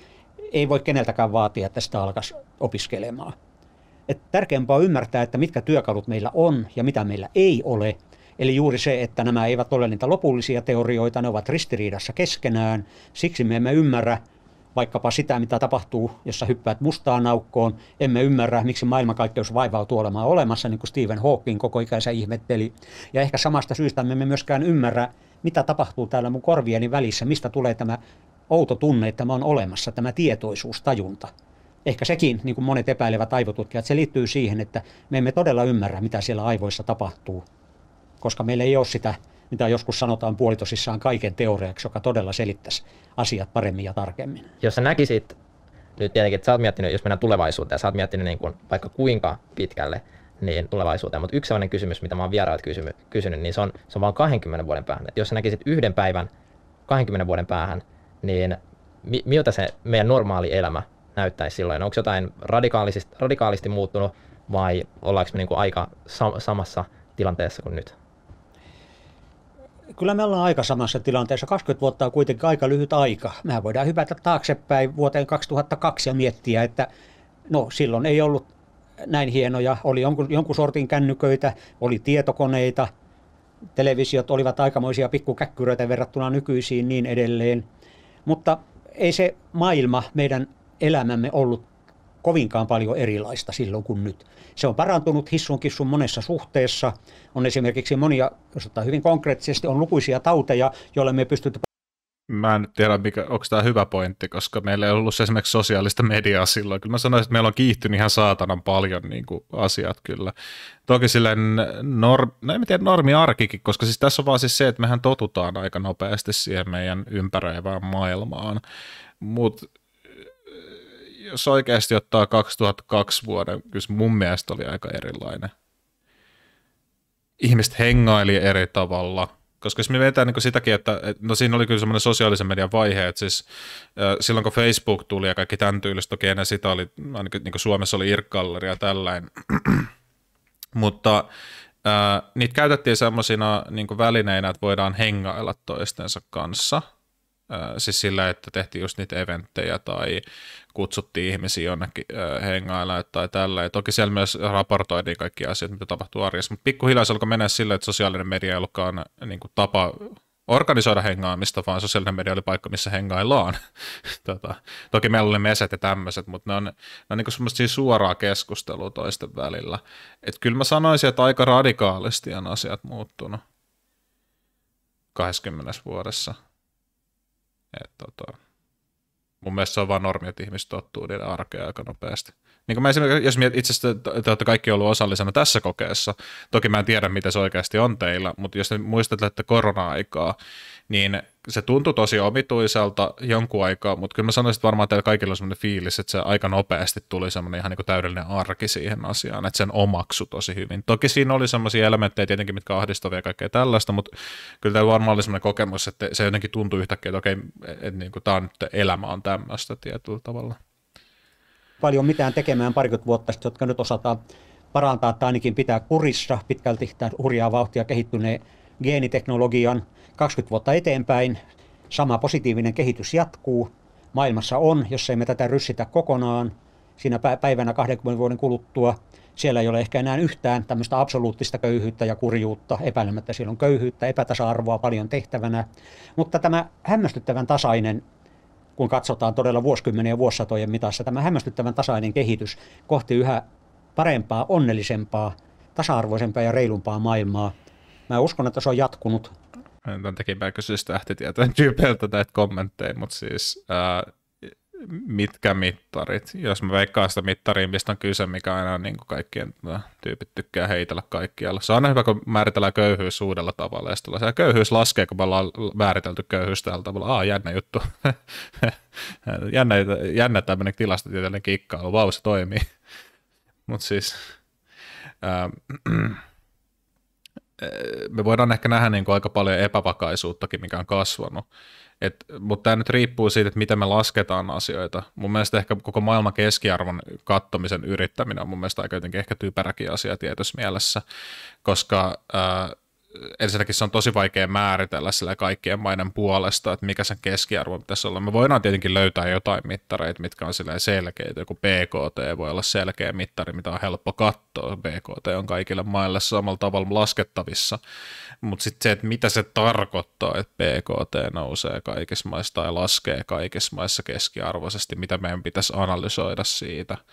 Ei voi keneltäkään vaatia, että sitä alkaisi opiskelemaan. Et tärkeämpää on ymmärtää, että mitkä työkalut meillä on ja mitä meillä ei ole. Eli juuri se, että nämä eivät ole niitä lopullisia teorioita, ne ovat ristiriidassa keskenään. Siksi me emme ymmärrä, vaikkapa sitä, mitä tapahtuu, jos sä hyppäät mustaan aukkoon. Emme ymmärrä, miksi maailmankaikkeus vaivautuu olemaan olemassa, niin kuin Stephen Hawking koko ikänsä ihmetteli. Ja ehkä samasta syystä me emme myöskään ymmärrä, mitä tapahtuu täällä mun korvieni välissä, mistä tulee tämä outo tunne, että mä on olemassa, tämä tietoisuus, tajunta. Ehkä sekin, niin kuin monet epäilevät aivotutkijat, se liittyy siihen, että me emme todella ymmärrä, mitä siellä aivoissa tapahtuu, koska meillä ei ole sitä, mitä joskus sanotaan puolitosissaan kaiken teoreaksi, joka todella selittäisi asiat paremmin ja tarkemmin. Jos sä näkisit nyt tietenkin, että sä oot miettinyt, jos mennään tulevaisuuteen, sä oot miettinyt niin kuin, vaikka kuinka pitkälle niin tulevaisuuteen, mutta yksi sellainen kysymys, mitä mä oon vierailta kysynyt, kysynyt niin se on, se on vaan 20 vuoden päähän. Et jos sä näkisit yhden päivän 20 vuoden päähän, niin mi- miltä se meidän normaali elämä näyttäisi silloin? Onko jotain radikaalisti, radikaalisti muuttunut vai ollaanko me niin kuin aika sam- samassa tilanteessa kuin nyt? Kyllä me ollaan aika samassa tilanteessa. 20 vuotta on kuitenkin aika lyhyt aika. Mehän voidaan hypätä taaksepäin vuoteen 2002 ja miettiä, että no silloin ei ollut näin hienoja. Oli jonkun, jonkun sortin kännyköitä, oli tietokoneita, televisiot olivat aikamoisia pikkukäkkyröitä verrattuna nykyisiin niin edelleen. Mutta ei se maailma meidän elämämme ollut kovinkaan paljon erilaista silloin kuin nyt. Se on parantunut hissunkissun monessa suhteessa. On esimerkiksi monia, jos ottaa hyvin konkreettisesti, on lukuisia tauteja, joilla me pystytty Mä en tiedä, mikä, onko tämä hyvä pointti, koska meillä ei ollut esimerkiksi sosiaalista mediaa silloin. Kyllä mä sanoisin, että meillä on kiihtynyt ihan saatanan paljon niin kuin, asiat kyllä. Toki silleen, norm, no en tiedä, normi arkikin, koska siis tässä on vaan siis se, että mehän totutaan aika nopeasti siihen meidän ympäröivään maailmaan. Mutta jos oikeasti ottaa 2002 vuoden, kyllä mun mielestä oli aika erilainen. Ihmiset hengaili eri tavalla – koska jos me vetää niin sitäkin, että no siinä oli kyllä semmoinen sosiaalisen median vaihe, että siis silloin kun Facebook tuli ja kaikki tämän tyylistä, toki ennen sitä oli, ainakin niin Suomessa oli irk ja tällainen, mutta ää, niitä käytettiin semmoisina niin välineinä, että voidaan hengailla toistensa kanssa – siis sillä, että tehtiin just niitä eventtejä tai kutsuttiin ihmisiä jonnekin hengailla tai tällä. Ja toki siellä myös raportoitiin kaikki asiat, mitä tapahtuu arjessa, mutta pikkuhiljaa se alkoi mennä sillä, että sosiaalinen media ei ollutkaan niin kuin tapa organisoida hengaamista, vaan sosiaalinen media oli paikka, missä hengaillaan. tota, toki meillä oli meset ja tämmöiset, mutta ne on, ne on niin semmoista siis suoraa keskustelua toisten välillä. Et kyllä mä sanoisin, että aika radikaalisti on asiat muuttunut 20 vuodessa. Et, tota, mun mielestä se on vaan normi, että ihmiset tottuu niiden arkea aika nopeasti. Niin kuin mä esimerkiksi, jos mietit, itse asiassa te olette kaikki ollut osallisena tässä kokeessa, toki mä en tiedä, mitä se oikeasti on teillä, mutta jos te muistatte korona-aikaa, niin se tuntui tosi omituiselta jonkun aikaa, mutta kyllä mä sanoisin, että varmaan teillä kaikilla on sellainen fiilis, että se aika nopeasti tuli semmoinen ihan niin täydellinen arki siihen asiaan, että sen omaksu tosi hyvin. Toki siinä oli sellaisia elementtejä tietenkin, mitkä ahdistavia ja kaikkea tällaista, mutta kyllä tämä varmaan oli sellainen kokemus, että se jotenkin tuntui yhtäkkiä, että okei, että niin kuin, tämä on nyt, elämä on tämmöistä tietyllä tavalla. Paljon mitään tekemään parikymmentä vuotta sitten, jotka nyt osataan parantaa tai ainakin pitää kurissa pitkälti tämän hurjaa vauhtia kehittyneen geeniteknologian – 20 vuotta eteenpäin sama positiivinen kehitys jatkuu. Maailmassa on, jos ei me tätä ryssitä kokonaan, siinä päivänä 20 vuoden kuluttua, siellä ei ole ehkä enää yhtään tämmöistä absoluuttista köyhyyttä ja kurjuutta, epäilemättä siellä on köyhyyttä, epätasa-arvoa paljon tehtävänä, mutta tämä hämmästyttävän tasainen kun katsotaan todella vuosikymmeniä ja vuosisatojen mitassa, tämä hämmästyttävän tasainen kehitys kohti yhä parempaa, onnellisempaa, tasa-arvoisempaa ja reilumpaa maailmaa. Mä uskon, että se on jatkunut en tekipääkö siis tähtitieteen tyypeiltä näitä kommentteja, mutta siis ää, äh, mitkä mittarit. Jos mä veikkaan sitä mittaria, mistä on kyse, mikä aina on niin kuin kaikkien äh, tyypit tykkää heitellä kaikkialla. Se on aina hyvä, kun määritellään köyhyys uudella tavalla. Ja sitten se köyhyys laskee, kun me ollaan määritelty köyhyys tällä tavalla. Aa, jännä juttu. jännä, jännä tämmöinen tilastotieteellinen kikkailu. Vau, se toimii. Mutta siis... Ää, äh, me voidaan ehkä nähdä niin kuin aika paljon epävakaisuuttakin, mikä on kasvanut. Et, mutta tämä nyt riippuu siitä, että miten me lasketaan asioita. Mun mielestä ehkä koko maailman keskiarvon kattomisen yrittäminen on mun mielestä aika jotenkin ehkä typeräkin asia tietyssä mielessä, koska äh, ensinnäkin se on tosi vaikea määritellä sillä kaikkien maiden puolesta, että mikä sen keskiarvo pitäisi olla. Me voidaan tietenkin löytää jotain mittareita, mitkä on selkeitä. Joku BKT voi olla selkeä mittari, mitä on helppo katsoa. BKT on kaikille maille samalla tavalla laskettavissa. Mutta sitten se, että mitä se tarkoittaa, että BKT nousee kaikissa maissa tai laskee kaikissa maissa keskiarvoisesti, mitä meidän pitäisi analysoida siitä –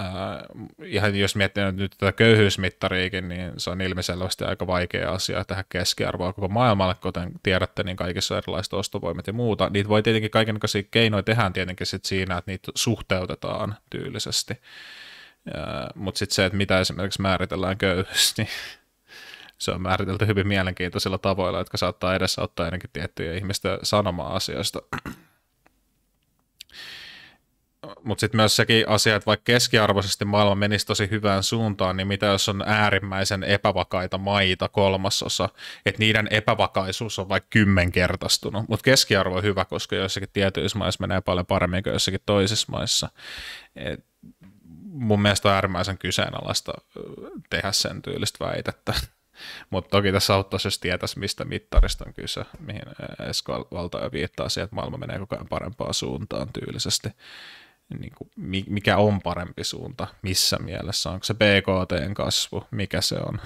Äh, ihan jos miettii nyt tätä köyhyysmittariikin, niin se on ilmiselvästi aika vaikea asia tähän keskiarvoa koko maailmalle, kuten tiedätte, niin kaikissa erilaiset ostovoimet ja muuta. Niitä voi tietenkin kaikenlaisia keinoja tehdä, tietenkin sit siinä, että niitä suhteutetaan tyylisesti. Äh, Mutta sitten se, että mitä esimerkiksi määritellään köyhyys, niin se on määritelty hyvin mielenkiintoisilla tavoilla, jotka saattaa edesauttaa ainakin tiettyjä ihmistä sanomaa asioista. mutta sitten myös sekin asia, että vaikka keskiarvoisesti maailma menisi tosi hyvään suuntaan, niin mitä jos on äärimmäisen epävakaita maita kolmasosa, että niiden epävakaisuus on vaikka kymmenkertaistunut, mutta keskiarvo on hyvä, koska joissakin tietyissä maissa menee paljon paremmin kuin joissakin toisissa maissa. Et mun mielestä on äärimmäisen kyseenalaista tehdä sen tyylistä väitettä. Mutta toki tässä auttaisi, jos tietäisi, mistä mittarista on kyse, mihin Esko Valtaja viittaa siihen, että maailma menee koko ajan parempaan suuntaan tyylisesti niin kuin, mikä on parempi suunta, missä mielessä, onko se BKTn kasvu, mikä se on.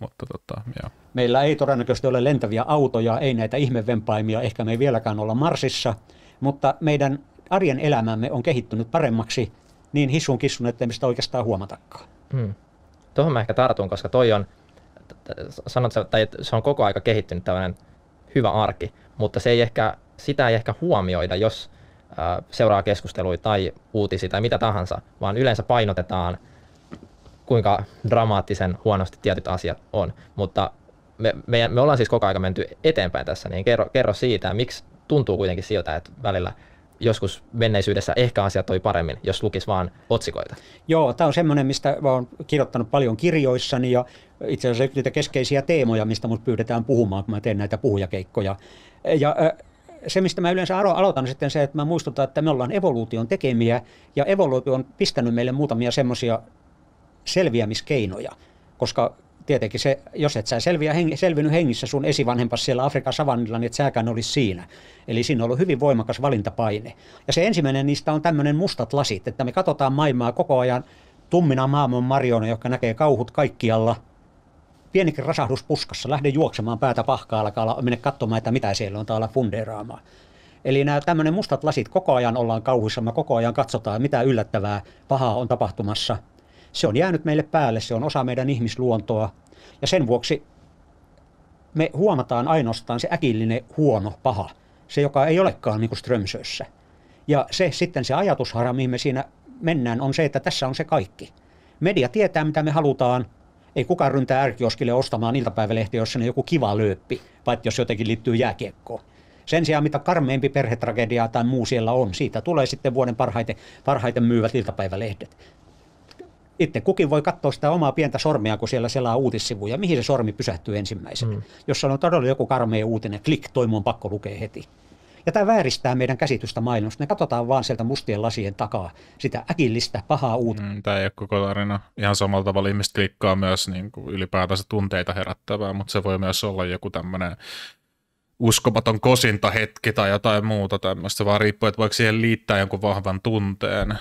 Mutta tota, joo. Meillä ei todennäköisesti ole lentäviä autoja, ei näitä ihmevempaimia, ehkä me ei vieläkään olla Marsissa, mutta meidän arjen elämämme on kehittynyt paremmaksi niin hissun kissun, ettei mistä oikeastaan huomatakaan. Hmm. Tuohon mä ehkä tartun, koska toi on, sanot, tai se on koko aika kehittynyt tällainen hyvä arki, mutta se ei ehkä, sitä ei ehkä huomioida, jos – seuraa keskusteluja tai uutisia tai mitä tahansa, vaan yleensä painotetaan, kuinka dramaattisen huonosti tietyt asiat on. Mutta me, me, me ollaan siis koko ajan menty eteenpäin tässä, niin kerro, kerro siitä, miksi tuntuu kuitenkin siltä, että välillä joskus menneisyydessä ehkä asiat toi paremmin, jos lukisi vaan otsikoita. Joo, tämä on semmoinen, mistä olen kirjoittanut paljon kirjoissani ja itse asiassa niitä keskeisiä teemoja, mistä minusta pyydetään puhumaan, kun mä teen näitä puhujakeikkoja. Ja äh, se, mistä mä yleensä aloitan sitten se, että mä muistutan, että me ollaan evoluution tekemiä ja evoluutio on pistänyt meille muutamia semmoisia selviämiskeinoja, koska tietenkin se, jos et sä selviä, heng, selvinnyt hengissä sun esivanhempas siellä Afrikan savannilla, niin et säkään olisi siinä. Eli siinä on ollut hyvin voimakas valintapaine. Ja se ensimmäinen niistä on tämmöinen mustat lasit, että me katsotaan maailmaa koko ajan tummina maailman marjona, joka näkee kauhut kaikkialla – pienikin rasahdus puskassa, lähde juoksemaan päätä pahkaa, alkaa mennä katsomaan, että mitä siellä on, täällä ala fundeeraamaan. Eli nämä tämmöinen mustat lasit, koko ajan ollaan kauhuissa, me koko ajan katsotaan, mitä yllättävää pahaa on tapahtumassa. Se on jäänyt meille päälle, se on osa meidän ihmisluontoa, ja sen vuoksi me huomataan ainoastaan se äkillinen huono paha, se joka ei olekaan niin kuin Strömsössä. Ja se sitten se ajatusharha, mihin me siinä mennään, on se, että tässä on se kaikki. Media tietää, mitä me halutaan, ei kukaan ryntää ärkioskille ostamaan iltapäivälehtiä, jos sinne joku kiva lööppi, vai jos jotenkin liittyy jääkiekkoon. Sen sijaan, mitä karmeempi perhetragedia tai muu siellä on, siitä tulee sitten vuoden parhaiten, parhaiten myyvät iltapäivälehdet. Itse kukin voi katsoa sitä omaa pientä sormea, kun siellä selaa uutissivuja. Mihin se sormi pysähtyy ensimmäisenä? Mm. Jos on todella joku karmea uutinen, klik, toi mun pakko lukea heti. Ja tämä vääristää meidän käsitystä maailmasta. Me katsotaan vaan sieltä mustien lasien takaa sitä äkillistä, pahaa uutta. Mm, tämä ei ole koko tarina. Ihan samalla tavalla ihmiset klikkaa myös niin kuin ylipäätänsä tunteita herättävää, mutta se voi myös olla joku tämmöinen uskomaton kosintahetki tai jotain muuta tämmöistä, vaan riippuu, että voiko siihen liittää jonkun vahvan tunteen.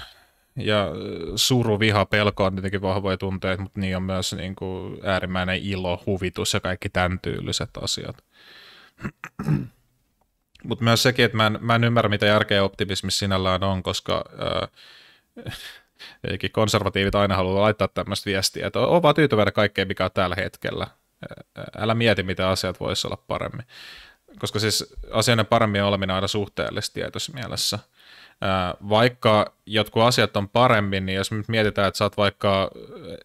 Ja äh, suru, viha, pelko on tietenkin vahvoja tunteita, mutta niin on myös niin kuin äärimmäinen ilo, huvitus ja kaikki tämän tyyliset asiat. Mutta myös sekin, että mä en, mä en ymmärrä, mitä järkeä optimismi sinällään on, koska ää, äh, eikin konservatiivit aina haluaa laittaa tämmöistä viestiä, että on vaan tyytyväinen kaikkeen, mikä on tällä hetkellä. Älä mieti, mitä asiat voisi olla paremmin. Koska siis asioiden paremmin oleminen on aina suhteellista tietyssä mielessä – vaikka jotkut asiat on paremmin, niin jos nyt mietitään, että saat vaikka,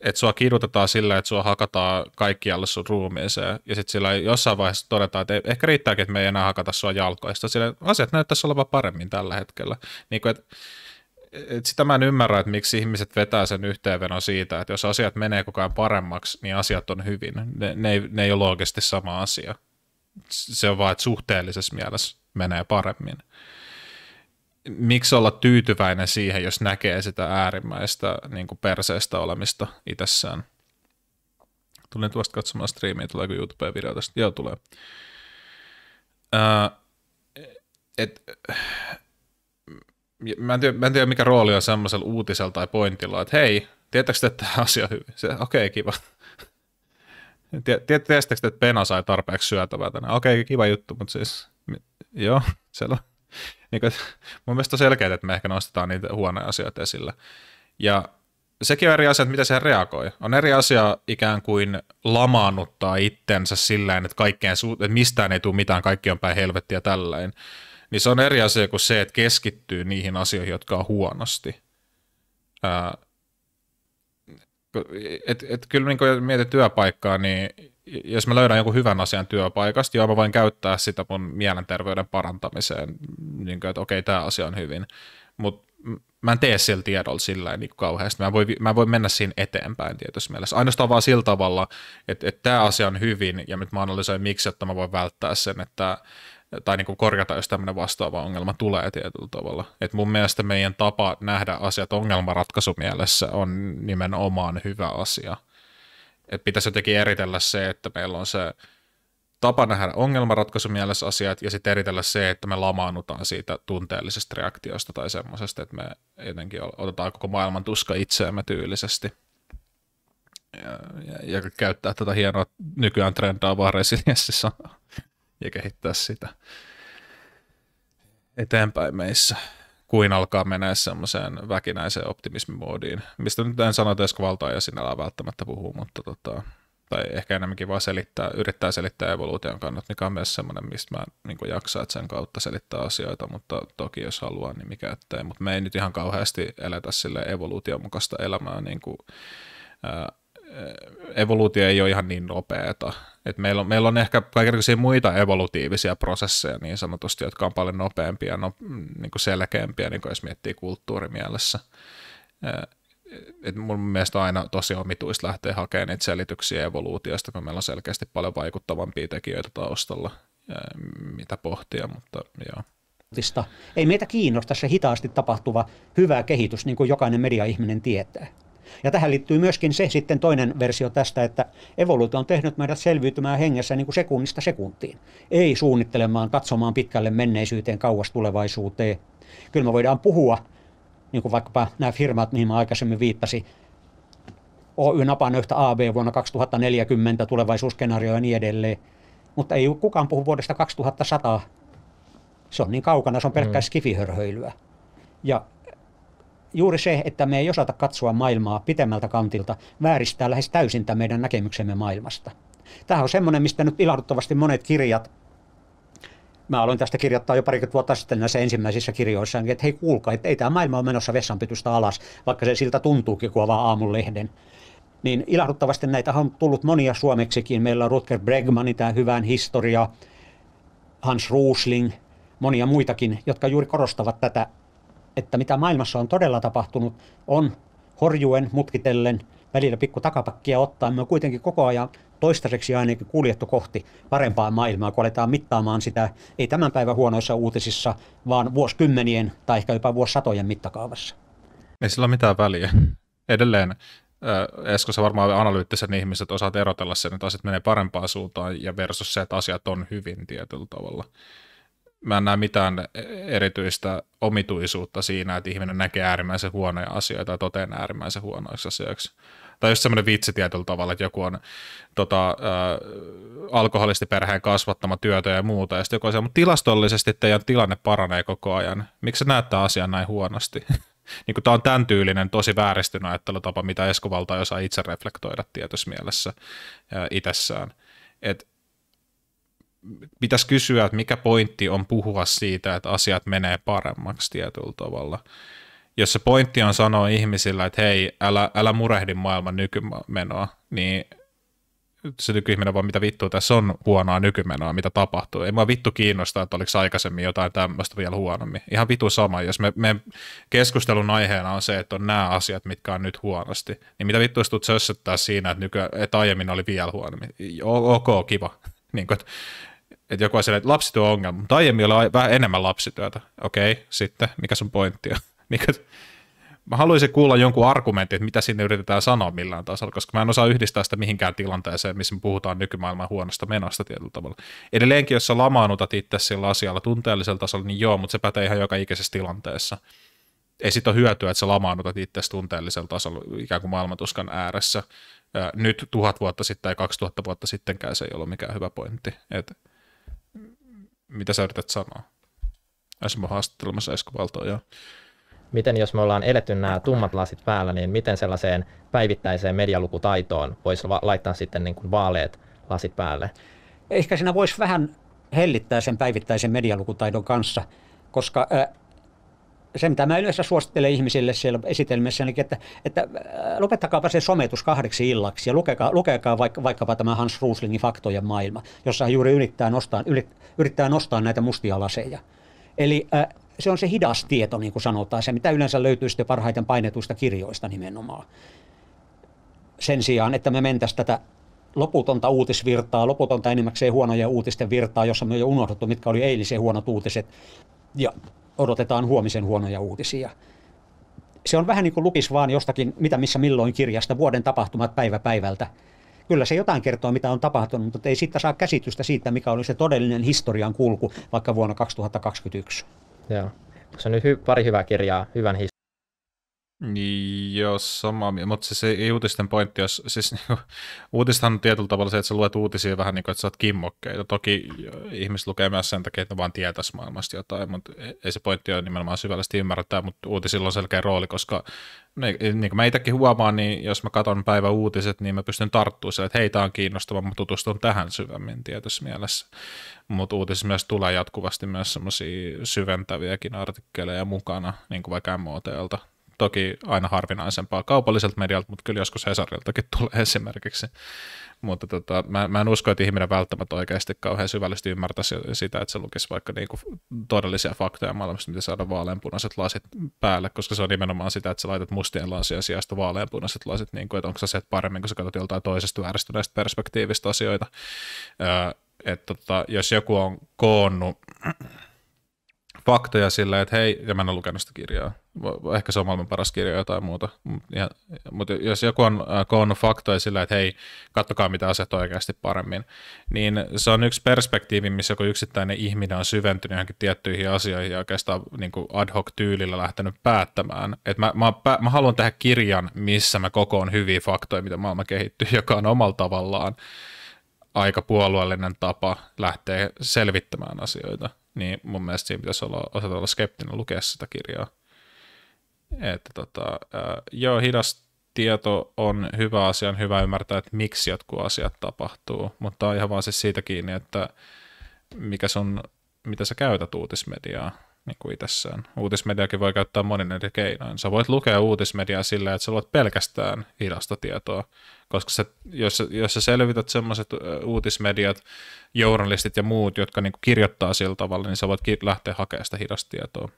että sua kidutetaan sillä, että sua hakataan kaikkialle sun ruumiinsa, ja sitten sillä jossain vaiheessa todetaan, että e-, ehkä riittääkin, että me ei enää hakata sua jalkoista, sillä asiat näyttäisi olevan paremmin tällä hetkellä. Niin kuin, että että sitä mä en ymmärrä, että miksi ihmiset vetää sen yhteenvenon siitä, että jos asiat menee koko ajan paremmaksi, niin asiat on hyvin. Ne, ne, ei, ne ei ole oikeasti sama asia. Se on vaan, että suhteellisessa mielessä menee paremmin miksi olla tyytyväinen siihen, jos näkee sitä äärimmäistä niin kuin perseestä olemista itsessään. Tulin tuosta katsomaan striimiä, tuleeko YouTubeen video tästä? Joo, tulee. Öö, et, mä, en tiedä, mä en tiedä, mikä rooli on semmoisella uutisella tai pointilla, että hei, tietääkö te tämä asia hyvin? okei, okay, kiva. Tiedättekö te, että Pena sai tarpeeksi syötävää tänään? Okei, okay, kiva juttu, mutta siis, joo, selvä niin kuin, mun mielestä on selkeää, että me ehkä nostetaan niitä huonoja asioita esille. Ja sekin on eri asia, että miten se reagoi. On eri asia ikään kuin lamaannuttaa itsensä sillä että, kaikkeen, että mistään ei tule mitään, kaikki on päin helvettiä tälläin. Niin se on eri asia kuin se, että keskittyy niihin asioihin, jotka on huonosti. Ää, et, et, kyllä niin kun mietit työpaikkaa, niin jos mä löydän joku hyvän asian työpaikasta, joo mä voin käyttää sitä mun mielenterveyden parantamiseen, niin kuin, että okei, okay, tämä asia on hyvin, mutta mä en tee sillä tiedolla sillä niin kauheasti. Mä voin, mä voin mennä siinä eteenpäin tietysti mielessä. Ainoastaan vaan sillä tavalla, että, että tämä asia on hyvin ja nyt mä analysoin miksi, että mä voin välttää sen, että tai niin kuin korjata, jos tämmöinen vastaava ongelma tulee tietyllä tavalla. Et mun mielestä meidän tapa nähdä asiat ongelmanratkaisumielessä on nimenomaan hyvä asia. Että pitäisi jotenkin eritellä se, että meillä on se tapa nähdä ongelmanratkaisumielessä asiat ja sitten eritellä se, että me lamaannutaan siitä tunteellisesta reaktiosta tai semmoisesta, että me jotenkin otetaan koko maailman tuska itseämme tyylisesti. Ja, ja, ja käyttää tätä hienoa nykyään trendaa vaan resilienssissä ja kehittää sitä eteenpäin meissä kuin alkaa mennä semmoiseen väkinäiseen optimismimoodiin, mistä nyt en sano että valtaa sinällään välttämättä puhuu, mutta tota, tai ehkä enemmänkin vaan selittää, yrittää selittää evoluution kannat, mikä on myös semmoinen, mistä mä niin jaksaa, että sen kautta selittää asioita, mutta toki jos haluaa, niin mikä ettei. Mutta me ei nyt ihan kauheasti eletä sille evoluution mukaista elämää niin kuin, ää, Eh, evoluutio ei ole ihan niin nopeata. Et meillä, on, meillä on ehkä kaikenlaisia muita evolutiivisia prosesseja niin sanotusti, jotka on paljon nopeampia, no, mm, niin kuin selkeämpiä, niin kuin jos miettii kulttuurimielessä. Eh, et mun mielestä aina tosi omituista lähteä hakemaan niitä selityksiä evoluutiosta, kun meillä on selkeästi paljon vaikuttavampia tekijöitä taustalla, eh, mitä pohtia, mutta joo. Ei meitä kiinnosta se hitaasti tapahtuva hyvä kehitys, niin kuin jokainen mediaihminen tietää. Ja tähän liittyy myöskin se sitten toinen versio tästä, että evoluutio on tehnyt meidät selviytymään hengessä niin kuin sekunnista sekuntiin. Ei suunnittelemaan, katsomaan pitkälle menneisyyteen, kauas tulevaisuuteen. Kyllä me voidaan puhua, niin kuin vaikkapa nämä firmat, mihin mä aikaisemmin viittasin, Oy Napanöyhtä AB vuonna 2040, tulevaisuusskenaario ja niin edelleen. Mutta ei kukaan puhu vuodesta 2100. Se on niin kaukana, se on pelkkää mm. skifihörhöilyä. Ja juuri se, että me ei osata katsoa maailmaa pitemmältä kantilta, vääristää lähes täysin tämän meidän näkemyksemme maailmasta. Tämä on semmoinen, mistä nyt ilahduttavasti monet kirjat, mä aloin tästä kirjoittaa jo parikymmentä vuotta sitten näissä ensimmäisissä kirjoissa, että hei kuulkaa, että ei tämä maailma ole menossa vessanpitystä alas, vaikka se siltä tuntuukin, kun avaa aamulehden. Niin ilahduttavasti näitä on tullut monia suomeksikin. Meillä on Rutger Bregman, tämä hyvän historia, Hans Rusling, monia muitakin, jotka juuri korostavat tätä että mitä maailmassa on todella tapahtunut, on horjuen, mutkitellen, välillä pikku takapakkia ottaen, me on kuitenkin koko ajan toistaiseksi ainakin kuljettu kohti parempaa maailmaa, kun aletaan mittaamaan sitä ei tämän päivän huonoissa uutisissa, vaan vuosikymmenien tai ehkä jopa vuosisatojen mittakaavassa. Ei sillä ole mitään väliä. Edelleen äh, Esko, sä varmaan analyyttisen ihmiset osaat erotella sen, että asiat menee parempaan suuntaan ja versus se, että asiat on hyvin tietyllä tavalla mä en näe mitään erityistä omituisuutta siinä, että ihminen näkee äärimmäisen huonoja asioita ja toteen äärimmäisen huonoiksi asioiksi. Tai just semmoinen vitsi tietyllä tavalla, että joku on tota, äh, alkoholistiperheen kasvattama työtä ja muuta, ja sitten joku on mutta tilastollisesti teidän tilanne paranee koko ajan. Miksi se näyttää asian näin huonosti? niin tämä on tämän tyylinen tosi vääristynyt ajattelutapa, mitä Eskovalta ei osaa itse reflektoida tietyssä mielessä äh, itsessään. Et pitäisi kysyä, että mikä pointti on puhua siitä, että asiat menee paremmaksi tietyllä tavalla. Jos se pointti on sanoa ihmisillä, että hei, älä, älä murehdi maailman nykymenoa, niin se nykyihminen vaan mitä vittua, tässä on huonoa nykymenoa, mitä tapahtuu. Ei mua vittu kiinnostaa, että oliko aikaisemmin jotain tämmöistä vielä huonommin. Ihan vittu sama, jos me, me keskustelun aiheena on se, että on nämä asiat, mitkä on nyt huonosti, niin mitä vittua istut sössöttää siinä, että, nyky, että aiemmin oli vielä huonommin. O- ok, kiva. niin kuin, että että joku on sellainen, että lapsityö on ongelma, mutta aiemmin oli vähän enemmän lapsityötä. Okei, okay, sitten, mikä sun pointti on? niin mä haluaisin kuulla jonkun argumentin, että mitä sinne yritetään sanoa millään tasolla, koska mä en osaa yhdistää sitä mihinkään tilanteeseen, missä me puhutaan nykymaailman huonosta menosta tietyllä tavalla. Edelleenkin, jos sä lamaannutat itse sillä asialla tunteellisella tasolla, niin joo, mutta se pätee ihan joka ikisessä tilanteessa. Ei siitä ole hyötyä, että sä lamaannutat itse tunteellisella tasolla ikään kuin maailmatuskan ääressä. Nyt tuhat vuotta sitten tai kaksi tuhatta vuotta sittenkään se ei ollut mikään hyvä pointti. Että mitä sä yrität sanoa? Esimerkiksi haastattelemassa Esko Valtoja. Miten jos me ollaan eletty nämä tummat lasit päällä, niin miten sellaiseen päivittäiseen medialukutaitoon voisi laittaa sitten niin kuin vaaleet lasit päälle? Ehkä siinä voisi vähän hellittää sen päivittäisen medialukutaidon kanssa, koska se, mitä mä yleensä suosittelen ihmisille siellä esitelmissä, niin että, että äh, lopettakaapa se sometus kahdeksi illaksi ja lukekaa, lukekaa vaikka, vaikkapa tämä Hans Ruslingin Faktojen maailma, jossa hän juuri yrittää nostaa, yrittää nostaa näitä mustia laseja. Eli äh, se on se hidas tieto, niin kuin sanotaan, se mitä yleensä löytyy sitten parhaiten painetuista kirjoista nimenomaan. Sen sijaan, että me mentäisiin tätä loputonta uutisvirtaa, loputonta enimmäkseen huonoja uutisten virtaa, jossa me on jo unohdettu, mitkä oli eilisen huonot uutiset. Ja odotetaan huomisen huonoja uutisia. Se on vähän niin kuin lukis vaan jostakin mitä missä milloin kirjasta vuoden tapahtumat päivä päivältä. Kyllä se jotain kertoo, mitä on tapahtunut, mutta ei siitä saa käsitystä siitä, mikä oli se todellinen historian kulku vaikka vuonna 2021. Joo. Se on nyt hy- pari hyvää kirjaa hyvän historian niin, joo, samaa mieltä. Mutta siis ei, ei uutisten pointti, jos siis niinku, uutistahan on tietyllä tavalla se, että sä luet uutisia vähän niin kuin, että sä oot kimmokkeita. Toki äh, ihmiset lukee myös sen takia, että ne vaan tietäisi maailmasta jotain, mutta e- ei se pointti ole nimenomaan syvällisesti ymmärtää, mutta uutisilla on selkeä rooli, koska niin, e- niin kuin mä itsekin huomaan, niin jos mä katson päivän uutiset, niin mä pystyn tarttumaan sille, että hei, tämä on kiinnostava, mä tutustun tähän syvemmin tietyssä mielessä. Mutta uutisissa myös tulee jatkuvasti myös semmoisia syventäviäkin artikkeleja mukana, niin kuin vaikka MOTlta toki aina harvinaisempaa kaupalliselta medialta, mutta kyllä joskus Hesariltakin tulee esimerkiksi. Mutta tota, mä, mä en usko, että ihminen välttämättä oikeasti kauhean syvällisesti ymmärtäisi sitä, että se lukisi vaikka niinku todellisia faktoja maailmasta, miten saada vaaleanpunaiset lasit päälle, koska se on nimenomaan sitä, että sä laitat mustien lasien sijasta vaaleanpunaiset lasit, niin kuin, että onko se paremmin, kun sä katsot joltain toisesta vääristyneestä perspektiivistä asioita. Öö, että tota, jos joku on koonnut faktoja silleen, että hei, ja mä en ole lukenut sitä kirjaa. Ehkä se on maailman paras kirja tai muuta. Ja, mutta jos joku on äh, koonnut faktoja silleen, että hei, katsokaa mitä asiat oikeasti paremmin, niin se on yksi perspektiivi, missä joku yksittäinen ihminen on syventynyt johonkin tiettyihin asioihin ja oikeastaan niin kuin ad hoc tyylillä lähtenyt päättämään. Et mä, mä, mä haluan tehdä kirjan, missä mä kokoon hyviä faktoja, mitä maailma kehittyy, joka on omalla tavallaan aika puolueellinen tapa lähteä selvittämään asioita niin mun mielestä siinä pitäisi olla, osata olla skeptinen lukea sitä kirjaa. Että tota, joo, hidas tieto on hyvä asia, on hyvä ymmärtää, että miksi jotkut asiat tapahtuu, mutta on ihan vaan siis siitä kiinni, että mikä sun, mitä sä käytät uutismediaa niin kuin itsessään. Uutismediakin voi käyttää monin eri keinoin. Sä voit lukea uutismediaa sillä, että sä luot pelkästään tietoa, koska sä, jos, jos sä selvität semmoiset uutismediat, journalistit ja muut, jotka niin kuin kirjoittaa sillä tavalla, niin sä voit ki- lähteä hakemaan sitä hidasta tietoa.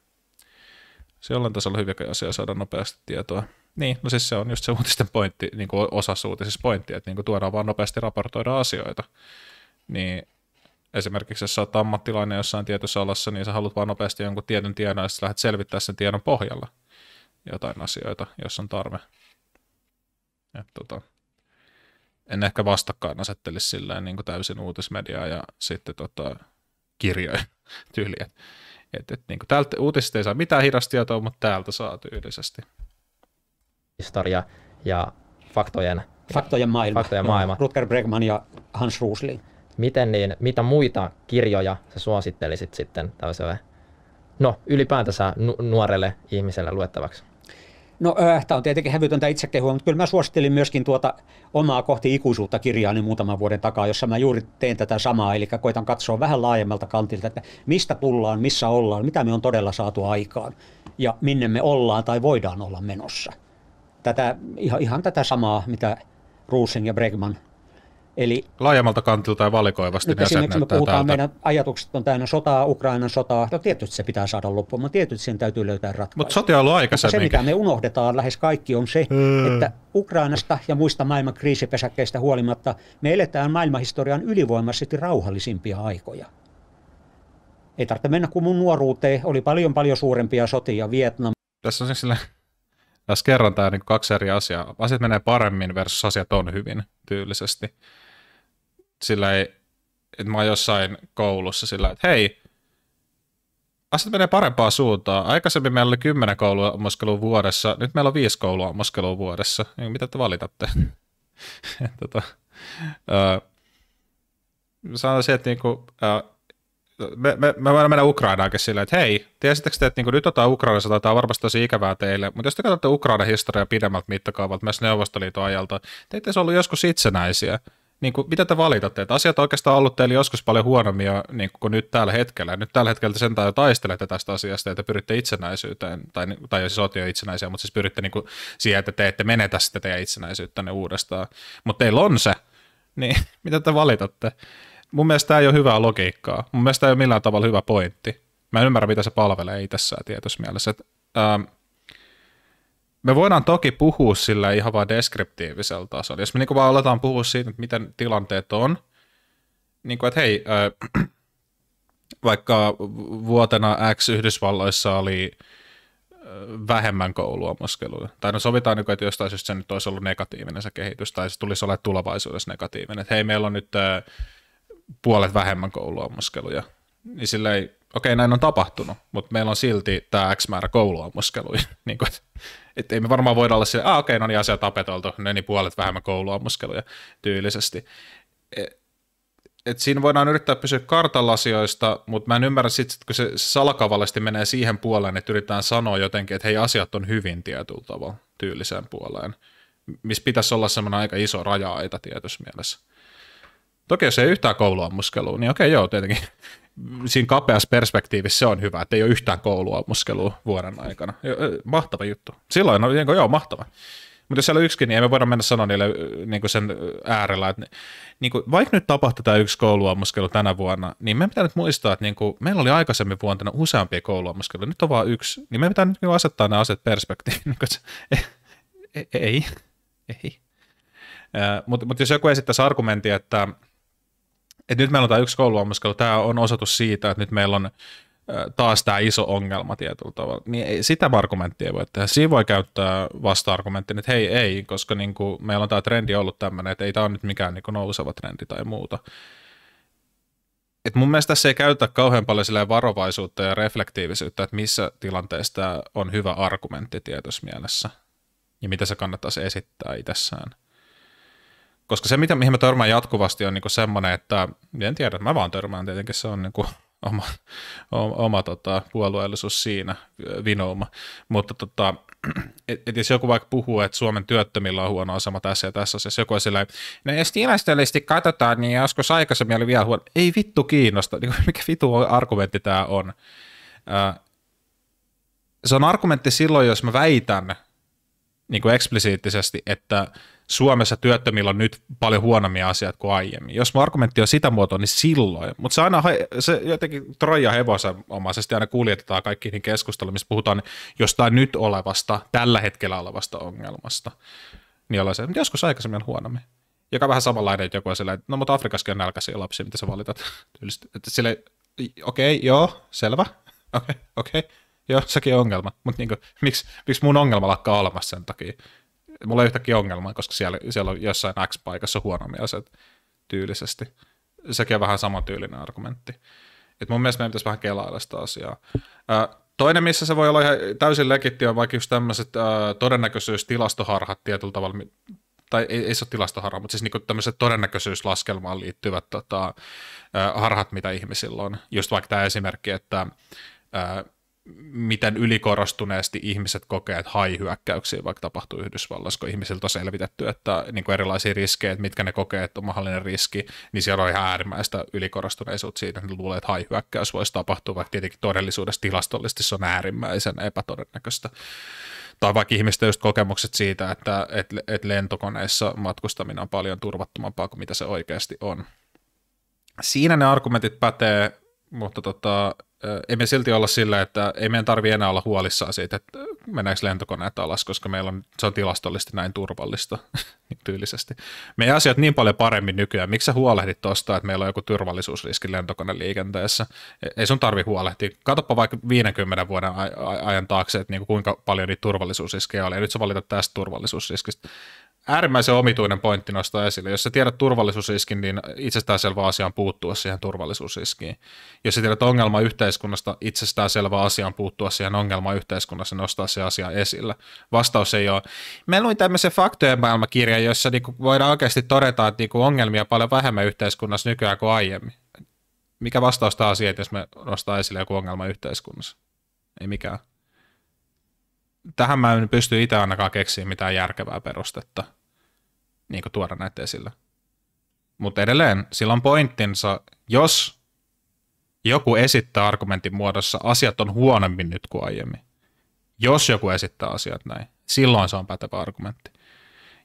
Se jollain tasolla hyviä asia saada nopeasti tietoa. Niin, no siis se on just se uutisten pointti, niin kuin osassa uutisissa pointti, että niin kuin tuodaan vaan nopeasti raportoida asioita. Niin esimerkiksi jos sä oot ammattilainen jossain tietyssä alassa, niin sä haluat vaan nopeasti jonkun tietyn tiedon, ja sä lähdet selvittämään sen tiedon pohjalla jotain asioita, jos on tarve. Et, tota, en ehkä vastakkain asettelisi silleen niin kuin täysin uutismediaa ja sitten tota, kirjoja tyyliä. Et, et, niin kuin täältä uutisista ei saa mitään hidastietoa, mutta täältä saa tyylisesti. Historia ja faktojen, faktojen maailma. Faktojen maailma. Rutger Bregman ja Hans Rosling miten niin, mitä muita kirjoja sä suosittelisit sitten tällaiselle, no ylipäätänsä nu- nuorelle ihmiselle luettavaksi? No äh, tämä on tietenkin hävytöntä itsekehua, mutta kyllä mä suosittelin myöskin tuota omaa kohti ikuisuutta kirjaa niin muutaman vuoden takaa, jossa mä juuri teen tätä samaa, eli koitan katsoa vähän laajemmalta kantilta, että mistä tullaan, missä ollaan, mitä me on todella saatu aikaan ja minne me ollaan tai voidaan olla menossa. Tätä, ihan, ihan tätä samaa, mitä Ruusin ja Bregman Eli, Laajemmalta kantilta ja valikoivasti. Nyt esimerkiksi me puhutaan, täältä. meidän ajatukset on täynnä sotaa, Ukrainan sotaa. No tietysti se pitää saada loppuun, mutta tietysti sen täytyy löytää ratkaisu. Mutta sotia on ollut aikaisemmin. Se, mitä me unohdetaan lähes kaikki, on se, hmm. että Ukrainasta ja muista maailman kriisipesäkkeistä huolimatta me eletään maailmanhistorian ylivoimaisesti rauhallisimpia aikoja. Ei tarvitse mennä kuin mun nuoruuteen. Oli paljon paljon suurempia sotia Vietnam. Tässä on siis sillä tässä kerran tämä niin kaksi eri asiaa. Asiat menee paremmin versus asiat on hyvin tyylisesti sillä ei, että mä oon jossain koulussa sillä että hei, asiat menee parempaa suuntaan. Aikaisemmin meillä oli kymmenen koulua opiskelua vuodessa, nyt meillä on viisi koulua opiskelua vuodessa. Niin mitä te valitatte? tota, öö, sanoisin, että niinku, öö, me, me, me voidaan mennä Ukrainaankin silleen, että hei, tiesittekö te, että niin nyt otetaan Ukraina sota, tämä on varmasti tosi ikävää teille, mutta jos te katsotte Ukrainan historiaa pidemmältä mittakaavalta, myös Neuvostoliiton ajalta, te ette ollut joskus itsenäisiä niin kuin, mitä te valitatte? Että asiat on oikeastaan ollut teille joskus paljon huonommia niin kuin nyt tällä hetkellä. Nyt tällä hetkellä te sentään jo taistelette tästä asiasta ja te pyritte itsenäisyyteen, tai, tai jos siis olette jo itsenäisiä, mutta siis pyritte niin kuin siihen, että te ette menetä sitä teidän itsenäisyyttänne uudestaan. Mutta teillä on se, niin mitä te valitatte? Mun mielestä tämä ei ole hyvää logiikkaa. Mun mielestä tämä ei ole millään tavalla hyvä pointti. Mä en ymmärrä, mitä se palvelee itsessään tietyssä mielessä. Että, ähm, me voidaan toki puhua sillä ihan vain deskriptiivisellä tasolla. Jos me niin vaan aletaan puhua siitä, että miten tilanteet on, niin kuin, että hei, äh, vaikka vuotena X Yhdysvalloissa oli vähemmän koulua Tai no sovitaan, niinku, että jostain syystä se nyt olisi ollut negatiivinen se kehitys, tai se tulisi olemaan tulevaisuudessa negatiivinen. Että hei, meillä on nyt äh, puolet vähemmän kouluammuskeluja. Niin ei, okei, okay, näin on tapahtunut, mutta meillä on silti tämä X määrä kouluammuskeluja. niin kuin, että ei me varmaan voida olla sille, ah okei, okay, no niin asiat tapetoltu, ne niin puolet vähemmän kouluammuskeluja tyylisesti. Et, et siinä voidaan yrittää pysyä kartalla asioista, mutta mä en ymmärrä sitten, kun se salakavallisesti menee siihen puoleen, että yritetään sanoa jotenkin, että hei asiat on hyvin tietyllä tavalla tyyliseen puoleen, missä pitäisi olla semmoinen aika iso raja-aita tietyssä mielessä. Toki jos ei yhtään kouluammuskelua, niin okei joo, tietenkin siinä kapeassa perspektiivissä se on hyvä, että ei ole yhtään muskelua vuoden aikana. Mahtava juttu. Silloin on niin joo, mahtava. Mutta jos siellä on yksikin, niin ei me voida mennä sanoa niille niin kuin sen äärellä, että niin kuin, vaikka nyt tapahtui tämä yksi kouluammuskelu tänä vuonna, niin me pitää nyt muistaa, että niin kuin, meillä oli aikaisemmin vuonna useampia kouluammuskeluja, nyt on vain yksi, niin me pitää nyt niin asettaa nämä asiat perspektiiviin. niin ei, ei, ei. Mutta mut jos joku esittäisi argumentin, että – et nyt meillä on tämä yksi kouluammuskelu, tämä on osoitus siitä, että nyt meillä on taas tämä iso ongelma tietyllä tavalla, niin sitä argumenttia voi tehdä. Siinä voi käyttää vasta että hei ei, koska niin kuin meillä on tämä trendi ollut tämmöinen, että ei tämä ole nyt mikään niin kuin nouseva trendi tai muuta. Et mun mielestä tässä ei käytä kauhean paljon varovaisuutta ja reflektiivisyyttä, että missä tilanteessa tämä on hyvä argumentti tietyssä mielessä ja mitä se kannattaisi esittää itsessään. Koska se, mitä, mihin mä törmään jatkuvasti, on niinku semmoinen, että en tiedä, mä vaan törmään tietenkin, se on niinku oma, oma, oma tota, puolueellisuus siinä vinouma. Mutta tota, et, et jos joku vaikka puhuu, että Suomen työttömillä on huono asema tässä ja tässä se joku on sillä no jos tilastollisesti katsotaan, niin joskus aikaisemmin oli vielä huono. Ei vittu kiinnosta, niinku, mikä vittu argumentti tämä on. Äh, se on argumentti silloin, jos mä väitän niin eksplisiittisesti, että Suomessa työttömillä on nyt paljon huonommia asiat kuin aiemmin. Jos mun argumentti on sitä muotoa, niin silloin. Mutta se aina se jotenkin troja hevosen omaisesti aina kuljetetaan kaikkiin niin keskusteluun, missä puhutaan jostain nyt olevasta, tällä hetkellä olevasta ongelmasta. Niin ollaan se, mutta joskus aikaisemmin on huonommin. Joka vähän samanlainen, että joku on silleen, että no mutta Afrikassakin on nälkäisiä lapsia, mitä sä valitat. Sille, okei, okay, joo, selvä, okei, okay, okei, okay. joo, sekin on ongelma. Mutta niin miksi, miksi mun ongelma lakkaa olemassa sen takia? mulla ei yhtäkkiä ongelmaa, koska siellä, siellä on jossain X-paikassa huonomieliset tyylisesti. Sekin on vähän samantyylinen argumentti. Et mun mielestä meidän pitäisi vähän kelailla sitä asiaa. Ää, toinen, missä se voi olla ihan täysin legitti, on vaikka just tämmöiset todennäköisyystilastoharhat tietyllä tavalla, tai ei, ei se ole tilastoharha, mutta siis niinku tämmöiset todennäköisyyslaskelmaan liittyvät tota, ää, harhat, mitä ihmisillä on. Just vaikka tämä esimerkki, että ää, miten ylikorostuneesti ihmiset kokee, että vaikka tapahtuu Yhdysvalloissa, kun ihmisiltä on selvitetty, että niin kuin erilaisia riskejä, että mitkä ne kokee, että on mahdollinen riski, niin siellä on ihan äärimmäistä ylikorostuneisuutta siitä, että luulee, että haihyökkäys voisi tapahtua, vaikka tietenkin todellisuudessa tilastollisesti se on äärimmäisen epätodennäköistä. Tai vaikka ihmisten just kokemukset siitä, että, että, että lentokoneissa matkustaminen on paljon turvattomampaa kuin mitä se oikeasti on. Siinä ne argumentit pätee mutta tota, ei me silti olla sillä, että ei meidän tarvitse enää olla huolissaan siitä, että mennäänkö lentokoneet alas, koska meillä on, se on tilastollisesti näin turvallista tyylisesti. Meidän asiat niin paljon paremmin nykyään. Miksi sä huolehdit tuosta, että meillä on joku turvallisuusriski lentokoneliikenteessä? E, ei sun tarvi huolehtia. Katoppa vaikka 50 vuoden ajan taakse, että niinku kuinka paljon niitä turvallisuusriskejä oli. Ja nyt sä valitat tästä turvallisuusriskistä äärimmäisen omituinen pointti nostaa esille. Jos sä tiedät turvallisuusiskin niin itsestäänselvä asia on puuttua siihen turvallisuusiskiin, Jos sä tiedät ongelma yhteiskunnasta, itsestäänselvä asia on puuttua siihen ongelmaan yhteiskunnassa ja niin nostaa se asia esille. Vastaus ei ole. Mä luin tämmöisen faktojen maailmakirjan, jossa niinku voidaan oikeasti todeta, että niinku ongelmia on paljon vähemmän yhteiskunnassa nykyään kuin aiemmin. Mikä vastaus taas siihen, jos me nostaa esille joku ongelma yhteiskunnassa? Ei mikään. Tähän mä en pysty itse ainakaan keksiä mitään järkevää perustetta niin kuin tuoda näitä esille. Mutta edelleen, sillä on pointtinsa, jos joku esittää argumentin muodossa, asiat on huonommin nyt kuin aiemmin. Jos joku esittää asiat näin, silloin se on pätevä argumentti.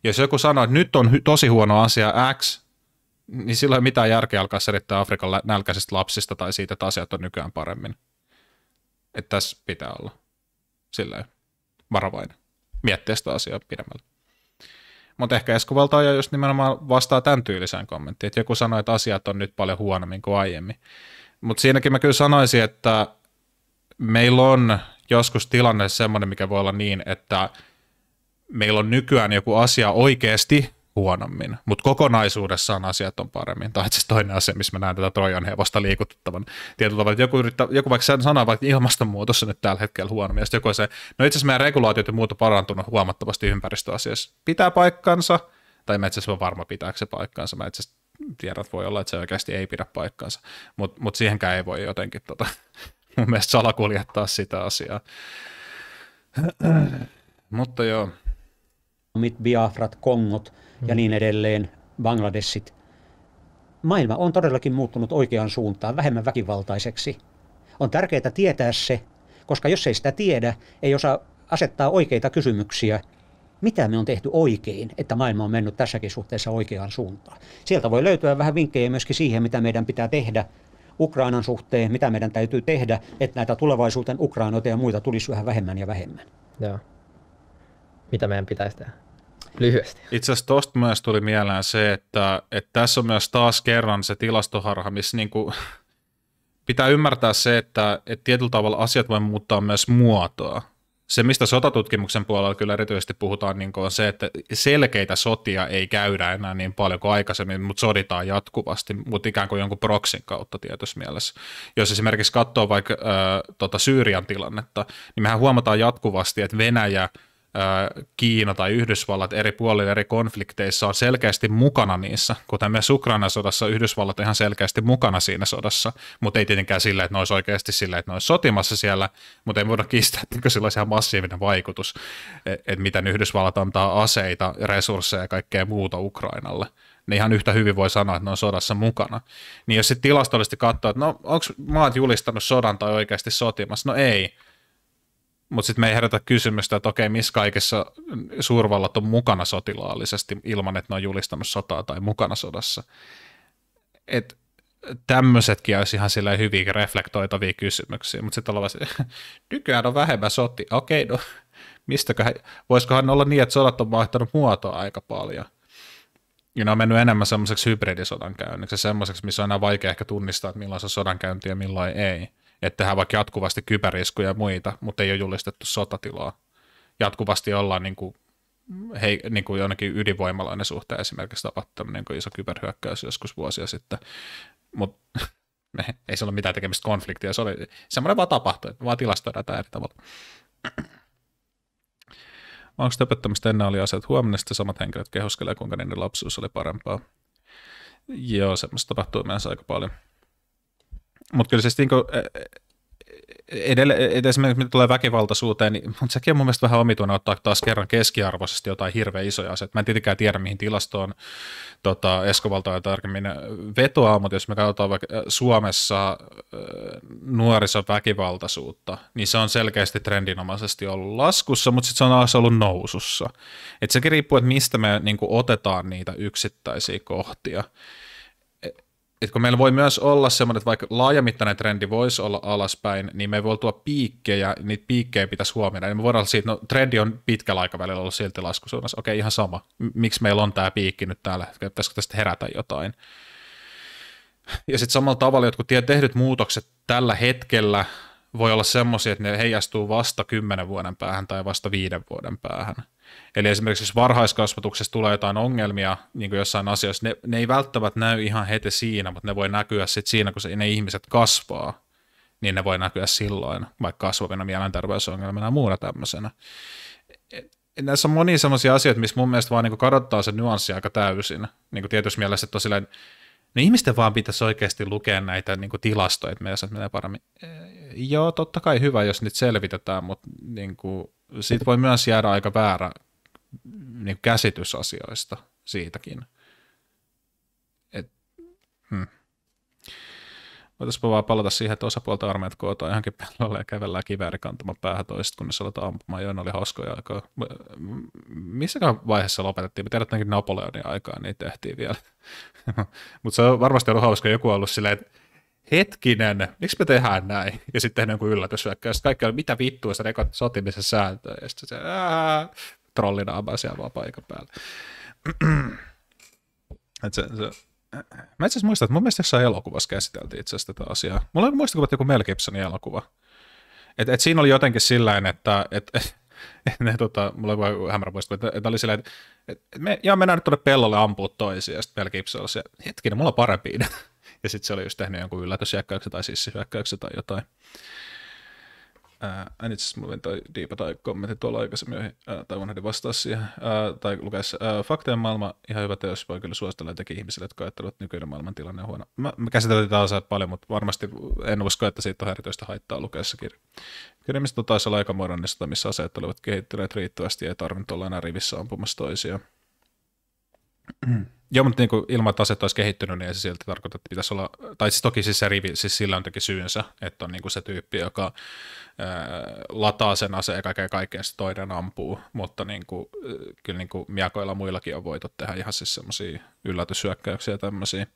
Jos joku sanoo, että nyt on hy- tosi huono asia X, niin silloin ei mitään järkeä alkaa selittää Afrikan nälkäisistä lapsista tai siitä, että asiat on nykyään paremmin. Että tässä pitää olla silleen varovainen. Miettiä sitä asiaa pidemmälle. Mutta ehkä eskuvaltaaja jos just nimenomaan vastaa tämän tyyliseen kommenttiin, että joku sanoi, että asiat on nyt paljon huonommin kuin aiemmin. Mutta siinäkin mä kyllä sanoisin, että meillä on joskus tilanne semmoinen, mikä voi olla niin, että meillä on nykyään joku asia oikeasti huonommin, mutta kokonaisuudessaan asiat on paremmin. Tai siis toinen asia, missä mä näen tätä Trojan hevosta liikuttavan. tietyllä tavalla, että joku, yrittää, joku vaikka sanoo vaikka ilmastonmuutos on nyt tällä hetkellä huonommin, ja sitten joku se, no itse asiassa meidän regulaatiot ja muuta parantunut huomattavasti ympäristöasiassa. Pitää paikkansa, tai mä itse asiassa varma pitääkö se paikkansa, mä itse asiassa voi olla, että se oikeasti ei pidä paikkansa, mutta mut siihenkään ei voi jotenkin tota, mun mielestä salakuljettaa sitä asiaa. mutta joo. Mit Biafrat, Kongot, Mm. ja niin edelleen, Bangladessit. Maailma on todellakin muuttunut oikeaan suuntaan, vähemmän väkivaltaiseksi. On tärkeää tietää se, koska jos ei sitä tiedä, ei osaa asettaa oikeita kysymyksiä, mitä me on tehty oikein, että maailma on mennyt tässäkin suhteessa oikeaan suuntaan. Sieltä voi löytyä vähän vinkkejä myöskin siihen, mitä meidän pitää tehdä Ukrainan suhteen, mitä meidän täytyy tehdä, että näitä tulevaisuuden Ukrainoita ja muita tulisi yhä vähemmän ja vähemmän. Joo. Mitä meidän pitäisi tehdä? lyhyesti. Itse asiassa tuosta myös tuli mieleen se, että, että tässä on myös taas kerran se tilastoharha, missä niin kuin pitää ymmärtää se, että, että tietyllä tavalla asiat voi muuttaa myös muotoa. Se, mistä sotatutkimuksen puolella kyllä erityisesti puhutaan, niin on se, että selkeitä sotia ei käydä enää niin paljon kuin aikaisemmin, mutta soditaan jatkuvasti, mutta ikään kuin jonkun proksin kautta tietyssä mielessä. Jos esimerkiksi katsoo vaikka äh, tota Syyrian tilannetta, niin mehän huomataan jatkuvasti, että Venäjä – Kiina tai Yhdysvallat eri puolilla eri konflikteissa on selkeästi mukana niissä, kuten myös Ukrainan sodassa Yhdysvallat ihan selkeästi mukana siinä sodassa, mutta ei tietenkään sillä, että ne olisi oikeasti sillä, että ne olisi sotimassa siellä, mutta ei voida kiistää, että sillä olisi ihan massiivinen vaikutus, e, että miten Yhdysvallat antaa aseita, resursseja ja kaikkea muuta Ukrainalle ne ihan yhtä hyvin voi sanoa, että ne on sodassa mukana. Niin jos sitten tilastollisesti katsoo, että no onko maat julistanut sodan tai oikeasti sotimassa, no ei, mutta sitten me ei herätä kysymystä, että okei, missä kaikessa suurvallat on mukana sotilaallisesti ilman, että ne on julistanut sotaa tai mukana sodassa. Että tämmöisetkin olisi ihan silleen hyvin reflektoitavia kysymyksiä, mutta sitten ollaan nykyään on vähemmän soti. Okei, no mistäköhän, voisikohan olla niin, että sodat on vaihtanut muotoa aika paljon. Ja ne on mennyt enemmän semmoiseksi hybridisodankäynniksi, semmoiseksi, missä on aina vaikea ehkä tunnistaa, että milloin se on sodankäynti ja milloin ei että tehdään vaikka jatkuvasti kyberiskuja ja muita, mutta ei ole julistettu sotatilaa. Jatkuvasti ollaan niin kuin, hei, niin kuin jonnekin ydinvoimalainen suhteen esimerkiksi tapahtunut niin iso kyberhyökkäys joskus vuosia sitten, mutta ei se ole mitään tekemistä konfliktia, se oli semmoinen vaan tapahtui, että vaan tilastoidaan tämä eri tavalla. Onko opettamista ennen oli asiat huomenna, sitten samat henkilöt kehuskelevat, kuinka niiden lapsuus oli parempaa. Joo, semmoista tapahtuu myös aika paljon. Mutta kyllä siis niin kuin, e, e, edelle, esimerkiksi mitä tulee väkivaltaisuuteen, niin, mutta sekin on mun mielestä vähän omituinen ottaa taas kerran keskiarvoisesti jotain hirveän isoja asioita. Mä en tietenkään tiedä, mihin tilastoon tota, Eskovalta tarkemmin vetoaa, mutta jos me katsotaan vaikka e, Suomessa väkivaltaisuutta, niin se on selkeästi trendinomaisesti ollut laskussa, mutta sitten se on taas ollut nousussa. Et sekin riippuu, että mistä me niin otetaan niitä yksittäisiä kohtia et kun meillä voi myös olla semmoinen, että vaikka laajamittainen trendi voisi olla alaspäin, niin me voi tulla piikkejä, niitä piikkejä pitäisi huomioida. Niin me voidaan olla siitä, no trendi on pitkällä aikavälillä ollut silti laskusuunnassa. Okei, ihan sama. Miksi meillä on tämä piikki nyt täällä? Pitäisikö tästä herätä jotain? Ja sitten samalla tavalla jotkut tehdyt muutokset tällä hetkellä voi olla semmoisia, että ne heijastuu vasta kymmenen vuoden päähän tai vasta viiden vuoden päähän. Eli esimerkiksi jos varhaiskasvatuksessa tulee jotain ongelmia niin kuin jossain asiassa, ne, ne ei välttämättä näy ihan heti siinä, mutta ne voi näkyä sitten siinä, kun se, ne ihmiset kasvaa, niin ne voi näkyä silloin, vaikka kasvavina mielenterveysongelmina ja muuna tämmöisenä. E, e, näissä on monia sellaisia asioita, missä mun mielestä vaan niin kadottaa se nyanssi aika täysin. Niin kuin tietysti mielessä, että tosiaan silleen, no ihmisten vaan pitäisi oikeasti lukea näitä niin kuin tilastoja, että meidän menee paremmin. E, joo, totta kai hyvä, jos niitä selvitetään, mutta niin kuin, siitä voi myös jäädä aika väärä niin käsitys asioista siitäkin. Et, hmm. Voitaisiinpa vaan palata siihen, että osapuolta armeijat kootaan johonkin pellolle ja kävellään kivääri päähän toiset, kunnes aletaan ampumaan, joina oli hauskoja aikaa. Missäkään vaiheessa lopetettiin? Me tiedetään Napoleonin aikaa, niin tehtiin vielä. Mutta se on varmasti ollut hauska, joku on ollut silleen, että hetkinen, miksi me tehdään näin? Ja sitten tehdään yllätys, yllätyshyökkäys. Kaikki on, mitä vittua se rekot sotimisen sääntöä. Ja sitten se ää, trollinaamaa siellä vaan paikan päällä. Et se, se, mä itse muistan, että mun mielestä jossain elokuvassa käsiteltiin itse asiassa tätä asiaa. Mulla on muistikuva, että joku Mel Gibsonin elokuva. Et, et siinä oli jotenkin sillain, että et, et, ne, tota, mulla oli hämärä muistikuva, että, että oli silleen, että et me, jaa, mennään nyt tuonne pellolle ampua toisiin, ja sitten Mel Gibson oli hetkinen, mulla on parempi idea ja sitten se oli just tehnyt jonkun yllätyshyökkäyksen tai sissihyökkäyksen tai jotain. Ää, itse asiassa mulla toi diipa tai kommentti tuolla aikaisemmin, ää, tai unohdin vastaa siihen, ää, tai lukee Ää, Faktojen maailma, ihan hyvä teos, voi kyllä suositella jotenkin ihmisille, jotka ajattelevat, että nykyinen maailman tilanne on huono. Mä, mä käsitellään tätä osaa paljon, mutta varmasti en usko, että siitä on erityistä haittaa lukeessa kirja. Kirjamista tota taisi olla aika modernista, missä aseet olivat kehittyneet riittävästi ja ei tarvinnut olla enää rivissä ampumassa toisiaan. Joo, mutta niin kuin ilman, että aset olisi kehittynyt, niin ei se silti tarkoita, että pitäisi olla, tai siis toki siis se rivi, siis sillä on toki syynsä, että on niin kuin se tyyppi, joka ää, lataa sen aseen ja kaiken kaikkea se toinen ampuu, mutta niin kuin, kyllä niin kuin miakoilla muillakin on voitu tehdä ihan siis semmoisia yllätyshyökkäyksiä ja tämmöisiä,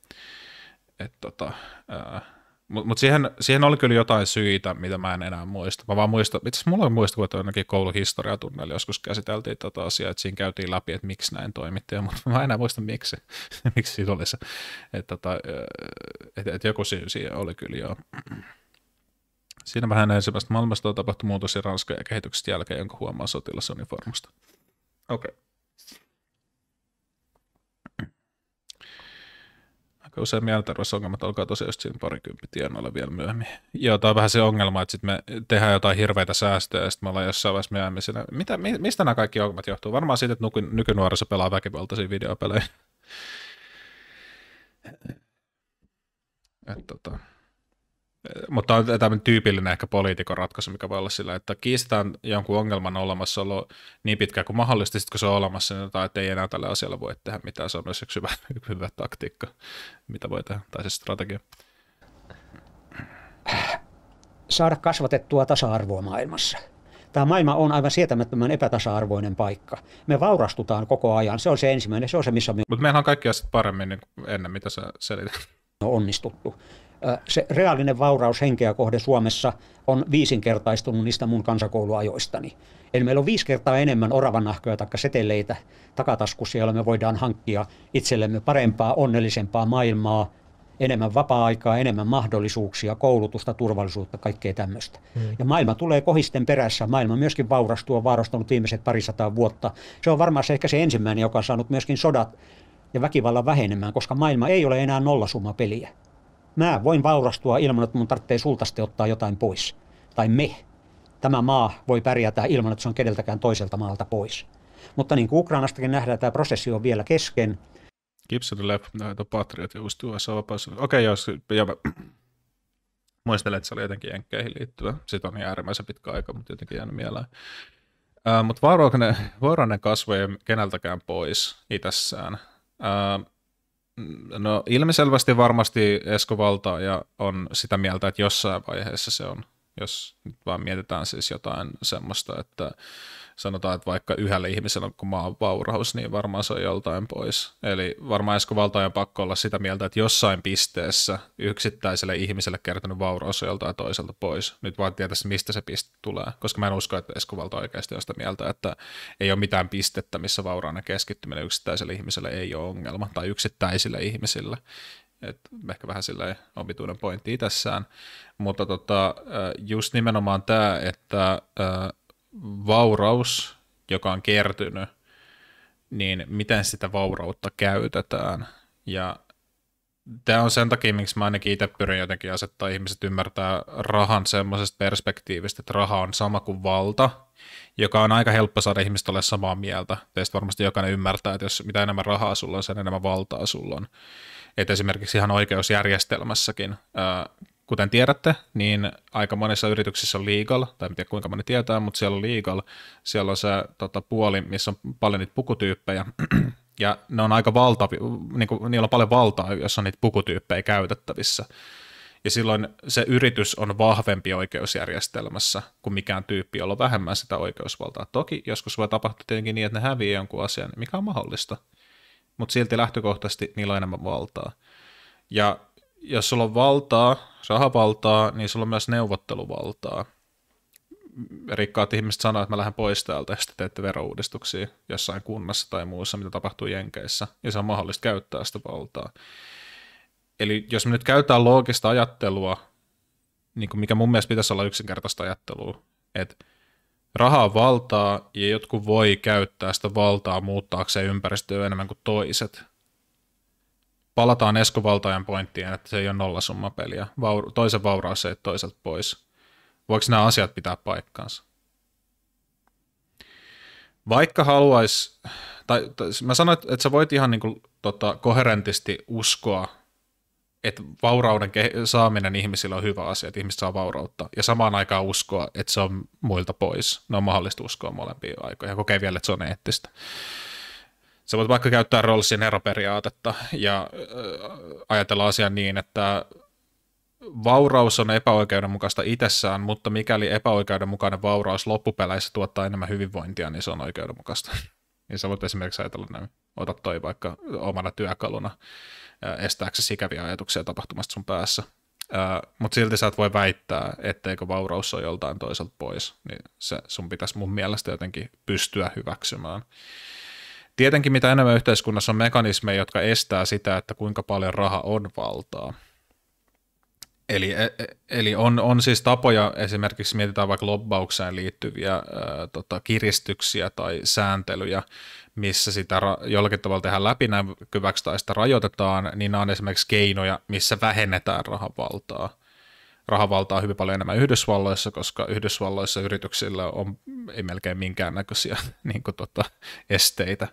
että tota, ää, mutta mut siihen, siihen oli kyllä jotain syitä, mitä mä en enää muista. Mä vaan muistan, itse asiassa mulla on muista, että ainakin kouluhistoriatunnella joskus käsiteltiin tätä tota asiaa, että siinä käytiin läpi, että miksi näin toimittiin, mutta mä en enää muista miksi, miksi siinä oli se. Että tota, et, et joku siinä, siinä oli kyllä joo. Siinä vähän ensimmäistä maailmasta tapahtui muutos ja Ranskan ja kehityksestä jälkeen, jonka huomaa sotilasuniformusta. Okei. Okay. usein mielenterveysongelmat alkaa tosiaan just siinä parikymppiä vielä myöhemmin. Joo, tämä on vähän se ongelma, että sitten me tehdään jotain hirveitä säästöjä ja sitten me ollaan jossain vaiheessa myöhemmin siinä. Mitä, mistä nämä kaikki ongelmat johtuu? Varmaan siitä, että nykynuorissa nykynuoriso pelaa väkivaltaisia videopelejä. Että tota, mutta on tämmöinen tyypillinen ehkä poliitikon ratkaisu, mikä voi olla sillä, että kiistetään jonkun ongelman olemassaolo niin pitkään kuin mahdollista, sitten kun se on olemassa, niin tai että ei enää tällä asialla voi tehdä mitään. Se on myös yksi hyvä, hyvä taktiikka, mitä voi tehdä, tai se strategia. Saada kasvatettua tasa-arvoa maailmassa. Tämä maailma on aivan sietämättömän epätasa-arvoinen paikka. Me vaurastutaan koko ajan, se on se ensimmäinen, se on se missä me... Mutta meillä on kaikki asiat paremmin niin ennen, mitä sä selität. On no, onnistuttu se reaalinen vauraus henkeä kohde Suomessa on viisinkertaistunut niistä mun kansakouluajoistani. Eli meillä on viisi kertaa enemmän oravanahkoja tai seteleitä takataskussa, joilla me voidaan hankkia itsellemme parempaa, onnellisempaa maailmaa, enemmän vapaa-aikaa, enemmän mahdollisuuksia, koulutusta, turvallisuutta, kaikkea tämmöistä. Hmm. Ja maailma tulee kohisten perässä. Maailma myöskin vaurastuu, on vaarastunut viimeiset parisataa vuotta. Se on varmaan se ehkä se ensimmäinen, joka on saanut myöskin sodat ja väkivallan vähenemään, koska maailma ei ole enää nollasumma peliä mä voin vaurastua ilman, että mun tarvitsee sultasti ottaa jotain pois. Tai me, tämä maa voi pärjätä ilman, että se on kedeltäkään toiselta maalta pois. Mutta niin kuin Ukrainastakin nähdään, tämä prosessi on vielä kesken. Gibson Lab, näitä no, Patriot, just USA vapaus. Okei, okay, jos, ja mä muistelen, että se oli jotenkin jenkkeihin liittyvä. Sitten on niin äärimmäisen pitkä aika, mutta jotenkin jäänyt mieleen. mutta varoa ne, ei keneltäkään pois itässään. Ää, Mm, no ilmiselvästi varmasti Esko Valta ja on sitä mieltä, että jossain vaiheessa se on, jos nyt vaan mietitään siis jotain semmoista, että sanotaan, että vaikka yhdellä ihmiselle, kun maa vauraus, niin varmaan se on joltain pois. Eli varmaan Esko Valtaja on pakko olla sitä mieltä, että jossain pisteessä yksittäiselle ihmiselle kertynyt vauraus on joltain toiselta pois. Nyt vaan tietäisi, mistä se piste tulee, koska mä en usko, että Esko Valta oikeasti on sitä mieltä, että ei ole mitään pistettä, missä vauraana keskittyminen yksittäiselle ihmiselle ei ole ongelma, tai yksittäisille ihmisille. Et ehkä vähän silleen omituinen pointti itsessään, mutta tota, just nimenomaan tämä, että vauraus, joka on kertynyt, niin miten sitä vaurautta käytetään. Ja tämä on sen takia, miksi mä ainakin itse pyrin jotenkin asettaa ihmiset ymmärtää rahan semmoisesta perspektiivistä, että raha on sama kuin valta, joka on aika helppo saada ihmiset ole samaa mieltä. Teistä varmasti jokainen ymmärtää, että jos mitä enemmän rahaa sulla on, sen enemmän valtaa sulla on. Että esimerkiksi ihan oikeusjärjestelmässäkin ää, kuten tiedätte, niin aika monissa yrityksissä on legal, tai en tiedä kuinka moni tietää, mutta siellä on legal, siellä on se tota, puoli, missä on paljon niitä pukutyyppejä, ja ne on aika valtavi, niin kuin, niillä on paljon valtaa, jos on niitä pukutyyppejä käytettävissä. Ja silloin se yritys on vahvempi oikeusjärjestelmässä kuin mikään tyyppi, jolla on vähemmän sitä oikeusvaltaa. Toki joskus voi tapahtua tietenkin niin, että ne häviää jonkun asian, mikä on mahdollista. Mutta silti lähtökohtaisesti niillä on enemmän valtaa. Ja jos sulla on valtaa, rahavaltaa, niin sulla on myös neuvotteluvaltaa. Rikkaat ihmiset sanoo, että mä lähden pois täältä ja sitten teette verouudistuksia jossain kunnassa tai muussa, mitä tapahtuu Jenkeissä. Ja se on mahdollista käyttää sitä valtaa. Eli jos me nyt käytetään loogista ajattelua, niin kuin mikä mun mielestä pitäisi olla yksinkertaista ajattelua, että rahaa valtaa ja jotkut voi käyttää sitä valtaa muuttaakseen ympäristöä enemmän kuin toiset – palataan Esko Valtajan pointtiin, että se ei ole nollasummapeliä. Vaur- toisen vauraus ei toiselta pois. Voiko nämä asiat pitää paikkaansa? Vaikka haluaisi, tai, tai mä sanoin, että sä voit ihan niin kuin, tota, koherentisti uskoa, että vaurauden ke- saaminen ihmisillä on hyvä asia, että ihmiset saa vaurautta, ja samaan aikaan uskoa, että se on muilta pois. Ne on mahdollista uskoa molempia aikoja, ja kokee vielä, että se on eettistä. Sä voit vaikka käyttää Rollsin eroperiaatetta ja äh, ajatella asian niin, että vauraus on epäoikeudenmukaista itsessään, mutta mikäli epäoikeudenmukainen vauraus loppupeleissä tuottaa enemmän hyvinvointia, niin se on oikeudenmukaista. niin sä voit esimerkiksi ajatella näin, ota toi vaikka omana työkaluna äh, estääksesi ikäviä ajatuksia tapahtumasta sun päässä. Äh, mutta silti sä et voi väittää, etteikö vauraus ole joltain toiselta pois, niin se sun pitäisi mun mielestä jotenkin pystyä hyväksymään. Tietenkin mitä enemmän yhteiskunnassa on mekanismeja, jotka estää sitä, että kuinka paljon raha on valtaa. Eli, e, e, eli on, on siis tapoja, esimerkiksi mietitään vaikka lobbaukseen liittyviä ää, tota, kiristyksiä tai sääntelyjä, missä sitä ra- jollakin tavalla tehdään läpinäkyväksi tai sitä rajoitetaan, niin nämä on esimerkiksi keinoja, missä vähennetään rahavaltaa rahavaltaa hyvin paljon enemmän Yhdysvalloissa, koska Yhdysvalloissa yrityksillä on ei melkein minkäännäköisiä niin kuin, tota, esteitä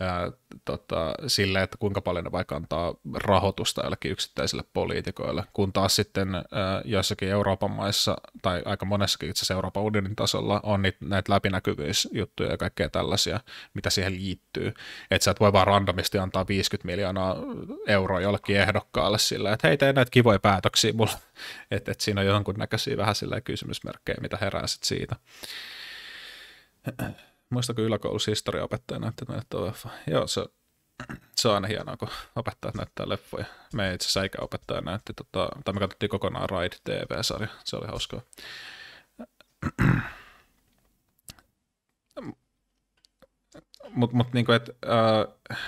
ää, tota, sille, että kuinka paljon ne vaikka antaa rahoitusta jollekin yksittäisille poliitikoille, kun taas sitten ää, joissakin Euroopan maissa, tai aika monessakin itse asiassa Euroopan unionin tasolla, on niitä, näitä läpinäkyvyysjuttuja ja kaikkea tällaisia, mitä siihen liittyy. Että sä et voi vaan randomisti antaa 50 miljoonaa euroa jollekin ehdokkaalle sillä, että hei, tee näitä kivoja päätöksiä mulle. Että et siinä on jonkunnäköisiä vähän sillä kysymysmerkkejä, mitä herää sit siitä muistako yläkoulussa historiaopettajana, että näyttää leffa? Joo, se, se on aina hienoa, kun opettajat näyttää leffoja. Me itse asiassa opettaja näytti, tota, tai me katsottiin kokonaan Ride TV-sarja, se oli hauskaa. Mutta mut, niinku, äh,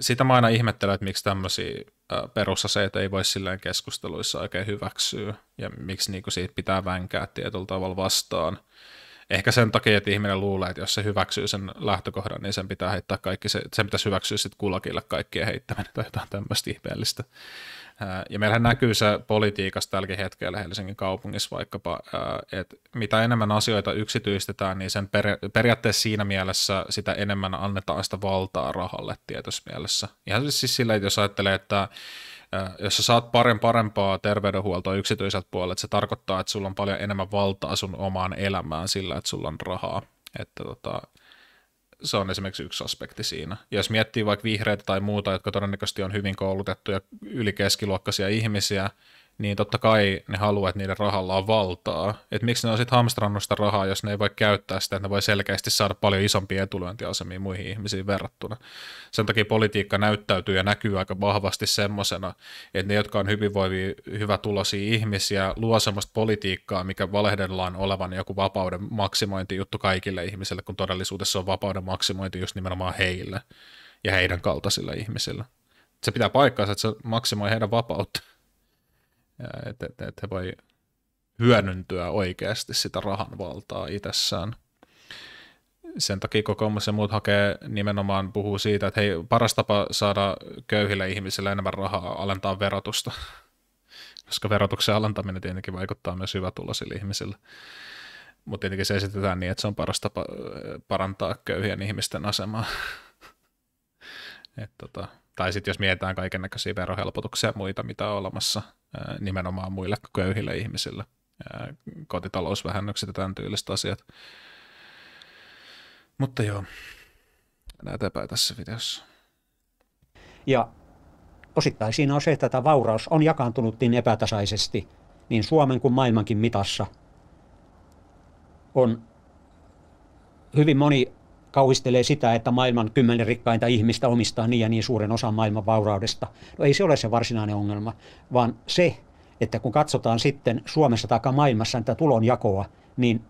sitä mä aina ihmettelen, että miksi tämmöisiä äh, perusaseita ei voi silleen keskusteluissa oikein hyväksyä, ja miksi niinku siitä pitää vänkää tietyllä tavalla vastaan – ehkä sen takia, että ihminen luulee, että jos se hyväksyy sen lähtökohdan, niin sen pitää heittää kaikki, se, sen pitäisi hyväksyä sitten kulakille kaikkien heittäminen tai jotain tämmöistä ihmeellistä. Ja meillähän näkyy se politiikassa tälläkin hetkellä Helsingin kaupungissa vaikkapa, että mitä enemmän asioita yksityistetään, niin sen peria- periaatteessa siinä mielessä sitä enemmän annetaan sitä valtaa rahalle tietyssä mielessä. Ihan siis sillä, että jos ajattelee, että jos sä saat paremmin parempaa terveydenhuoltoa yksityiseltä puolelta, se tarkoittaa, että sulla on paljon enemmän valtaa sun omaan elämään sillä, että sulla on rahaa. Että tota, se on esimerkiksi yksi aspekti siinä. Ja jos miettii vaikka vihreitä tai muuta, jotka todennäköisesti on hyvin koulutettuja yli keskiluokkaisia ihmisiä, niin totta kai ne haluaa, että niiden rahalla on valtaa. Et miksi ne on sitten hamstrannut sitä rahaa, jos ne ei voi käyttää sitä, että ne voi selkeästi saada paljon isompia etulyöntiasemia muihin ihmisiin verrattuna. Sen takia politiikka näyttäytyy ja näkyy aika vahvasti semmoisena, että ne, jotka on hyvinvoivia, tulosi ihmisiä, luo semmoista politiikkaa, mikä valehdellaan olevan joku vapauden maksimointi juttu kaikille ihmisille, kun todellisuudessa on vapauden maksimointi just nimenomaan heille ja heidän kaltaisilla ihmisillä. Se pitää paikkaansa, että se maksimoi heidän vapautta että et, et he voi hyödyntyä oikeasti sitä rahan valtaa itsessään. Sen takia kokoomus ja muut hakee nimenomaan puhuu siitä, että hei, paras tapa saada köyhille ihmisille enemmän rahaa alentaa verotusta, koska verotuksen alentaminen tietenkin vaikuttaa myös hyvätuloisille ihmisille. Mutta tietenkin se esitetään niin, että se on paras tapa äh, parantaa köyhien ihmisten asemaa. Et tota, tai sitten jos mietitään kaiken näköisiä verohelpotuksia ja muita, mitä on olemassa – nimenomaan muille köyhille ihmisille. Kotitalousvähennykset ja tämän tyyliset asiat. Mutta joo, mennään eteenpäin tässä videossa. Ja osittain siinä on se, että tämä vauraus on jakaantunut niin epätasaisesti, niin Suomen kuin maailmankin mitassa on hyvin moni kauhistelee sitä, että maailman kymmenen rikkainta ihmistä omistaa niin ja niin suuren osan maailman vauraudesta. No ei se ole se varsinainen ongelma, vaan se, että kun katsotaan sitten Suomessa tai maailmassa tätä tulonjakoa, niin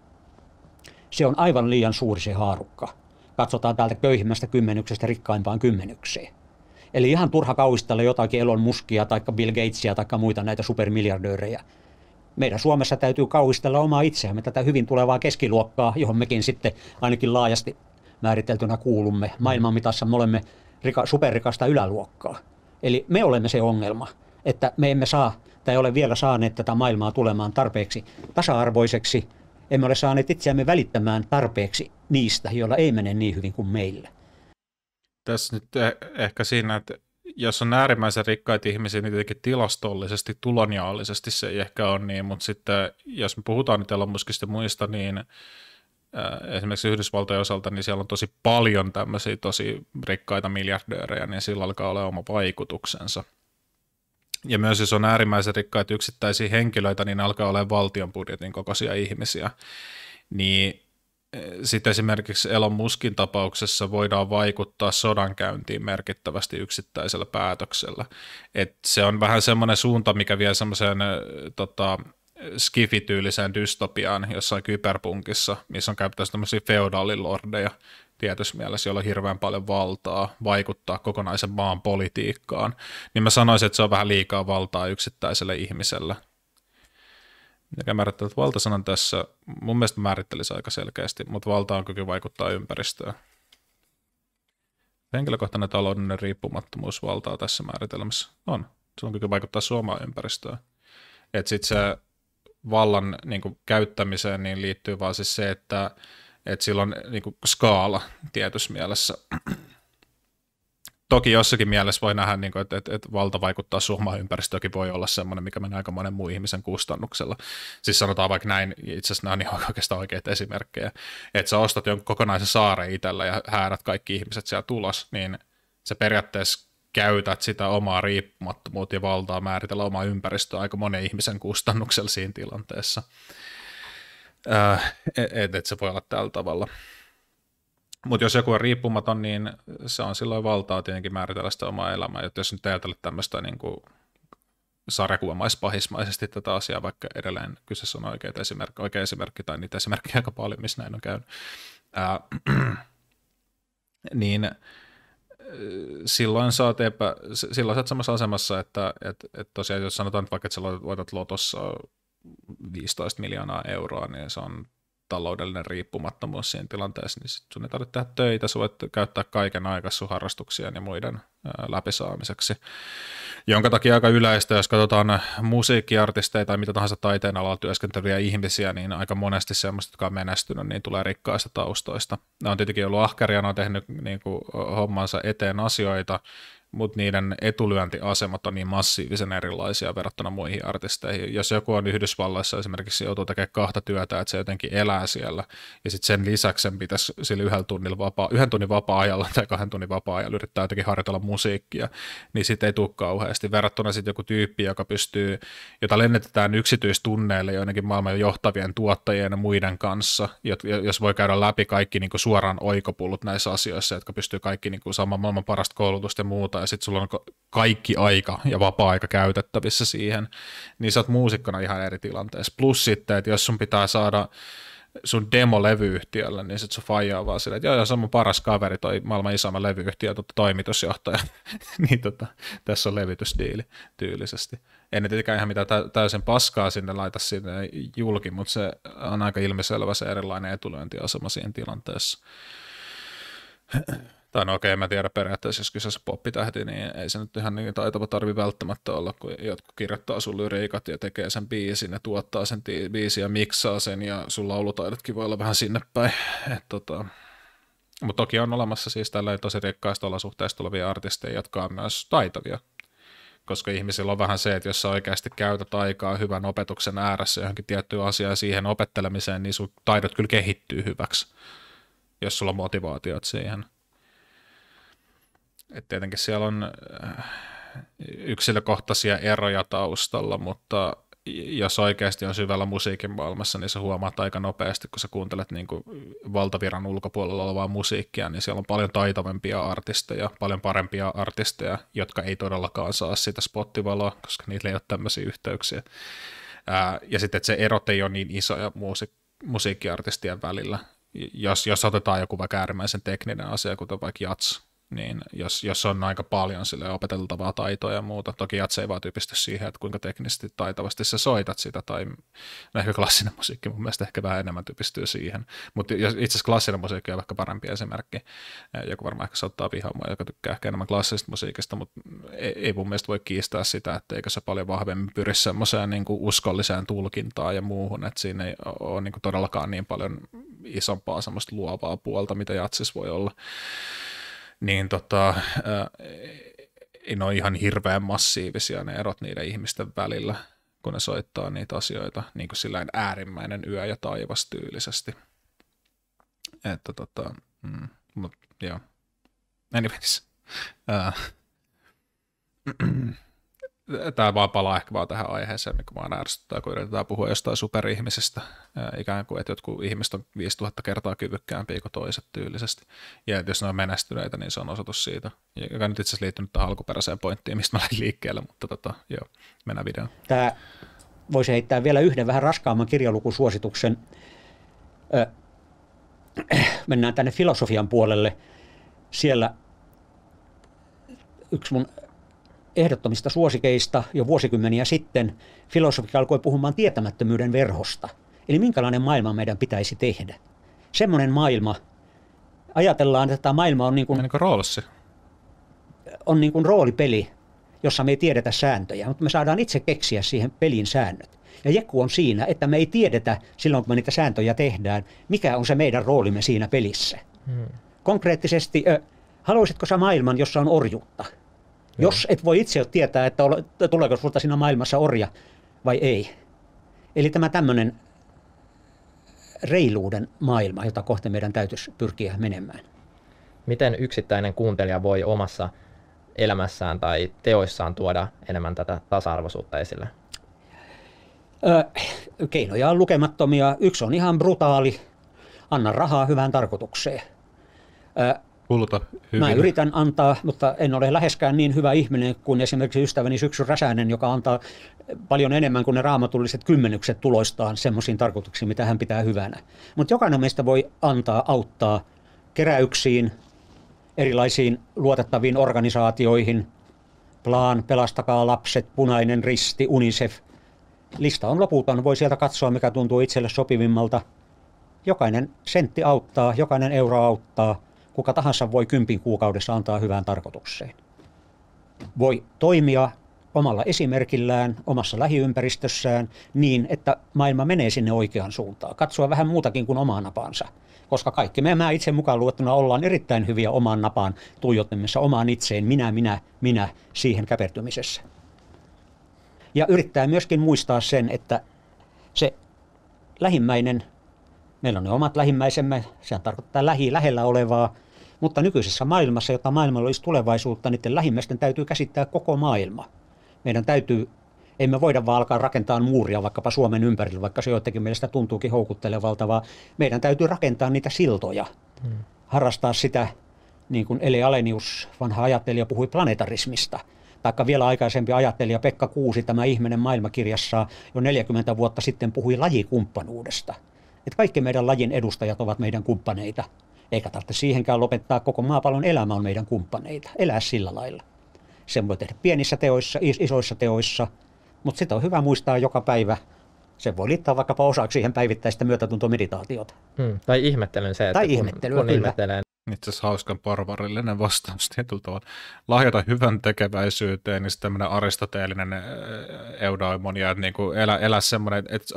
se on aivan liian suuri se haarukka. Katsotaan täältä köyhimmästä kymmenyksestä rikkaimpaan kymmenykseen. Eli ihan turha kauhistella jotakin Elon Muskia tai Bill Gatesia tai muita näitä supermiljardöörejä. Meidän Suomessa täytyy kauhistella omaa itseämme tätä hyvin tulevaa keskiluokkaa, johon mekin sitten ainakin laajasti määriteltynä kuulumme. Maailman mitassa me olemme rika, superrikasta yläluokkaa. Eli me olemme se ongelma, että me emme saa tai ole vielä saaneet tätä maailmaa tulemaan tarpeeksi tasa-arvoiseksi. Emme ole saaneet itseämme välittämään tarpeeksi niistä, joilla ei mene niin hyvin kuin meillä. Tässä nyt eh, ehkä siinä, että jos on äärimmäisen rikkaita ihmisiä, niin tietenkin tilastollisesti, tulonjaollisesti se ei ehkä ole niin, mutta sitten eh, jos me puhutaan nyt muista, niin Äh, esimerkiksi Yhdysvaltojen osalta, niin siellä on tosi paljon tämmöisiä tosi rikkaita miljardöörejä, niin sillä alkaa olla oma vaikutuksensa. Ja myös jos on äärimmäisen rikkaita yksittäisiä henkilöitä, niin alkaa olemaan valtion budjetin kokoisia ihmisiä. Niin äh, sitten esimerkiksi Elon Muskin tapauksessa voidaan vaikuttaa sodankäyntiin merkittävästi yksittäisellä päätöksellä. Et se on vähän semmoinen suunta, mikä vie semmoiseen äh, tota, skifityyliseen dystopiaan jossain kyberpunkissa, missä on käytetty tämmöisiä feodaalilordeja tietyssä mielessä, joilla on hirveän paljon valtaa vaikuttaa kokonaisen maan politiikkaan, niin mä sanoisin, että se on vähän liikaa valtaa yksittäiselle ihmiselle. Mikä määrittää, että valtasanan tässä, mun mielestä määrittelisi aika selkeästi, mutta valta on kyky vaikuttaa ympäristöön. Henkilökohtainen taloudellinen riippumattomuus valtaa tässä määritelmässä on. Se on kyky vaikuttaa suomaan ympäristöön. Että sitten se vallan niin kuin, käyttämiseen niin liittyy vaan siis se, että, että sillä on niin kuin, skaala tietyssä mielessä. Toki jossakin mielessä voi nähdä, niin kuin, että, että, että valta vaikuttaa suomaan voi olla sellainen, mikä menee aika monen muun ihmisen kustannuksella. Siis sanotaan vaikka näin, itse asiassa nämä on ihan oikeastaan oikeita esimerkkejä, että sä ostat jonkun kokonaisen saaren itsellä ja häärät kaikki ihmiset siellä tulos, niin se periaatteessa käytät sitä omaa riippumattomuutta ja valtaa määritellä omaa ympäristöä aika monen ihmisen kustannuksella siinä tilanteessa. Äh, e- että et se voi olla tällä tavalla. Mutta jos joku on riippumaton, niin se on silloin valtaa tietenkin määritellä sitä omaa elämää. Et jos nyt ajatellaan tämmöistä niin kuin sarjakuvamaispahismaisesti tätä asiaa, vaikka edelleen kyseessä on oikea esimerkki, oikea esimerkki tai niitä esimerkkejä aika paljon, missä näin on käynyt, äh, niin silloin sä oot, epä, silloin sä oot samassa asemassa, että et, et tosiaan jos sanotaan, että vaikka että sä voitat lotossa 15 miljoonaa euroa, niin se on taloudellinen riippumattomuus siinä tilanteessa, niin sit sun ei tarvitse tehdä töitä, sä voit käyttää kaiken aikaa sun harrastuksien ja muiden läpisaamiseksi, jonka takia aika yleistä, jos katsotaan musiikkiartisteja tai mitä tahansa taiteen alalla työskenteleviä ihmisiä, niin aika monesti semmoista, jotka on menestynyt, niin tulee rikkaista taustoista. Nämä on tietenkin ollut ahkeria, ne on tehnyt niin kuin, hommansa eteen asioita, mutta niiden etulyöntiasemat on niin massiivisen erilaisia verrattuna muihin artisteihin. Jos joku on Yhdysvalloissa esimerkiksi joutuu tekemään kahta työtä, että se jotenkin elää siellä, ja sitten sen lisäksi sen pitäisi sillä yhden, tunnin, vapaa, yhden tunnin vapaa-ajalla tai kahden tunnin vapaa-ajalla yrittää jotenkin harjoitella musiikkia, niin sitten ei tule kauheasti. Verrattuna sitten joku tyyppi, joka pystyy, jota lennetetään yksityistunneille joidenkin maailman johtavien tuottajien ja muiden kanssa, jos voi käydä läpi kaikki niin kuin suoraan oikopullut näissä asioissa, jotka pystyy kaikki niin kuin saamaan maailman parasta koulutusta ja muuta, ja sitten sulla on kaikki aika ja vapaa-aika käytettävissä siihen, niin sä oot muusikkona ihan eri tilanteessa. Plus sitten, että jos sun pitää saada sun demo-levyyhtiölle, niin sitten sun faija on vaan silleen, että joo, joo, se on mun paras kaveri, toi maailman isoimman levyyhtiö, totta toimitusjohtaja, niin tota, tässä on levitysdiili tyylisesti. En tietenkään ihan mitään täysin paskaa sinne laita sinne julki, mutta se on aika ilmiselvä se erilainen etulyöntiasema siinä tilanteessa tai no okei, okay, mä tiedän periaatteessa, jos kyseessä poppitähti, niin ei se nyt ihan niin taitava tarvi välttämättä olla, kun jotkut kirjoittaa sun lyriikat ja tekee sen biisin ja tuottaa sen ti- biisin ja miksaa sen ja sun laulutaidotkin voi olla vähän sinne päin. tota. Mutta toki on olemassa siis tällä tosi rikkaista olosuhteista tulevia artisteja, jotka on myös taitavia, koska ihmisillä on vähän se, että jos sä oikeasti käytät aikaa hyvän opetuksen ääressä johonkin tiettyyn asiaan siihen opettelemiseen, niin sun taidot kyllä kehittyy hyväksi, jos sulla on motivaatiot siihen. Et tietenkin siellä on äh, yksilökohtaisia eroja taustalla, mutta jos oikeasti on syvällä musiikin maailmassa, niin se huomaat aika nopeasti, kun sä kuuntelet niin kuin valtaviran ulkopuolella olevaa musiikkia, niin siellä on paljon taitavampia artisteja, paljon parempia artisteja, jotka ei todellakaan saa sitä spottivaloa, koska niillä ei ole tämmöisiä yhteyksiä. Ää, ja sitten, että se erot ei ole niin isoja musiik- musiikkiartistien välillä. Jos, jos otetaan joku vaikka äärimmäisen tekninen asia, kuten vaikka jats, niin jos, jos on aika paljon sille opeteltavaa taitoa ja muuta, toki jatse ei vaan typisty siihen, että kuinka teknisesti taitavasti sä soitat sitä, tai no ehkä klassinen musiikki mun mielestä ehkä vähän enemmän typistyy siihen, mutta itse asiassa klassinen musiikki on ehkä parempi esimerkki, joku varmaan ehkä saattaa vihaamaan, joka tykkää ehkä enemmän klassisesta musiikista, mutta ei, ei mun mielestä voi kiistää sitä, että eikö se paljon vahvemmin pyri semmoiseen niin kuin uskolliseen tulkintaan ja muuhun, että siinä ei ole niin kuin todellakaan niin paljon isompaa semmoista luovaa puolta, mitä jatsis voi olla niin tota, äh, ei ole ihan hirveän massiivisia ne erot niiden ihmisten välillä, kun ne soittaa niitä asioita niin kuin sillä äärimmäinen yö ja taivas tyylisesti. Että tota, mm, mutta joo. Anyways. Äh. tämä vaan palaa ehkä vaan tähän aiheeseen, mikä vaan ärsyttää, kun yritetään puhua jostain superihmisestä, ikään kuin, että jotkut ihmiset on 5000 kertaa kyvykkäämpiä kuin toiset tyylisesti. Ja että jos ne on menestyneitä, niin se on osoitus siitä, joka nyt itse asiassa liittynyt tähän alkuperäiseen pointtiin, mistä mä lähdin liikkeelle, mutta tota, joo, mennään videoon. Tämä voisi heittää vielä yhden vähän raskaamman kirjalukusuosituksen. Ö, mennään tänne filosofian puolelle. Siellä yksi mun ehdottomista suosikeista jo vuosikymmeniä sitten filosofi alkoi puhumaan tietämättömyyden verhosta. Eli minkälainen maailma meidän pitäisi tehdä. Semmoinen maailma, ajatellaan, että tämä maailma on niin kuin, niin kuin roolissa. On niin kuin roolipeli, jossa me ei tiedetä sääntöjä, mutta me saadaan itse keksiä siihen pelin säännöt. Ja jekku on siinä, että me ei tiedetä silloin, kun me niitä sääntöjä tehdään, mikä on se meidän roolimme siinä pelissä. Hmm. Konkreettisesti, haluaisitko sä maailman, jossa on orjuutta – Joo. Jos et voi itse tietää, että tuleeko sinulta siinä maailmassa orja vai ei. Eli tämä tämmöinen reiluuden maailma, jota kohti meidän täytyisi pyrkiä menemään. Miten yksittäinen kuuntelija voi omassa elämässään tai teoissaan tuoda enemmän tätä tasa-arvoisuutta esille? Öö, keinoja on lukemattomia. Yksi on ihan brutaali. Anna rahaa hyvään tarkoitukseen. Öö, Kulta hyvin. Mä yritän antaa, mutta en ole läheskään niin hyvä ihminen kuin esimerkiksi ystäväni Syksy Räsänen, joka antaa paljon enemmän kuin ne raamatulliset kymmenykset tuloistaan semmoisiin tarkoituksiin, mitä hän pitää hyvänä. Mutta jokainen meistä voi antaa, auttaa keräyksiin, erilaisiin luotettaviin organisaatioihin, Plan, Pelastakaa lapset, Punainen risti, UNICEF. Lista on loputon, voi sieltä katsoa, mikä tuntuu itselle sopivimmalta. Jokainen sentti auttaa, jokainen euro auttaa – kuka tahansa voi kympin kuukaudessa antaa hyvään tarkoitukseen. Voi toimia omalla esimerkillään, omassa lähiympäristössään niin, että maailma menee sinne oikeaan suuntaan. Katsoa vähän muutakin kuin omaa napaansa, koska kaikki me, mä itse mukaan luettuna, ollaan erittäin hyviä omaan napaan tuijottamisessa, omaan itseen, minä, minä, minä, siihen käpertymisessä. Ja yrittää myöskin muistaa sen, että se lähimmäinen, meillä on ne omat lähimmäisemme, sehän tarkoittaa lähi, lähellä olevaa, mutta nykyisessä maailmassa, jotta maailmalla olisi tulevaisuutta, niiden lähimmäisten täytyy käsittää koko maailma. Meidän täytyy, emme voida vaan alkaa rakentaa muuria vaikkapa Suomen ympärille, vaikka se joidenkin mielestä tuntuukin houkuttelevalta, vaan meidän täytyy rakentaa niitä siltoja, hmm. harrastaa sitä, niin kuin Eli Alenius, vanha ajattelija, puhui planetarismista taikka vielä aikaisempi ajattelija Pekka Kuusi, tämä ihminen maailmakirjassa jo 40 vuotta sitten puhui lajikumppanuudesta. Että kaikki meidän lajin edustajat ovat meidän kumppaneita. Eikä tarvitse siihenkään lopettaa. Koko maapallon elämä on meidän kumppaneita. Elää sillä lailla. Sen voi tehdä pienissä teoissa, isoissa teoissa, mutta sitä on hyvä muistaa joka päivä se voi liittää vaikkapa osaksi siihen päivittäistä myötätuntomeditaatiota. Hmm, tai ihmettelyn se, että tai kun, ihmettelyä, kun kyllä. ihmettelee, itse asiassa hauskan porvarillinen vastaus tietyllä tavalla. Lahjota hyvän tekeväisyyteen, niin tämmöinen aristoteellinen äh, eudaimonia, että niin kuin elä, elä semmoinen, että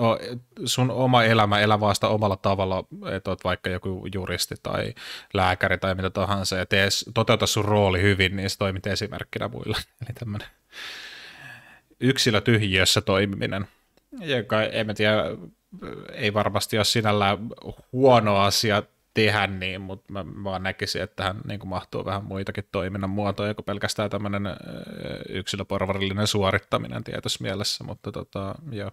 sun oma elämä elä vaan sitä omalla tavalla, että oot vaikka joku juristi tai lääkäri tai mitä tahansa, ja tees, toteuta sun rooli hyvin, niin se toimit esimerkkinä muille. Eli tämmöinen yksilötyhjiössä toimiminen, joka en tiedä, ei varmasti ole sinällään huono asia tehdä niin, mutta mä vaan näkisin, että hän niin kuin mahtuu vähän muitakin toiminnan muotoja kuin pelkästään tämmöinen yksilöporvarillinen suorittaminen tietyssä mielessä, mutta tota, joo.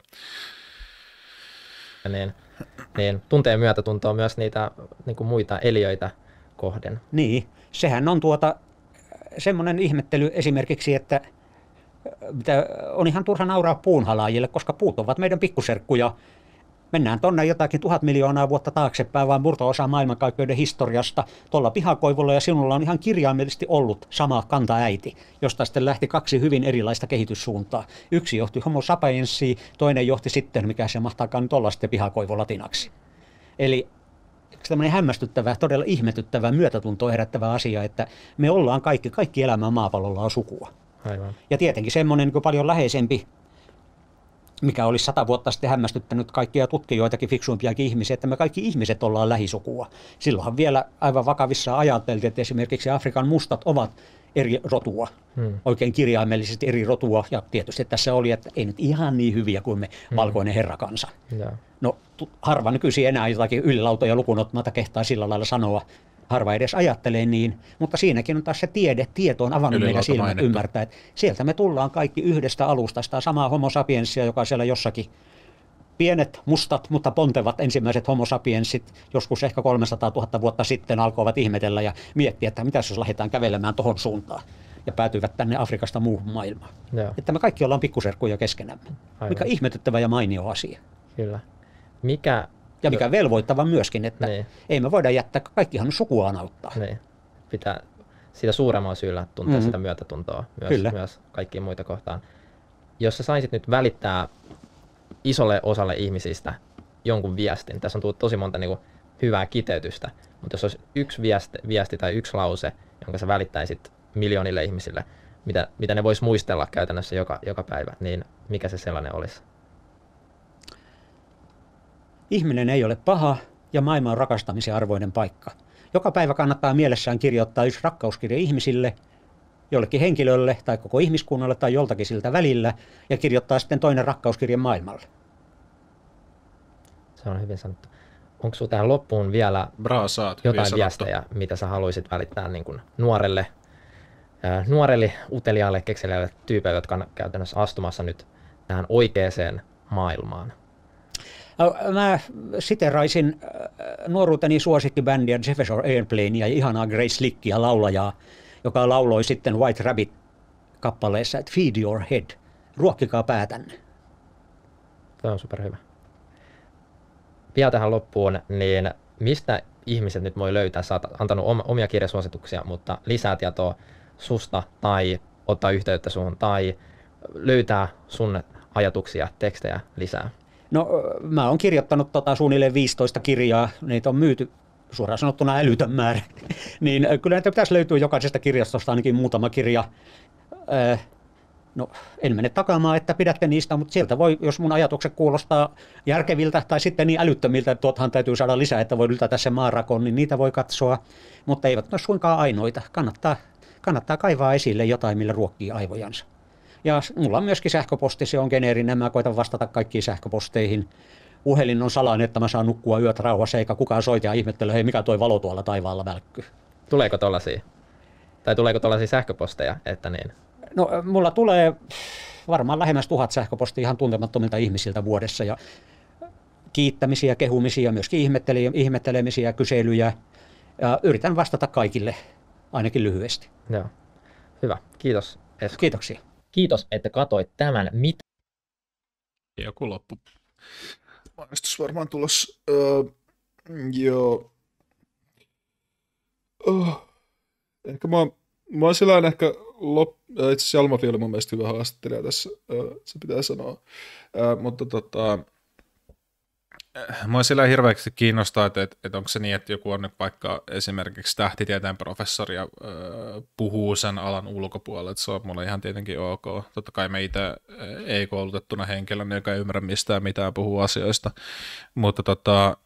Niin, niin, tunteen myötä tuntuu myös niitä niin kuin muita eliöitä kohden. Niin, sehän on tuota semmoinen ihmettely esimerkiksi, että on ihan turha nauraa puunhalaajille, koska puut ovat meidän pikkuserkkuja mennään tuonne jotakin tuhat miljoonaa vuotta taaksepäin, vaan murto-osa maailmankaikkeuden historiasta. Tuolla pihakoivulla ja sinulla on ihan kirjaimellisesti ollut sama kantaäiti, josta sitten lähti kaksi hyvin erilaista kehityssuuntaa. Yksi johti homo sapiensi, toinen johti sitten, mikä se mahtaakaan nyt olla sitten pihakoivu latinaksi. Eli tämmöinen hämmästyttävä, todella ihmetyttävä, myötätuntoa herättävä asia, että me ollaan kaikki, kaikki elämä maapallolla on sukua. Aivan. Ja tietenkin semmoinen niin paljon läheisempi mikä olisi sata vuotta sitten hämmästyttänyt kaikkia tutkijoitakin, fiksuimpiakin ihmisiä, että me kaikki ihmiset ollaan lähisukua. Silloinhan vielä aivan vakavissa ajateltiin, että esimerkiksi Afrikan mustat ovat eri rotua, hmm. oikein kirjaimellisesti eri rotua. Ja tietysti tässä oli, että ei nyt ihan niin hyviä kuin me hmm. valkoinen herrakansa. Yeah. No harva nykyisin enää jotakin ylilautoja lukunottamatta kehtaa sillä lailla sanoa, harva edes ajattelee niin, mutta siinäkin on taas se tiede, tieto on avannut meidän silmät mainittu. ymmärtää, että sieltä me tullaan kaikki yhdestä alusta, sitä samaa homo sapiensia, joka siellä jossakin pienet, mustat, mutta pontevat ensimmäiset homo sapiensit joskus ehkä 300 000 vuotta sitten alkoivat ihmetellä ja miettiä, että mitä jos lähdetään kävelemään tohon suuntaan ja päätyivät tänne Afrikasta muuhun maailmaan. Joo. Että me kaikki ollaan pikkuserkkuja keskenämme, Aivan. mikä ihmetyttävä ja mainio asia. Kyllä. Mikä ja mikä velvoittava myöskin, että niin. ei me voida jättää, kaikkihan sukuaan auttaa. Niin. Pitää sitä suuremmalla syyllä tuntea mm-hmm. sitä myötätuntoa myös, Kyllä. myös kaikkiin muita kohtaan. Jos sä saisit nyt välittää isolle osalle ihmisistä jonkun viestin, tässä on tullut tosi monta niin kuin, hyvää kiteytystä, mutta jos olisi yksi viesti, viesti tai yksi lause, jonka sä välittäisit miljoonille ihmisille, mitä, mitä ne vois muistella käytännössä joka, joka päivä, niin mikä se sellainen olisi? Ihminen ei ole paha ja maailma on rakastamisen arvoinen paikka. Joka päivä kannattaa mielessään kirjoittaa yksi rakkauskirja ihmisille, jollekin henkilölle tai koko ihmiskunnalle tai joltakin siltä välillä ja kirjoittaa sitten toinen rakkauskirja maailmalle. Se on hyvin sanottu. Onko sinulla tähän loppuun vielä Braa, saat, jotain viestejä, mitä sä haluaisit välittää niin kuin nuorelle, äh, nuorelle uteliaalle kekseliälle tyypeille, jotka on käytännössä astumassa nyt tähän oikeaan maailmaan? Äh, mä siteraisin äh, nuoruuteni suosikkibändiä Jefferson Airplane ja ihanaa Grace Lickia laulajaa, joka lauloi sitten White Rabbit kappaleessa, että feed your head, ruokkikaa päätänne. Tämä on superhyvä. Vielä tähän loppuun, niin mistä ihmiset nyt voi löytää? Sä oot antanut omia kirjasuosituksia, mutta lisää tietoa susta tai ottaa yhteyttä suun tai löytää sun ajatuksia, tekstejä lisää. No mä oon kirjoittanut tota suunnilleen 15 kirjaa, niitä on myyty suoraan sanottuna älytön määrä. niin kyllä näitä pitäisi löytyä jokaisesta kirjastosta ainakin muutama kirja. no en mene takaamaan, että pidätte niistä, mutta sieltä voi, jos mun ajatukset kuulostaa järkeviltä tai sitten niin älyttömiltä, että tuothan täytyy saada lisää, että voi yltää tässä maarakoon, niin niitä voi katsoa. Mutta eivät ole suinkaan ainoita. Kannattaa, kannattaa kaivaa esille jotain, millä ruokkii aivojansa. Ja mulla on myöskin sähköposti, se on geneerinen, mä koitan vastata kaikkiin sähköposteihin. Puhelin on salainen, että mä saan nukkua yöt rauhassa, eikä kukaan soita ja ihmettele, hei mikä toi valo tuolla taivaalla välkky. Tuleeko tollasia? Tai tuleeko tollasia sähköposteja, että niin? No mulla tulee varmaan lähemmäs tuhat sähköpostia ihan tuntemattomilta ihmisiltä vuodessa ja kiittämisiä, kehumisia, myöskin ihmettelemisiä, kyselyjä. Ja yritän vastata kaikille, ainakin lyhyesti. Joo. Hyvä. Kiitos Esko. Kiitoksia. Kiitos, että katsoit tämän. Mitä? Joku loppu. Mainostus varmaan tulos. Öö, joo. Oh. Ehkä mä oon, mä oon sellainen ehkä lop... Itse asiassa Jalmafi oli mun mielestä hyvä haastattelija tässä, öö, se pitää sanoa. Öö, mutta tota, Äh, mua sillä hirveästi kiinnostaa, että, että, että onko se niin, että joku on nyt vaikka esimerkiksi tähtitieteen professori ja äh, puhuu sen alan ulkopuolella, että se on mulle ihan tietenkin ok. Totta kai me itse äh, ei koulutettuna henkilönä, joka ei ymmärrä mistään mitään puhuu asioista, mutta tota,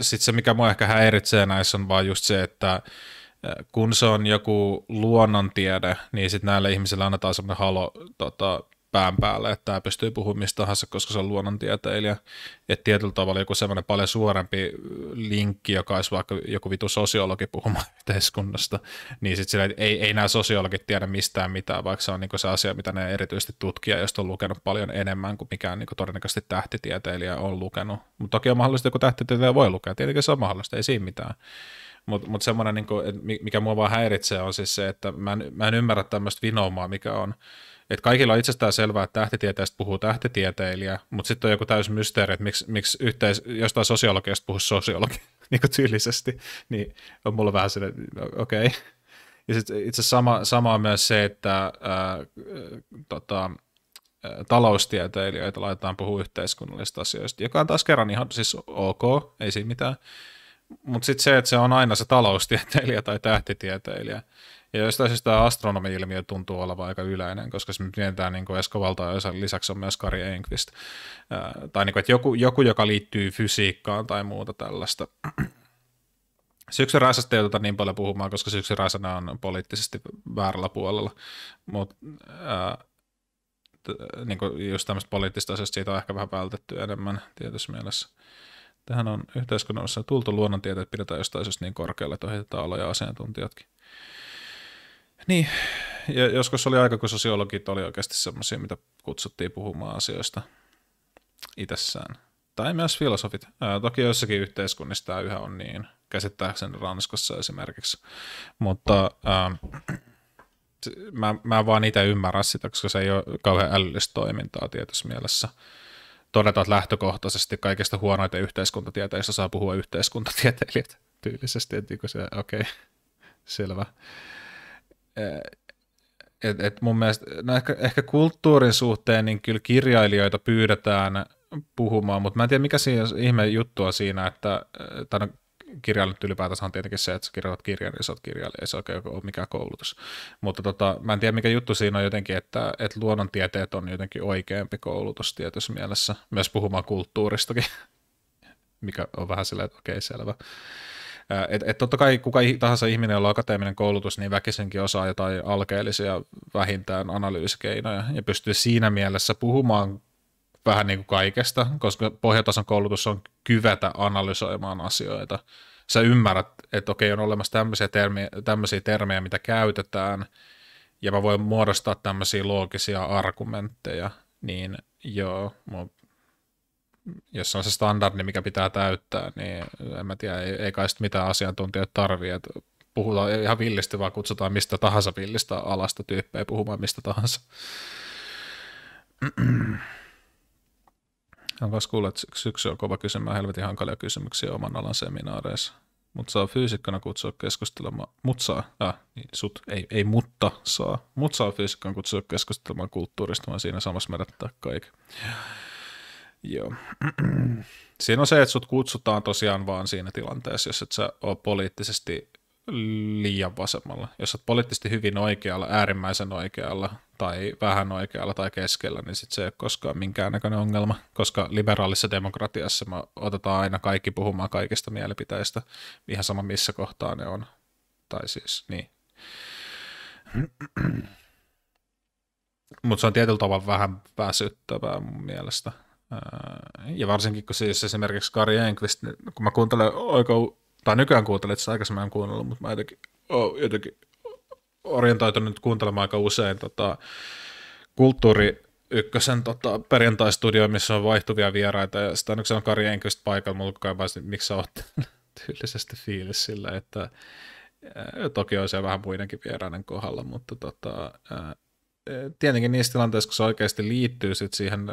sitten se, mikä mua ehkä häiritsee näissä on vaan just se, että kun se on joku luonnontiede, niin sitten näille ihmisille annetaan semmoinen halo tota, pään päälle, että tämä pystyy puhumaan mistä tahansa, koska se on luonnontieteilijä. Että tietyllä tavalla joku semmoinen paljon suorempi linkki, joka olisi vaikka joku vitu sosiologi puhumaan yhteiskunnasta, niin sitten sillä ei, ei nämä sosiologit tiedä mistään mitään, vaikka se on niinku se asia, mitä ne erityisesti tutkia, josta on lukenut paljon enemmän kuin mikään niinku todennäköisesti tähtitieteilijä on lukenut. Mutta toki on mahdollista, että joku tähtitieteilijä voi lukea, tietenkin se on mahdollista, ei siinä mitään. Mutta mut semmoinen, niinku, mikä mua vaan häiritsee, on siis se, että mä en, mä en ymmärrä tämmöistä vinoumaa, mikä on että kaikilla on itsestään selvää, että tähtitieteestä puhuu tähtitieteilijä, mutta sitten on joku täysin mysteeri, että miksi, miksi yhteis, jostain sosiologiasta puhuu sosiologi niin tyylisesti, niin on mulla vähän sille, okei. Okay. Ja sitten itse sama, sama on myös se, että ää, äh, tota, äh, taloustieteilijöitä laitetaan puhua yhteiskunnallisista asioista, joka on taas kerran ihan siis ok, ei siinä mitään. Mutta sitten se, että se on aina se taloustieteilijä tai tähtitieteilijä, ja jostain syystä tämä astronomi-ilmiö tuntuu olevan aika yleinen, koska se nyt mietitään niin Esko valtaa, lisäksi on myös Kari Enqvist. Äh, tai niin kuin, että joku, joku, joka liittyy fysiikkaan tai muuta tällaista. Syksyn Räisästä ei oteta niin paljon puhumaan, koska syksyn Räisänä on poliittisesti väärällä puolella, mutta äh, t- niin kuin just tämmöistä poliittista asioista siitä on ehkä vähän vältetty enemmän tietyssä mielessä. Tähän on yhteiskunnallisessa tultu luonnontieteet pidetään jostain syystä niin korkealle, että ohitetaan aloja asiantuntijatkin. Niin, ja joskus oli aika, kun sosiologit oli oikeasti semmoisia, mitä kutsuttiin puhumaan asioista itsessään. Tai myös filosofit. Ää, toki joissakin yhteiskunnissa tämä yhä on niin, käsittääkseni Ranskassa esimerkiksi. Mutta ää, mä, mä vaan itse ymmärrä sitä, koska se ei ole kauhean älyllistä toimintaa tietyssä mielessä. Todetaan, että lähtökohtaisesti kaikista huonoita yhteiskuntatieteistä saa puhua yhteiskuntatieteilijät tyylisesti, että se, okei, okay, selvä. Eh, et, et mun mielestä no ehkä, ehkä kulttuurin suhteen niin kyllä kirjailijoita pyydetään puhumaan, mutta mä en tiedä mikä siinä ihme juttua siinä, että eh, tämän no, kirjailijat ylipäätänsä on tietenkin se, että sä kirjoitat kirjan, niin sä oot kirjailija, ei se oikein ole mikään koulutus. Mutta tota, mä en tiedä mikä juttu siinä on jotenkin, että, että luonnontieteet on jotenkin oikeampi koulutus tietyssä mielessä, myös puhumaan kulttuuristakin, mikä on vähän silleen, että okei, selvä. Et, et totta kai kuka tahansa ihminen, jolla on akateeminen koulutus, niin väkisinkin osaa jotain alkeellisia vähintään analyysikeinoja ja pystyy siinä mielessä puhumaan vähän niin kuin kaikesta, koska pohjatason koulutus on kyvätä analysoimaan asioita. Sä ymmärrät, että okei, on olemassa tämmöisiä termejä, tämmöisiä termejä mitä käytetään, ja mä voin muodostaa tämmöisiä loogisia argumentteja, niin joo, mun jos on se standardi, mikä pitää täyttää, niin en mä tiedä, ei, ei kai sitten mitään asiantuntijoita tarvii, puhutaan ihan villisti, vaan kutsutaan mistä tahansa villistä alasta tyyppejä puhumaan mistä tahansa. Haluaisin kuullut, että syksy on kova kysymään helvetin hankalia kysymyksiä oman alan seminaareissa. Mutta saa fyysikkona kutsua keskustelemaan, mut saa, äh, niin sut, ei, ei mutta saa, mut saa fyysikkona kutsua keskustelemaan kulttuurista, vaan siinä samassa merättää kaikki. Joo. Siinä on se, että sut kutsutaan tosiaan vaan siinä tilanteessa, jos et sä ole poliittisesti liian vasemmalla. Jos sä poliittisesti hyvin oikealla, äärimmäisen oikealla tai vähän oikealla tai keskellä, niin sit se ei ole koskaan minkäännäköinen ongelma, koska liberaalissa demokratiassa me otetaan aina kaikki puhumaan kaikista mielipiteistä, ihan sama missä kohtaa ne on. Tai siis, niin. Mutta se on tietyllä tavalla vähän väsyttävää mun mielestä. Öö, ja varsinkin, kun siis esimerkiksi Kari Enqvist, niin kun mä kuuntelen oikein, tai nykyään kuuntelen, että aikaisemmin en kuunnellut, mutta mä jotenkin, oh, jotenkin orientoitunut kuuntelemaan aika usein tota, kulttuuri ykkösen tota, perjantai missä on vaihtuvia vieraita, ja sitä on Kari Enqvist paikalla, mulla kaipaisi, vaan, miksi sä oot tyylisesti fiilis sillä, että toki on se vähän muidenkin vieraiden kohdalla, mutta tota, tietenkin niissä tilanteissa, kun se oikeasti liittyy sit siihen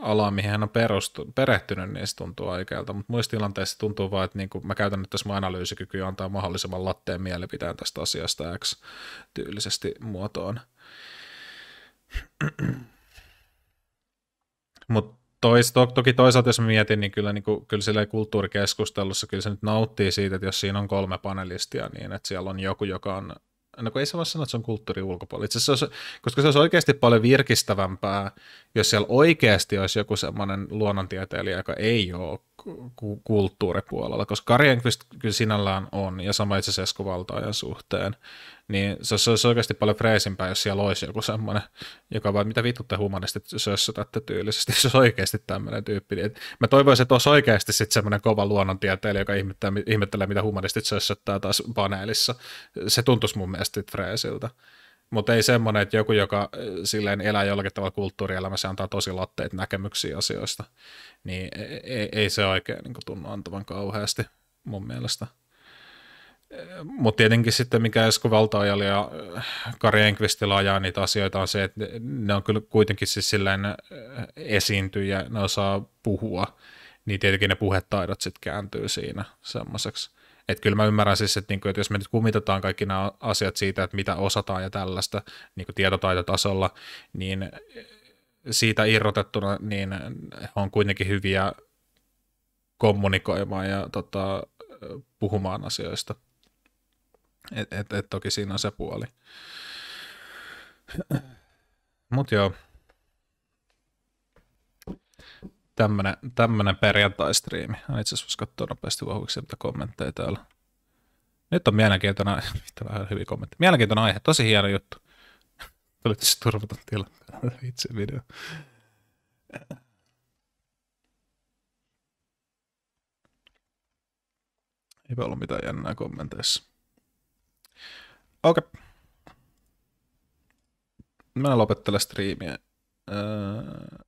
ala, mihin hän on perustu, perehtynyt, niin se tuntuu oikealta. Mutta muissa tilanteissa tuntuu vaan, että niin kuin mä käytän nyt tässä mun analyysikykyä antaa mahdollisimman latteen mielipiteen tästä asiasta X tyylisesti muotoon. Mutta tois, to, toki toisaalta jos mietin, niin kyllä, niin kuin, kyllä sillä kulttuurikeskustelussa kyllä se nyt nauttii siitä, että jos siinä on kolme panelistia, niin että siellä on joku, joka on No kun ei se voi sanoa, että se on kulttuuri ulkopuolella. Itse asiassa se olisi, koska se olisi oikeasti paljon virkistävämpää, jos siellä oikeasti olisi joku semmoinen luonnontieteilijä, joka ei ole kulttuuripuolella, koska Kari Enqvist kyllä sinällään on, ja sama itse asiassa Valtaajan suhteen, niin se, olisi oikeasti paljon freesimpää, jos siellä olisi joku semmoinen, joka vaan, mitä vittu te humanistit sössötätte tyylisesti, se olisi oikeasti tämmöinen tyyppi. Niin, mä toivoisin, että olisi oikeasti sitten semmoinen kova luonnontieteilijä, joka ihmettelee, ihmettelee mitä humanistit sössöttää taas paneelissa. Se tuntuisi mun mielestä freesiltä. Mutta ei semmoinen, että joku, joka äh, silleen elää jollakin tavalla kulttuurielämässä, antaa tosi latteet näkemyksiä asioista, niin ei, e, ei se oikein niin tunnu antavan kauheasti mun mielestä. Äh, Mutta tietenkin sitten, mikä Esko Valtaajalla ja äh, Kari Enqvistillä ajaa niitä asioita, on se, että ne on kyllä kuitenkin siis silleen esiintyjä, ne osaa puhua, niin tietenkin ne puhetaidot sitten kääntyy siinä semmoiseksi että kyllä mä ymmärrän siis, että, niin kuin, että jos me nyt kumitetaan kaikki nämä asiat siitä, että mitä osataan ja tällaista niin tietotaitotasolla, niin eh, siitä irrotettuna niin on kuitenkin hyviä kommunikoimaan ja tota, puhumaan asioista. Et, et, et toki siinä on se puoli. Mutta joo, tämmönen, tämmönen perjantai-striimi. Mä itse asiassa katsoa nopeasti vauhiksi, mitä kommentteja täällä. Nyt on mielenkiintoinen aihe. vähän hyvin kommentti. Mielenkiintoinen aihe, tosi hieno juttu. Tuli tässä siis turvaton tilanne. Itse video. Eipä ollut mitään jännää kommenteissa. Okei. Okay. Mä lopettelen striimiä. Öö